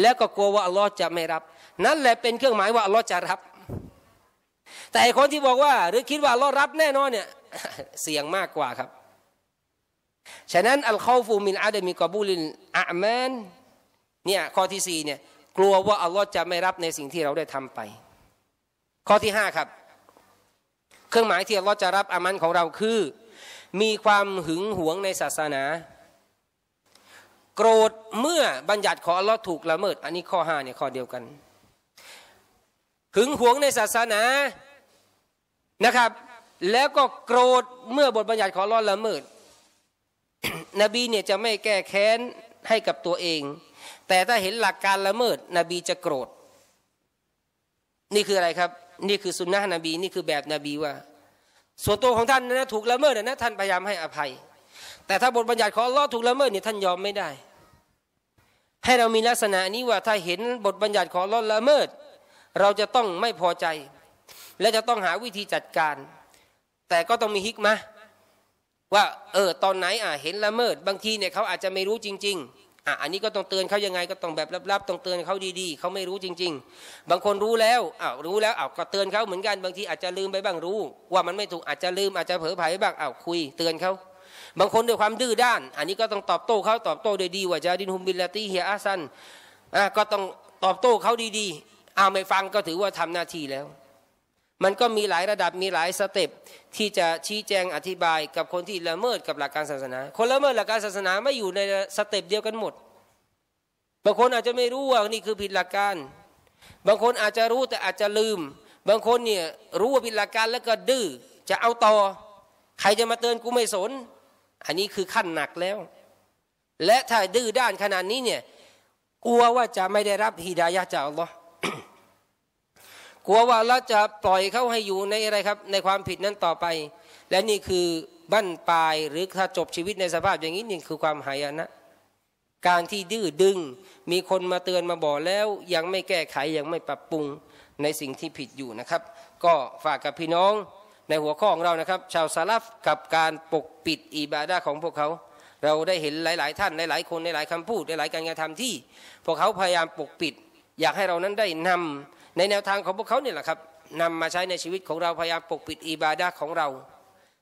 แล้วก็กลัวว่าอัลลอฮ์จะไม่รับ นั่นแหละเป็นเครื่องหมายว่าอัลลอฮ์จะรับ แต่คนที่บอกว่า หรือคิดว่ารลอรับแน่นอนเนี่ยเสี่ยงมากกว่าครับฉะนั้นอัลคอฟูมินอาเดมิกอบูลินอามนเนี่ยข้อที่สี่เนี่ยกลัวว่าอัลลอฮ์จะไม่รับในสิ่งที่เราได้ทำไป ข้อที่ห้าครับเครื่องหมายที่อัลลอฮ์จะรับอามันของเราคือ มีความหึงหวงในศาสนา โกรธเมื่อบัญญัติของอัลลอฮ์ถูกละเมิด อันนี้ข้อห้าเนี่ยข้อเดียวกัน หึงหวงในศาสนานะครับ แล้วก็โกรธเมื่อบทบัญญัติของอัลลอฮ์ละเมิดนบีเนี่ยจะไม่แก้แค้นให้กับตัวเอง แต่ถ้าเห็นหลักการละเมิดนบีจะโกรธ นี่คืออะไรครับนี่คือสุนนะนบีนี่คือแบบนบีว่า ส่วนตัวของท่านนะถูกละเมิดนะท่านพยายามให้อภัย แต่ถ้าบทบัญญัติของอัลลอฮ์ถูกละเมิดนี่ท่านยอมไม่ได้ให้เรามีลักษณะนี้ว่าถ้าเห็นบทบัญญัติของอัลลอฮ์ละเมิด เราจะต้องไม่พอใจ และจะต้องหาวิธีจัดการ แต่ก็ต้องมีฮิกมะว่าเออตอนไหนอ่ะเห็นละเมิด บางทีเนี่ยเขาอาจจะไม่รู้จริง ๆอันนี้ก็ต้องเตือนเขายังไงก็ต้องแบบลับๆต้องเตือนเขาดีๆเขาไม่รู้จริง ๆ บางคนรู้แล้วอ้าวรู้แล้วอ้าวก็เตือนเขาเหมือนกันบางทีอาจจะลืมไปบ้างรู้ ว่ามันไม่ถูกอาจจะลืมอาจจะเผลอไผลบ้างอ้าวคุยเตือนเขาบางคนด้วยความดื้อด้าน อันนี้ก็ต้องตอบโต้เขาตอบโต้โดยดี ว่าจะดินฮุมบิลตีเฮียอาซันอ่ะก็ต้องตอบโต้เขาดีๆอ้าวไม่ฟังก็ถือว่าทำหน้าที่แล้วมันก็มีหลายระดับมีหลายสเต็ปที่จะชี้แจงอธิบายกับคนที่ละเมิดกับหลักการศาสนา คนละเมิดหลักการศาสนาไม่อยู่ในสเต็ปเดียวกันหมดบางคนอาจจะไม่รู้ว่านี่คือผิดหลักการ บางคนอาจจะรู้แต่อาจจะลืม บางคนเนี่ยรู้ว่าผิดหลักการแล้วก็ดื้อจะเอาต่อ ใครจะมาเตือนกูไม่สนอันนี้คือขั้นหนักแล้ว และถ้าดื้อด้านขนาดนี้เนี่ยกลัวว่าจะไม่ได้รับฮิดายะจากอัลลอฮ์กลัวว่าเราจะปล่อยเขาให้อยู่ในอะไรครับ ในความผิดนั้นต่อไป และนี่คือบั้น ปลายหรือถ้าจบชีวิตในสภาพอย่างนี้นี่คือความหายนะ การที่ดื้อดึงมีคนมาเตือนมาบอกแล้ว ยังไม่แก้ไขยังไม่ปรับปรุงในสิ่งที่ผิดอยู่นะครับ ก็ฝากกับพี่น้องในหัวข้อของเรานะครับ ชาวซาลฟกับการปกปิดอิบาดาของพวกเขา เราได้เห็นหลาย ๆ ท่านหลาย ๆ คนในหลายคคำพูดหลายๆการกระทำที่ พวกเขาพยายามปกปิดอยากให้เรานั้นได้นำในแนวทางของพวกเขาเนี่ยแหละครับนำมาใช้ในชีวิตของเราพยายามปกปิดอิบาดาของเรา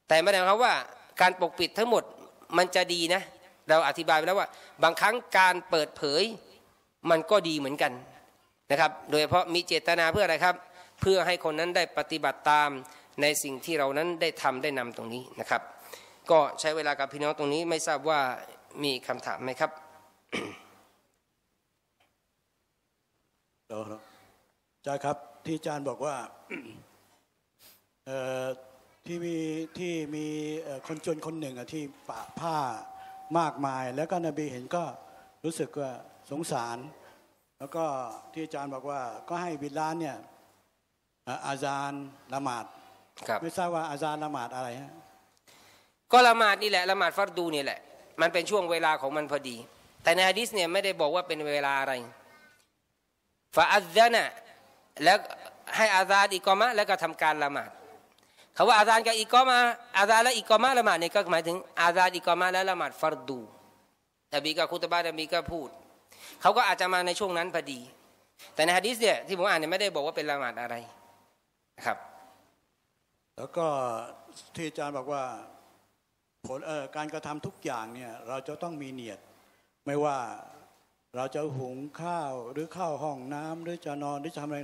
แต่มาแดวเขาวว่าการปกปิดทั้งหมดมันจะดีนะ เราอธิบายไปแล้วว่าบางครั้งการเปิดเผยมันก็ดีเหมือนกันนะครับ โดยเฉพาะมีเจตนาเพื่ออะไรครับ เพื่อให้คนนั้นได้ปฏิบัติตามในสิ่งที่เรานั้นได้ทำได้นำตรงนี้นะครับ ก็ใช้เวลากับพี่น้องตรงนี้ไม่ทราบว่ามีคำถามไหมครับจย์ครับที่อาจารย์บอกว่าที่มีที่มีคนจนคนหนึ่งที่ปะผ้ามากมาย แล้วก็นบีเห็นก็รู้สึกว่าสงสาร แล้วก็ที่อาจารย์บอกว่าก็ให้บิลานเนี่ยอาจารย์ละหมาดไม่ทราบว่าอาจารย์ละหมาดอะไรฮะก็ละหมาดนี่แหละละหมาดฟัดดูนี่แหละมันเป็นช่วงเวลาของมันพอดี แต่ในฮะดิษเนี่ยไม่ได้บอกว่าเป็นเวลาอะไรฟาอัลเนะแล้วให้อาซาดอีกอมะ แล้วก็ทำการละหมาดคาว่าอาซาดกับอีกอมะอาซาและอีกอมะละหมาดเนี่ยก็หมายถึง อาซาดอีกอมะและละหมาดฟัรดูนบีกับคุตบะนบีก็พูดเขาก็อาจจะมาในช่วงนั้นพอดี แต่ในฮะดิษเนี่ยที่ผมอ่านเนี่ยไม่ได้บอกว่าเป็นละหมาดอะไรนะครับ แล้วก็ที่อาจารย์บอกว่าผลการกระทำทุกอย่างเนี่ยเราจะต้องมีเนียดไม่ว่าเราจะหุงข้าวหรือเข้าห้องน้ำหรือจะนอนหรือจะทำอะไร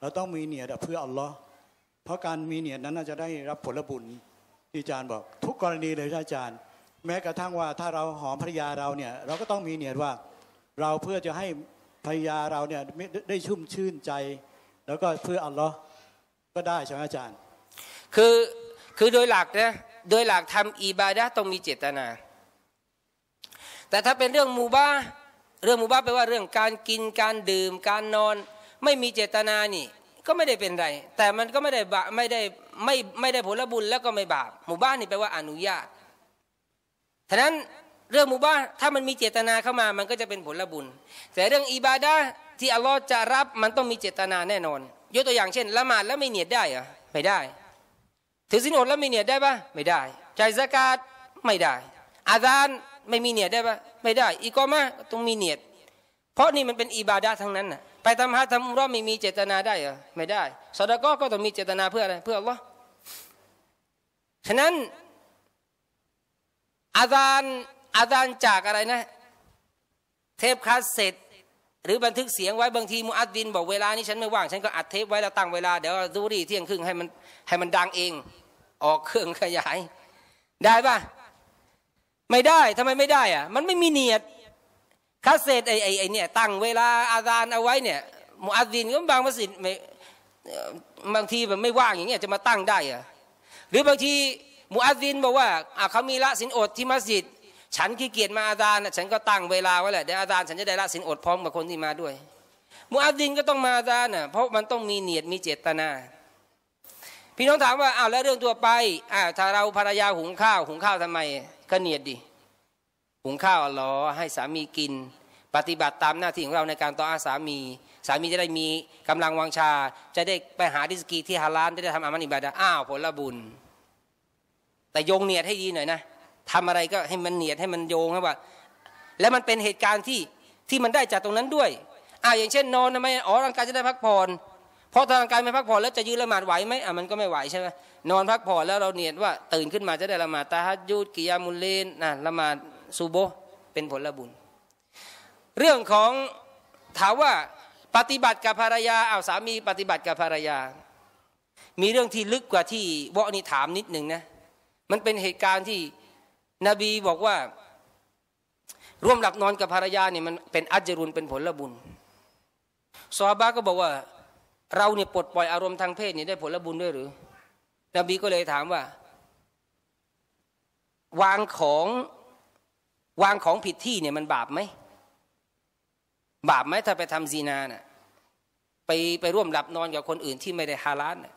เราต้องมีเนียดเพื่ออัลลอฮ์เพราะการมีเนียดนั้นจะได้รับผลบุญที่อาจารย์บอก ทุกกรณีเลยอาจารย์ แม้กระทั่งว่าถ้าเราหอมภรรยาเราเนี่ยเราก็ต้องมีเนียดว่าเราเพื่อจะให้ภรรยาเราเนี่ยได้ชุ่มชื่นใจ แล้วก็เพื่ออัลลอฮ์ก็ได้ใช่ไหมอาจารย์ คือคือโดยหลักนะโดยหลักทำอิบาดะต้องมีเจตนา แต่ถ้าเป็นเรื่องมูบ้าเรื่องมุบาแปลว่าเรื่องการกินการดื่มการนอน ไม่มีเจตนานี่ก็ไม่ได้เป็นไร แต่มันก็ไม่ได้บาไม่ได้ไม่ไม่ได้ผลบุญแล้วก็ไม่บาปมุบ้านี่แปลว่าอนุญาตทะนั้นเรื่องมุบ้าถ้ามันมีเจตนาเข้ามามันก็จะเป็นผลบุญ แต่เรื่องอิบาดาที่อัลลอฮ์จะรับมันต้องมีเจตนาแน่นอนยกตัวอย่างเช่นละหมาดแล้วไม่เนียดได้เหรอไม่ได้ ถือสินอดแล้วไม่เนียดได้ปะไม่ได้จ่ายสกาดไม่ได้ อาจารย์ไม่มีเนียดได้ปะไม่ได้ อีกอมาต้องมีเนียดเพราะนี่มันเป็นอิบาดะทั้งนั้นน่ะ ไปทำฮะทำรอไม่มีเจตนาได้เหรอ ไม่ได้สอดก็ก็ต้องมีเจตนาเพื่ออะไร เพื่ออัลลอฮ์ฉะนั้นอาจารย์อาจารย์จากอะไรนะ เทปคาสเซ็ตหรือบันทึกเสียงไว้บางทีมูอัดดินบอกเวลานี้ ฉันไม่ว่าง ฉันก็อัดเทปไว้แล้วตั้งเวลา เดี๋ยวดูดีเที่ยงครึ่งให้มันให้มันดังเอง ออกเครื่องขยายได้ปะไม่ได้ทำไมไม่ได้อ่ะมันไม่มีเนียดคาเซตไอไอไอเนี่ยตั้งเวลาอาจานเอาไว้เนี่ยมูอาดินก็บางมัสยิดไม่บางทีแบบไม่ว่างอย่างเงี้ยจะมาตั้งได้อ่ะหรือบางทีมูอาดินบอกว่าอ่เขามีละสินอดที่มัสยิดฉันขี้เกียจมาอาจานฉันก็ตั้งเวลาไว้แหละเดี๋ยวอาจานฉันจะได้ละสินอดพร้อมกับคนที่มาด้วยมูอาดินก็ต้องมาอาจานอ่ะเพราะมันต้องมีเนียดมีเจตนา พี่น้องถามว่าอ้าวแล้วเรื่องตัวไปอ้าวถ้าเราภรรยาหุงข้าวหุงข้าวทำไมก็เนียดดิหุงข้าวรอให้สามีกิน ปฏิบัติตามหน้าที่ของเราในการต่ออาสามี สามีจะได้มีกำลังวังชา จะได้ไปหาดิสกีที่ฮาลานจะได้ทำอามันอิบาดาอ้าวผลบุญ แต่โยงเนียดให้ดีหน่อยนะทำอะไรก็ให้มันเนียดให้มันโยงให้ว่าแล้วมันเป็นเหตุการณ์ที่ที่มันได้จากตรงนั้นด้วยอ่าอย่างเช่น นอนทำไมอ๋อร่างกายจะได้พักผ่อนพราะทางการไม่พักผ่อนแล้วจะยืนละหมาดไหวไหมอ่ะมันก็ไม่ไหวใช่ไหมนอนพักผ่อนแล้วเราเนียดว่าตื่นขึ้นมาจะได้ละหมาดตาฮัดยุดกิยามุลเลนนะละหมาดซูโบเป็นผลบุญ เรื่องของถามว่าปฏิบัติกับภรรยาเอาสามีปฏิบัติกับภรรยา มีเรื่องที่ลึกกว่าที่วะนี่ถามนิดหนึ่งนะมันเป็นเหตุการณ์ที่นบีบอกว่าร่วมหลับนอนกับภรรยาเนี่ยมันเป็นอัจรุนเป็นผลบุญซอฮาบะก็บอกว่าเราเนี่ยปลดปล่อยอารมณ์ทางเพศเนี่ยได้ผลบุญด้วยหรือนบีก็เลยถามว่า วางของวางของผิดที่เนี่ยมันบาปไหม บาปไหมถ้าไปทำซีนาเน่ยไปไปร่วมหลับนอนกับคนอื่นที่ไม่ได้ฮาลาลน่ะ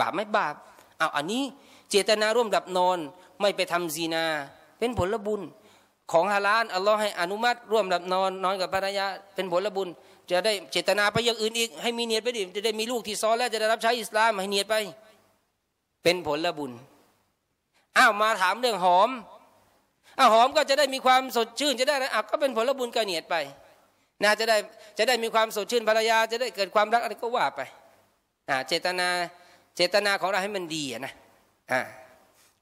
บาปไหมบาปเอาอันนี้ เจตนาร่วมหลับนอน ไม่ไปทำซีนา เป็นผลบุญ ของฮาลาลอัลลอฮ์ให้อนุมัติร่วมหลับนอนนอนกับภรรยาเป็นผลบุญจะได้เจตนาไปอย่างอื่นอีกให้มีเนียดไปดิจะได้มีลูกที่ซ้อนแล้วจะได้รับใช้อิสลามให้เนียดไป เป็นผลละบุญอ้าวมาถามเรื่องหอมอ้าวหอมก็จะได้มีความสดชื่น จะได้าวก็เป็นผลบุญกระเนียดไปน่าจะได้จะได้มีความสดชื่นภรรยาจะได้เกิดความรักอะไรก็ว่าไปอ่าเจตนาเจตนาของเราให้มันดีนะอ่า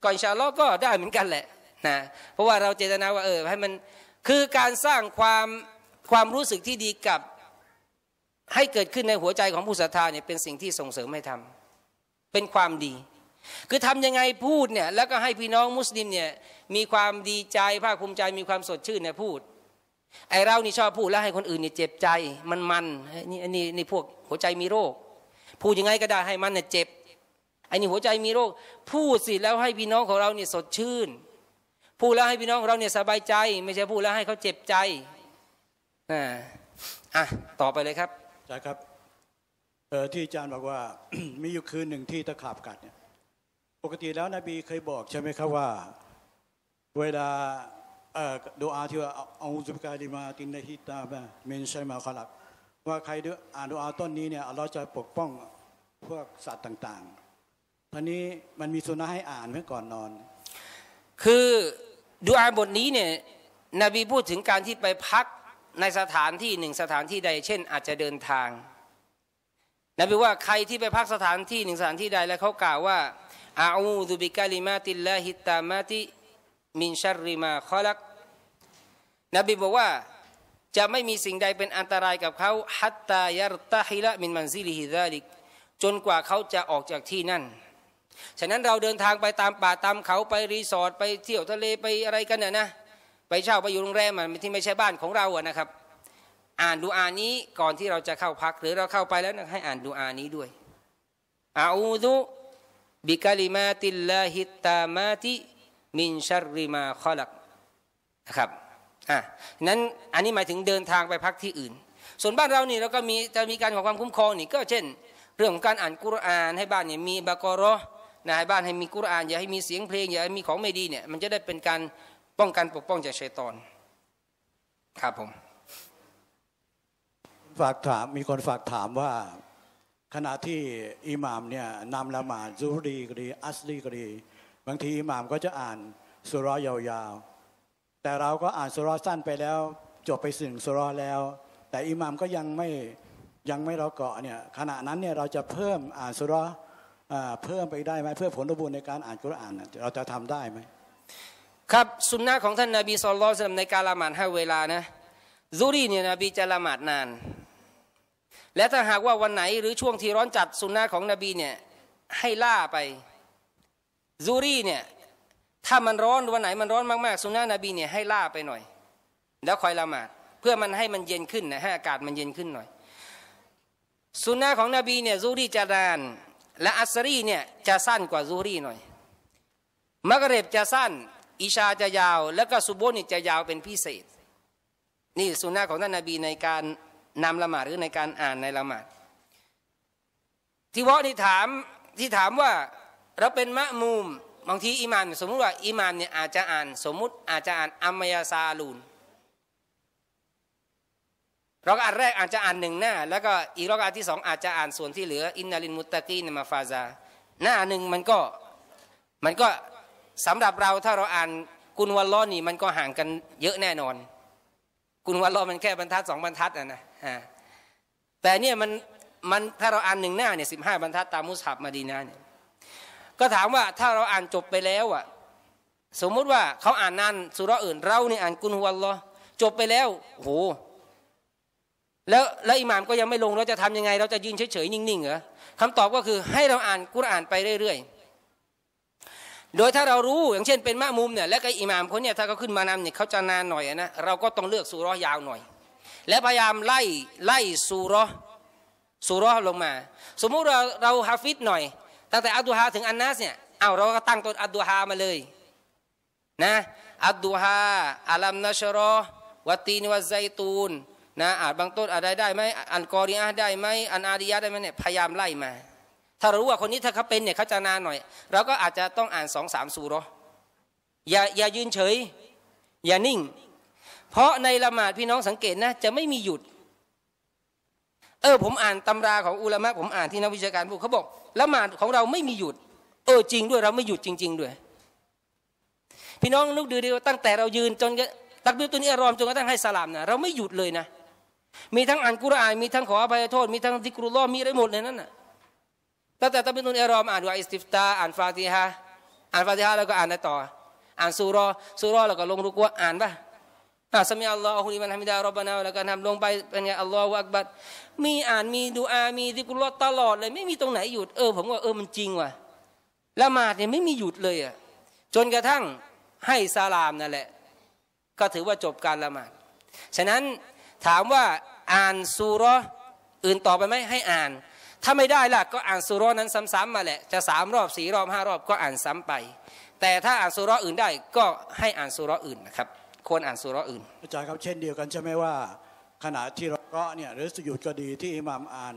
ก่อนชาลอก็ได้เหมือนกันแหละนะเพราะว่าเราเจตนาว่าเออให้มันคือการสร้างความความรู้สึกที่ดีกับให้เกิดขึ้นในหัวใจของผู้ศรัทธาเนี่ยเป็นสิ่งที่ส่งเสริมให้ทำ เป็นความดี คือทำยังไงพูดเนี่ยแล้วก็ให้พี่น้องมุสลิมเนี่ยมีความดีใจภาคภูมิใจ มีความสดชื่นเนี่ยพูดไอเรานี่ชอบพูดแล้วให้คนอื่นเนี่ยเจ็บใจมันมันนี่นี่นี่พวกหัวใจมีโรค พูดยังไงก็ได้ให้มันเนี่ยเจ็บไอนี่หัวใจมีโรคพูดสิแล้วให้พี่น้องของเราเนี่ยสดชื่น พูดแล้วให้พี่น้องของเราเนี่ยสบายใจ ไม่ใช่พูดแล้วให้เขาเจ็บใจอ่าอ่ะต่อไปเลยครับใช่ครับเออที่อาจารย์บอกว่ามีอยู่คืนหนึ่งที่ตะขาบกัดเนี่ยปกติแล้วนบีเคยบอกใช่ไหมครับว่า เวลาเอ่อดูอาที่ว่าเอาซุบกาดีมา ตินในฮิตาบะเมนชัยมาคาลักว่าใครดูอ่านดูอาต้นนี้เนี่ยเราจะปกป้องพวกสัตว์ต่างๆท่านี้มันมีสุนัขให้อ่านเมื่อก่อนนอน คือดูอาบทนี้เนี่ยนบีพูดถึงการที่ไปพักในสถานที่หนึ่งสถานที่ใด เช่น อาจจะเดินทาง นบีว่าใครที่ไปพักสถานที่หนึ่งสถานที่ใดแล้วเขากล่าวว่าอาอูดุบิกาลิมาติลลาฮิตามาติมินชัรริมาคอลักนบีบอกว่าจะไม่มีสิ่งใดเป็นอันตรายกับเขาฮัตตายารตาฮิละมินมันซิลิฮิดาลิกจนกว่าเขาจะออกจากที่นั่นฉะนั้นเราเดินทางไปตามป่าตามเขาไปรีสอร์ทไปเที่ยวทะเลไปอะไรกันเนี่ยนะไปเช่าไปอยู่โรงแรมมันที่ไม่ใช่บ้านของเราอะนะครับอ่านดูอานี้ก่อนที่เราจะเข้าพักหรือเราเข้าไปแล้วให้อ่านดูอานี้ด้วยอาอูดุบิกาลิมาติลลาฮิตตามาติมินชาริมาคอลักนะครับอ่ะนั้นอันนี้หมายถึงเดินทางไปพักที่อื่น ส่วนบ้านเรานี่เราก็มีจะมีการของความคุ้มครองนี่ก็เช่น เรื่องของการอ่านกุรอาน ให้บ้านเนี่ยมีบากรอนะให้บ้านให้มีกุรอานอย่าให้มีเสียงเพลงอย่าให้มีของไม่ดีเนี่ยมันจะได้เป็นการป้องกันปกป้องจากชัยตอน ครับผม ฝากถาม มีคนฝากถามว่าขณะที่อิหมามเนี่ยนำละหมาดซูฮรีก็ดีอัสลีก็ดีบางทีอิหมามก็จะอ่านสุรอยาวๆ แต่เราก็อ่านสุรอสั้นไปแล้วจบไปสึงสุรอแล้ว แต่อิหมามก็ยังไม่ยังไม่เราเกาะเนี่ยขณะนั้นเนี่ยเราจะเพิ่มอ่านสุรอเพิ่มไปได้ไหมเพื่อผลบุญในการอ่านกุรอานเราจะทำได้ไหมครับสุนนะของท่านนาบีสุลต่านในการละหมาดให้เวลานะซูรีเนี่ยนบีจะละหมาดนาน และถ้าหากว่าวันไหนหรือช่วงที่ร้อนจัดสุนนะของนบีเนี่ยให้ล่าไปซูรีเนี่ยถ้ามันร้อนวันไหนมันร้อนมากๆสุนนะนบีเนี่ยให้ล่าไปหน่อยแล้วคอยละหมาดเพื่อมันให้มันเย็นขึ้นนะให้อากาศมันเย็นขึ้นหน่อยสุนนะของนบีเนี่ยซูรีจะนานและอัสรีเนี่ยจะสั้นกว่าซูรีหน่อยมักเรบจะสั้นอิชาจะยาว แล้วก็ซุโบนี่จะยาวเป็นพิเศษนี่สุนนะของท่านนาบีในการนำละหมาดหรือในการอ่านในละหมาดที่วะนี่ถามที่ถามว่า เราเป็นมะมูมบางทีอิมานสมมติว่าอิมานเนี่ยอาจจะอ่านสมมุติอาจจะอ่านอัมมยาซาลูนรอกอันแรกอาจจะอ่านหนึ่งหน้า แล้วก็อีกรอกอันที่สองอาจจะอ่าน ส่วนที่เหลืออินนาลินมุตตะกีนมาฟาซาหน้าหนึ่งมันก็มันก็สำหรับเราถ้าเราอ่านกุนวันล้อนี่มันก็ห่างกันเยอะแน่นอนกุนวันล้อมันแค่บรรทัดสองบรรทัดนะนะแต่เนี่ยมันมันถ้าเราอ่านหนึ่งหน้าเนี่ยสิบห้าบรรทัดตามมุสฮับมาดีนาเนี่ยก็ถามว่าถ้าเราอ่านจบไปแล้วอ่ะสมมุติว่าเขาอ่านนั่นสุรอื่นเราเนี่ยอ่านกุนวันล้อจบไปแล้วโหแล้วแล้วอิหมามก็ยังไม่ลงเราจะทำยังไง เราจะยืนเฉยๆนิ่งๆเหรอคำตอบก็คือให้เราอ่านกุรอ่านไปเรื่อย ๆโดยถ้าเรารู้อย่างเช่นเป็นมะมุมเนี่ย และก็อิหม่ามคนเนี่ยถ้าเขาขึ้นมานำเนี่ยเขาจะนานหน่อยนะเราก็ต้องเลือกสุรอยาวหน่อย และพยายามไล่ไล่สุรอสุรอลงมา สมมุติเราเราฮาฟิดหน่อยตั้งแต่อัดุฮาถึงอันนัสเนี่ยเอาเราก็ตั้งต้นอัดุฮามาเลยนะอัดุฮาอัลัมนาชรอวัตีนวัไซตูนนะอ่านบางต้นอะไรได้ไหมอันกอริอาได้ไหมอันอาดิยะได้ไหมเนี่ยพยายามไล่มาถ้ารู้ว่าคนนี้ถ้าเขาเป็นเนี่ยเขาจะนานหน่อย เราก็อาจจะต้องอ่านสองสามสูรออย่าอย่ายืนเฉย อย่านิ่ง เพราะในละหมาดพี่น้องสังเกตนะ จะไม่มีหยุด เออ ผมอ่านตำราของอุลามะผมอ่านที่นักวิชาการพูดเขาบอกละหมาดของเราไม่มีหยุดเออจริงด้วยเราไม่หยุดจริง ๆ ด้วย พี่น้องนึกดูดีตั้งแต่เรายืนจนตักบิวตุนี้อารอมจนกระทั่งให้สลามนะเราไม่หยุดเลยนะ มีทั้งอ่านกุรอานมีทั้งขออภัยโทษมีทั้งดิกรุลลอมีอะไรหมดเลยนั่นนะ่ะตั้งแต่ตะบินุนเอรอมอ่านดูอิสติฟตาอ่านฟาติฮะอ่านฟาติฮะแล้วก็อ่านต่ออ่านซูรอซูรอแล้วก็ลงรุกัวอ่านปะอ่าสมิอัลลอฮุลีมันฮามิดารอบานาแล้วก็ทำลงไปเป็นไงอัลลอฮฺอักบัดมีอ่านมีดูอา มีีิกุลอตลอดเลยไม่มีตรงไหนหยุดเออผมว่าเออมันจริงว่ะละหมาดเนี่ยไม่มีหยุดเลยอ่ะจนกระทั่งให้ซาลามนั่นแหละก็ถือว่าจบการละหมาดฉะนั้นถามว่าอ่านซูรออื่นต่อไปไหมให้อ่านถ้าไม่ได้ล่ะก็อ่านสุรนั้นซ้ำๆมาแหละจะสามรอบสี่รอบห้ารอบก็อ่านซ้ำไป แต่ถ้าอ่านสุรอื่นได้ก็ให้อ่านสุรอื่นนะครับควรอ่านสุรอื่นอาจารย์ครับเช่นเดียวกันใช่ไหมว่าขณะที่เราก็เนี่ยหรือสยุดก็ดีที่อิหม่ามอ่าน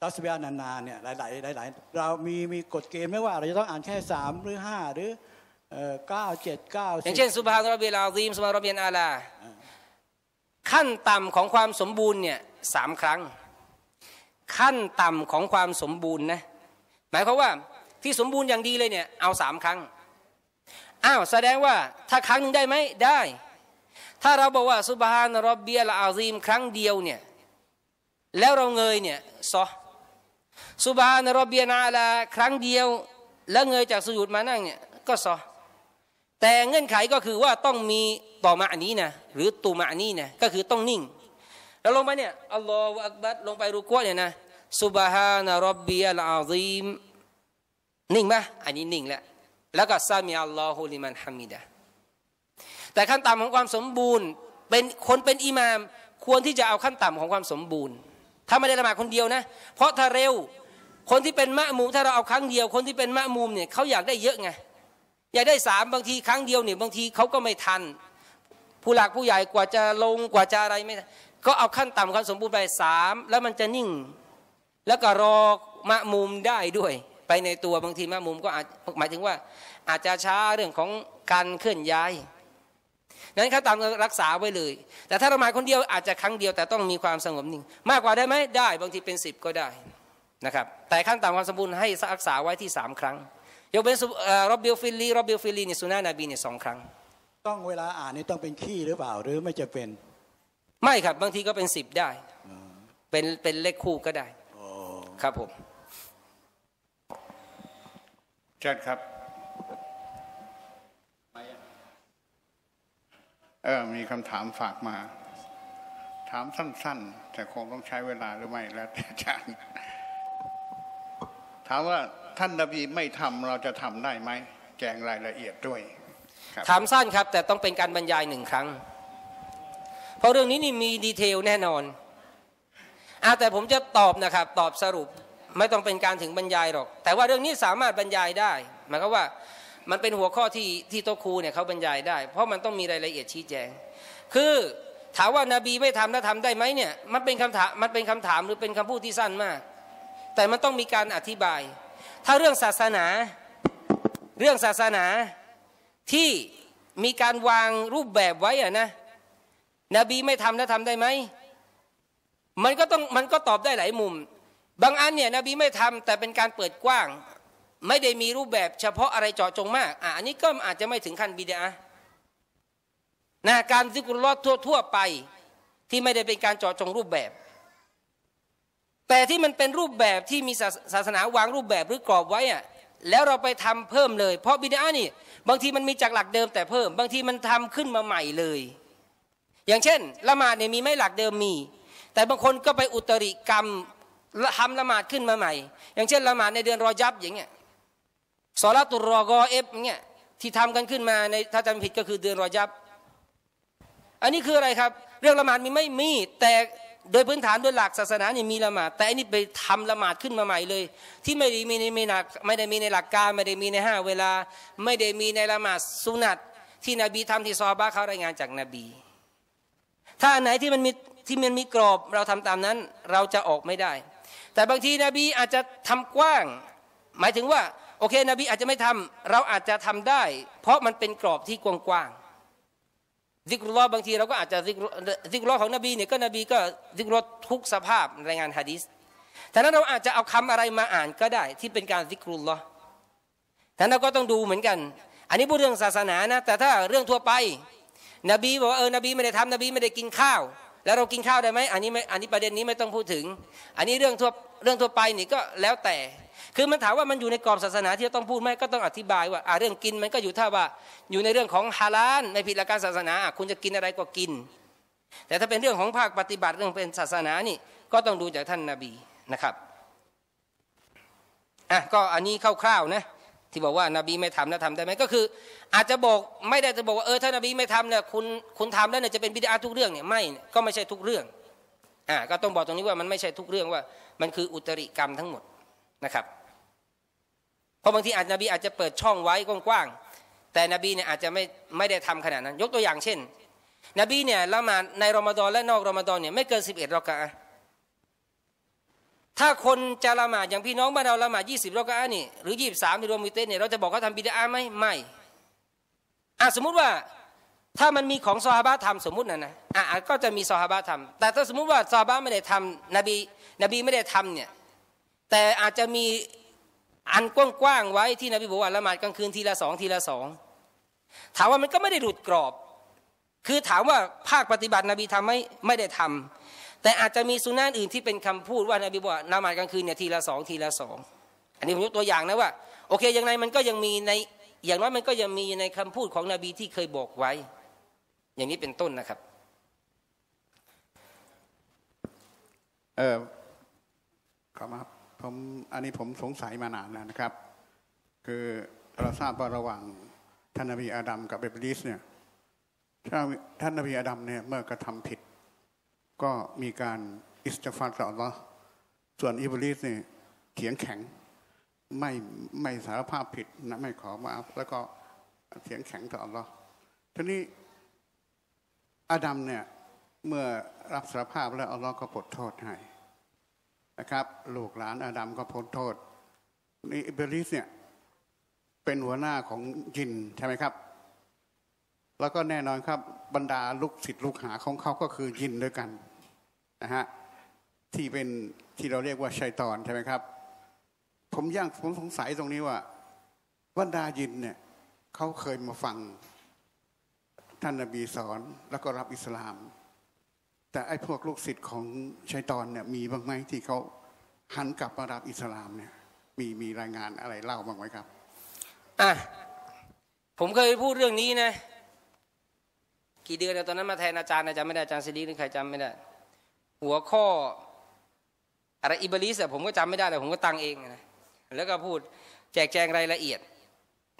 ตัสเบียนานๆเนี่ยหลายๆหลายๆเรามีมีกฎเกณฑ์ไม่ว่าเราจะต้องอ่านแค่สามหรือห้าหรือเก้าเจ็ดเก้าอย่างเช่นสุบฮานรบีลาซีมสุบฮานรบียนอาลาขั้นต่ำของความสมบูรณ์เนี่ยสามครั้งขั้นต่ำของความสมบูรณ์นะหมายความว่าที่สมบูรณ์อย่างดีเลยเนี่ยเอาสามครั้งอ้าวแสดงว่าถ้าครั้งหนึ่งได้ไหมได้ ถ้าเราบอกว่าสุบฮานรอบเบียละอาซีม ครั้งเดียวเนี่ยแล้วเราเงยเนี่ยซอสุบฮานรอบเบียนาลาครั้งเดียว แล้วเงยจากสุยุดมานั่งเนี่ยก็ซอแต่เงื่อนไขก็คือว่าต้องมีต่อมาอันนี้นะหรือตูมาอันนี้นะก็คือต้องนิ่งแล้วลงไปเนี่ยอัลลอฮฺอักบัดลงไปรูกัวเนี่ยนะซุบฮานะรับบีอัลอาซีมนิ่งไหมอันนี้นิ่ง แล้วแล้วก็ซามีอัลลอฮฺลิมันฮามิดะแต่ขั้นต่ำของความสมบูรณ์ เป็นคนเป็นอิหมาม ควรที่จะเอาขั้นต่ำของความสมบูรณ์ ถ้าไม่ได้ละหมาดคนเดียวนะ เพราะถ้าเร็วคนที่เป็นมะมูมถ้าเราเอาครั้งเดียว คนที่เป็นมะมูมเนี่ยเขาอยากได้เยอะไงอยากได้สามบางทีครั้งเดียวเนี่ยบางทีเขาก็ไม่ทัน ผู้หลักผู้ใหญ่กว่าจะลงกว่าจะอะไรไม่ก็เอาขั้นต่ำความสมบูรณ์ไปสามแล้วมันจะนิ่ง แล้วก็รอมะมุมได้ด้วย ไปในตัวบางทีมะมุมก็อาจหมายถึงว่า อาจจะช้าเรื่องของการเคลื่อนย้ายนั้นขั้นต่ำรักษาไว้เลย แต่ถ้าเรามาคนเดียวอาจจะครั้งเดียวแต่ต้องมีความสงบนิ่ง มากกว่าได้ไหมได้บางทีเป็นสิบก็ได้นะครับแต่ขั้นต่ำความสมบูรณ์ให้รักษาไว้ที่สามครั้งยกเป็นรอบเบลฟิลลีรอบเบลฟิลลีในีสุนานาบีเนี่ยสองครั้ง ต้องเวลาอ่านนี่ต้องเป็นขี้หรือเปล่าหรือไม่จะเป็นไม่ครับ บางทีก็เป็นสิบได้ เป็นเป็นเลขคู่ก็ได้ครับผมเชิญครับเออ มีคำถามฝากมา ถามสั้น ๆ แต่คงต้องใช้เวลาหรือไม่แล้วแต่อาจารย์ถามว่าท่านนบีไม่ทำเราจะทำได้ไหม แจงรายละเอียดด้วย ถามสั้นครับ แต่ต้องเป็นการบรรยายหนึ่งครั้งราะเรื่องนี้นี่มีดีเทล แน่นอนอาแต่ผมจะตอบนะครับ ตอบสรุปไม่ต้องเป็นการถึงบรรยายหรอก แต่ว่าเรื่องนี้สามารถบรรยายได้หมายความว่ามันเป็นหัวข้อที่ที่โตครูเนี่ยเขาบรรยายได้ เพราะมันต้องมีรายละเอียดชี้แจง คือถามว่านาบีไม่ทำแล้วทำได้ไหมเนี่ยมันเป็นคำถามมันเป็นคำถามหรือเป็นคำพูดที่สั้นมาก แต่มันต้องมีการอธิบาย ถ้าเรื่องศาสนาเรื่องศาสนาที่มีการวางรูปแบบไว้อะนะนบีไม่ทำแล้วทำได้ไหม มันก็ต้องมันก็ตอบได้หลายมุม บางอันเนี่ยนบีไม่ทำแต่เป็นการเปิดกว้าง ไม่ได้มีรูปแบบเฉพาะอะไรเจาะจงมากอ่ะอันนี้ก็อาจจะไม่ถึงขั้นบิดานะการซิกุลลอดทั่วๆไป ที่ไม่ได้เป็นการเจาะจงรูปแบบ แต่ที่มันเป็นรูปแบบที่มีศาสนาวางรูปแบบหรือกรอบไว้อ่ะแล้วเราไปทำเพิ่มเลย เพราะบิดานี่บางทีมันมีจากหลักเดิมแต่เพิ่ม บางทีมันทำขึ้นมาใหม่เลยอย่างเช่นละหมาดเนี่ยมีไม่หลักเดิมมี แต่บางคนก็ไปอุตริกรรมทำละหมาดขึ้นมาใหม่ อย่างเช่นละหมาดในเดือนรอยับอย่างเงี้ยสอลาตุรอกอเอฟอย่างเงี้ยที่ทำกันขึ้นมา ในถ้าจำผิดก็คือเดือนรอยับอันนี้คืออะไรครับเรื่องละหมาดมีไม่มีแต่โดยพื้นฐานโดยหลักศาสนาเนี่ยมีละหมาดแต่อันนี้ไปทำละหมาดขึ้นมาใหม่เลย ที่ไม่ได้มีในไม่หนักไม่ได้มีในหลักการไม่ได้มีในห้าเวลาไม่ได้มีในละหมาดสุนัตที่นบีทำที่ซอบาเขารายงานจากนบีถ้าไหนที่มันมีที่มันมีกรอบเราทำตามนั้น เราจะออกไม่ได้ แต่บางทีนบีอาจจะทำกว้าง หมายถึงว่าโอเคนบีอาจจะไม่ทำเราอาจจะทำได้ เพราะมันเป็นกรอบที่กว้างๆซิกรุลลอบางทีเราก็อาจจะซิกรุลลอของนบีเนี่ยก็นบีก็ซิกรุลทุกสภาพรายงานฮะดิษแต่นั้นเราอาจจะเอาคำอะไรมาอ่านก็ได้ ที่เป็นการซิกรุลลอแต่เราก็ต้องดูเหมือนกัน อันนี้พูดเรื่องศาสนานะแต่ถ้าเรื่องทั่วไปนบีบอกว่าเออนบีไม่ได้ทำนบีไม่ได้กินข้าว แล้วเรากินข้าวได้ไหมอันนี้ไม่ อันนี้ประเด็นนี้ไม่ต้องพูดถึง อันนี้เรื่องทั่ว เรื่องทั่วไปนี่ก็แล้วแต่ คือมันถามว่ามันอยู่ในกรอบศาสนาที่ต้องพูดไหมก็ต้องอธิบายว่าเรื่องกินมันก็อยู่ถ้าว่า อยู่ในเรื่องของฮาลาลม่ผิดหลักการศาสนา คุณจะกินอะไรก็กิน แต่ถ้าเป็นเรื่องของภาคปฏิบัติเรื่องเป็นศาสนานี่ ก็ต้องดูจากท่านนาบีนะครับ อ่ะ ก็อันนี้คร่าวๆนะที่บอกว่านบีไม่ทำนะทำได้ไหมก็คืออาจจะบอกไม่ได้จะบอกว่าเออถ้านบีไม่ทำเนี่ยคุณคุณทำแล้วเนี่ยจะเป็นบิดาทุกเรื่องเนี่ยไม่ก็ไม่ใช่ทุกเรื่องอ่าก็ต้องบอกตรงนี้ว่ามันไม่ใช่ทุกเรื่องว่ามันคืออุตริกรรมทั้งหมดนะครับเพราะบางทีอาจนบีอาจจะเปิดช่องไว้กว้างๆแต่นบีเนี่ยอาจจะไม่ไม่ได้ทำขนาดนั้น ยกตัวอย่างเช่น นบีเนี่ยละหมาดในรอมฎอนและนอกรอมฎอนเนี่ยไม่เกินสิบเอ็ดรอกะถ้าคนจะละหมาดอย่างพี่น้องบ้านเราละหมาดยี่สิบรอกะนี่ หรือยี่สิบสามรวมมิเตเนี่ยเราจะบอกเขาทำบิดาไหมไม่อ่ะสมมุติว่าถ้ามันมีของซอฮาบะทำสมมุตินะนะอ่ะก็จะมีซอฮาบะทำแต่ถ้าสมมุติว่าซอฮาบะไม่ได้ทำนบีนบีไม่ได้ทำเนี่ยแต่อาจจะมี อันกว้างๆไว้ที่นบีบอกว่าละหมาดกลางคืนทีละสองทีละสองถามว่ามันก็ไม่ได้หลุดกรอบ คือถามว่าภาคปฏิบัตินบีทำไหมไม่ได้ทำแต่อาจจะมีสุนัขอื่นที่เป็นคำพูดว่านบีบอกนามาดกลางคืนเนี่ยทีละสองทีละสองอันนี้ผมยกตัวอย่างนะว่าโอเคอย่างไร มันก็ยังมีในอย่างน้อยมันก็ยังมีในคำพูดของนบีที่เคยบอกไว้ อย่างนี้เป็นต้นนะครับเออขอมาผมอันนี้ผมสงสัยมานานแล้วนะครับคือเราทราบว่าระหว่างท่านนบีอาดัมกับเบบลิสเนี่ยท่านนบีอาดัมเนี่ยเมื่อกระทำผิดก็มีการอิสตฟานต่ออัลลอฮ์ส่วนอิบลิสเนี่ยเถียงแข็งไม่ไม่สารภาพผิดนะไม่ขอมา แล้วก็เถียงแข็งต่ออัลลอฮ์ทีนี้อาดัมเนี่ยเมื่อรับสารภาพแล้วอัลลอฮ์ก็ปลดโทษให้นะครับลูกหลานอาดัมก็พ้นโทษ นี่อิบลิสเนี่ยเป็นหัวหน้าของยินใช่ไหมครับแล้วก็แน่นอนครับบรรดาลูกศิษย์ลูกหาของเขาก็คือยินด้วยกันนะฮะที่เป็นที่เราเรียกว่าชัยตอนใช่ไหมครับ ผมย่างผมสงสัยตรงนี้ว่าบรรดายินเนี่ยเขาเคยมาฟังท่านนบีสอนแล้วก็รับอิสลาม แต่ไอ้พวกลูกศิษย์ของชัยตอนเนี่ยมีบ้างไหมที่เขาหันกลับมารับอิสลามเนี่ยมีมีรายงานอะไรเล่าบ้างไหมครับอ่ะผมเคยพูดเรื่องนี้นะกี่เดือนตอนนั้นมาแทนอาจารย์อาจารย์ไม่ได้อาจารย์ซิดีนี่ใครจำไม่ได้หัวข้ออะไรอิบลิสผมก็จำไม่ได้แต่ผมก็ตั้งเองนะแล้วก็พูดแจกแจงรายละเอียด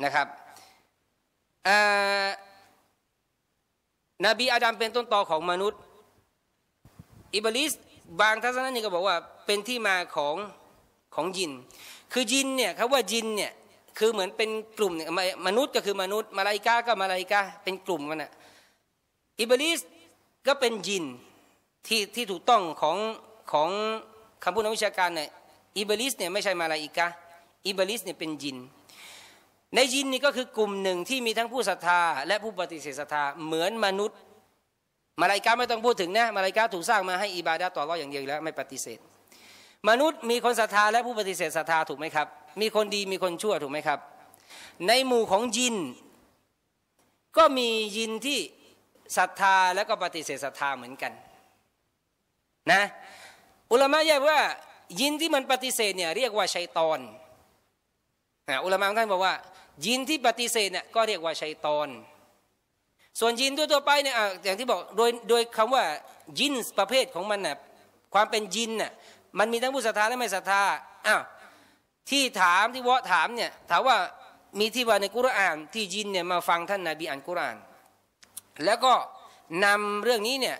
นะครับนบีอาดัมเป็นต้นตอของมนุษย์อิบลิสบางทัศนะนี่ก็บอกว่าเป็นที่มาของของยิน คือยินเนี่ยเขาว่ายินเนี่ยคือเหมือนเป็นกลุ่มเนี่ยมนุษย์ก็คือมนุษย์มาลายกาก็มาลายกาเป็นกลุ่มกันอะอิบลิสก็เป็นยินที่ที่ถูกต้องของของคำพูดนักวิชาการเนี่ยอิบลิสเนี่ยไม่ใช่มาลาอิกะอิบลิสเนี่ยเป็นยิน ในยินนี่ก็คือกลุ่มหนึ่งที่มีทั้งผู้ศรัทธาและผู้ปฏิเสธศรัทธาเหมือนมนุษย์ มาลาอิกะไม่ต้องพูดถึงนะมาลาอิกะถูกสร้างมาให้อิบาดาต่อรอดอย่างเดียวแล้วไม่ปฏิเสธ มนุษย์มีคนศรัทธาและผู้ปฏิเสธศรัทธาถูกไหมครับมีคนดีมีคนชั่วถูกไหมครับ ในหมู่ของยิน ก็มียินที่ศรัทธา แล้วก็ปฏิเสธศรัทธาเหมือนกันนะอุลามะแยกว่ายินที่มันปฏิเสธเนี่ยเรียกว่าชัยตอนนะอุลามะท่านบอกว่า ยินที่ปฏิเสธเนี่ยก็เรียกว่าชัยตอน ส่วนยินตัวตัวไปเนี่ยอย่างที่บอกโดยโดยคำว่ายินประเภทของมันน่ะความเป็นยินน่ะมันมีทั้งผู้ศรัทธาและไม่ศรัทธาอ้าวที่ถามที่วะถามเนี่ยถามว่ามีที่ว่าในกุรอานที่ยินเนี่ยมาฟังท่านนาบีอ่านกุรอานแล้วก็นำเรื่องนี้เนี่ย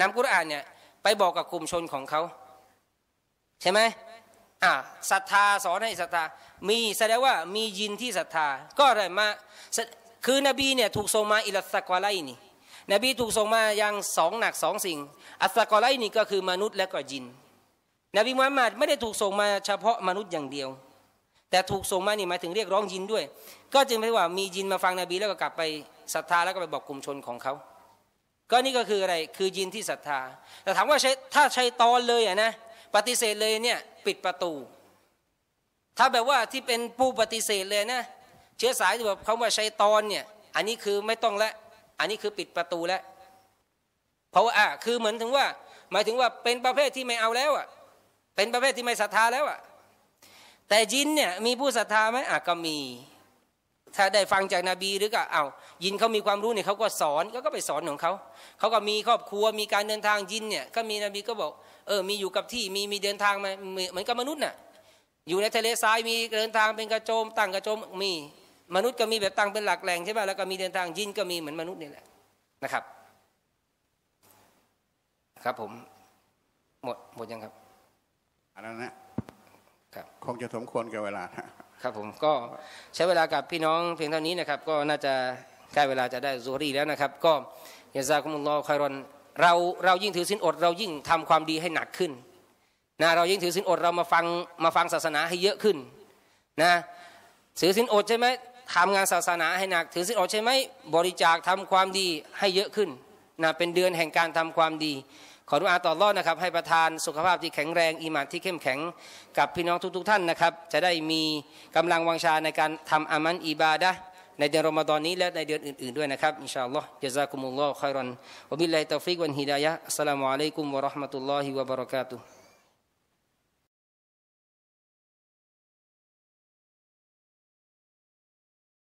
นำกุรอานเนี่ยไปบอกกับกลุ่มชนของเขาใช่ไหมอ่าศรัทธาสอนให้ศรัทธามีแสดงว่ามียินที่ศรัทธา ก็เลยมาคือนบีเนี่ยถูกส่งมาอิลัสกวาไลนี่ นบีถูกส่งมายังสองหนักสองสิ่ง อัสกอไลนี่ก็คือมนุษย์และก็ยิน นบีมุฮัมมัดไม่ได้ถูกส่งมาเฉพาะมนุษย์อย่างเดียว แต่ถูกส่งมานี่หมายถึงเรียกร้องยินด้วย ก็จึงไม่ว่ามียินมาฟังนบีแล้วก็กลับไปศรัทธาแล้วก็ไปบอกกลุ่มชนของเขา ก็นี่ก็คืออะไร คือยินที่ศรัทธา แต่ถามว่าใชถ้าใช้ตอนเลยอ่ะนะ ปฏิเสธเลยเนี่ย ปิดประตู ถ้าแบบว่าที่เป็นผู้ปฏิเสธเลยนะ เชื้อสายแบบคาว่าช้ตอนเนี่ย อันนี้คือไม่ต้องละอันนี้คือปิดประตูแล้ว เพราะว่าอ่ะคือเหมือนถึงว่า หมายถึงว่าเป็นประเภทที่ไม่เอาแล้วอ่ะเป็นประเภทที่ไม่ศรัทธาแล้วอ่ะแต่ยินเนี่ยมีผู้ศรัทธาไหมอ่ะก็มีถ้าได้ฟังจากนาบีหรือก็เอา้ายินเขามีความรู้เนี่ยเขาก็สอนขาก็ไปสอนของเขา เขาก็มีครอบครัวมีการเดินทางยินเนี่ยก็มีนบีก็บอกเออมีอยู่กับที่มีมีเดินทางมาเหมือนกับมนุษย์น่ะอยู่ในทะเลทรายมีเดินทางเป็นกระโจม ตั้งกระโจม มีมนุษย์ก็มีแบบตั้งเป็นหลักแหล่งใช่ไหมแล้วก็มีเดินทางยินก็มีเหมือนมนุษย์นี่แหละนะครับครับ ผมหมดหมดยังครับอันนั้นนะครับคงจะสมควรกับเวลานะครับผมก็ใช้เวลากับพี่น้องเพียงเท่านี้นะครับก็น่าจะใกล้เวลาจะได้ซูรีแล้วนะครับ ก็ยาซาคุมุลลอคารอนเราเรายิ่งถือสินอดเรายิ่งทำความดีให้หนักขึ้นนะเรายิ่งถือสินอดเรามาฟังมาฟังศาสนาให้เยอะขึ้นนะถือสินอดใช่ไหมทำงานศาสนาให้หนัก ถือสินอดใช่ไหมบริจาคทำความดีให้เยอะขึ้นนะเป็นเดือนแห่งการทำความดีขอดุอาต่อรอดนะครับให้ประทานสุขภาพที่แข็งแรงอิมานที่เข้มแข็งกับพี่น้องทุกๆท่านนะครับจะได้มีกำลังวังชาในการทำอามันอิบาดะในเดือนรอมฎอนนี้และในเดือนอื่นๆด้วยนะครับอินชาอัลลอฮ์ยะซากุมุลลอฮ์ขอยรอนอบิลลาฮิตอฟิกวันฮิดายะอัสสลามุอะลัยกุม วะราะห์มะตุลลอฮิ วะบะเราะกาตุฮ์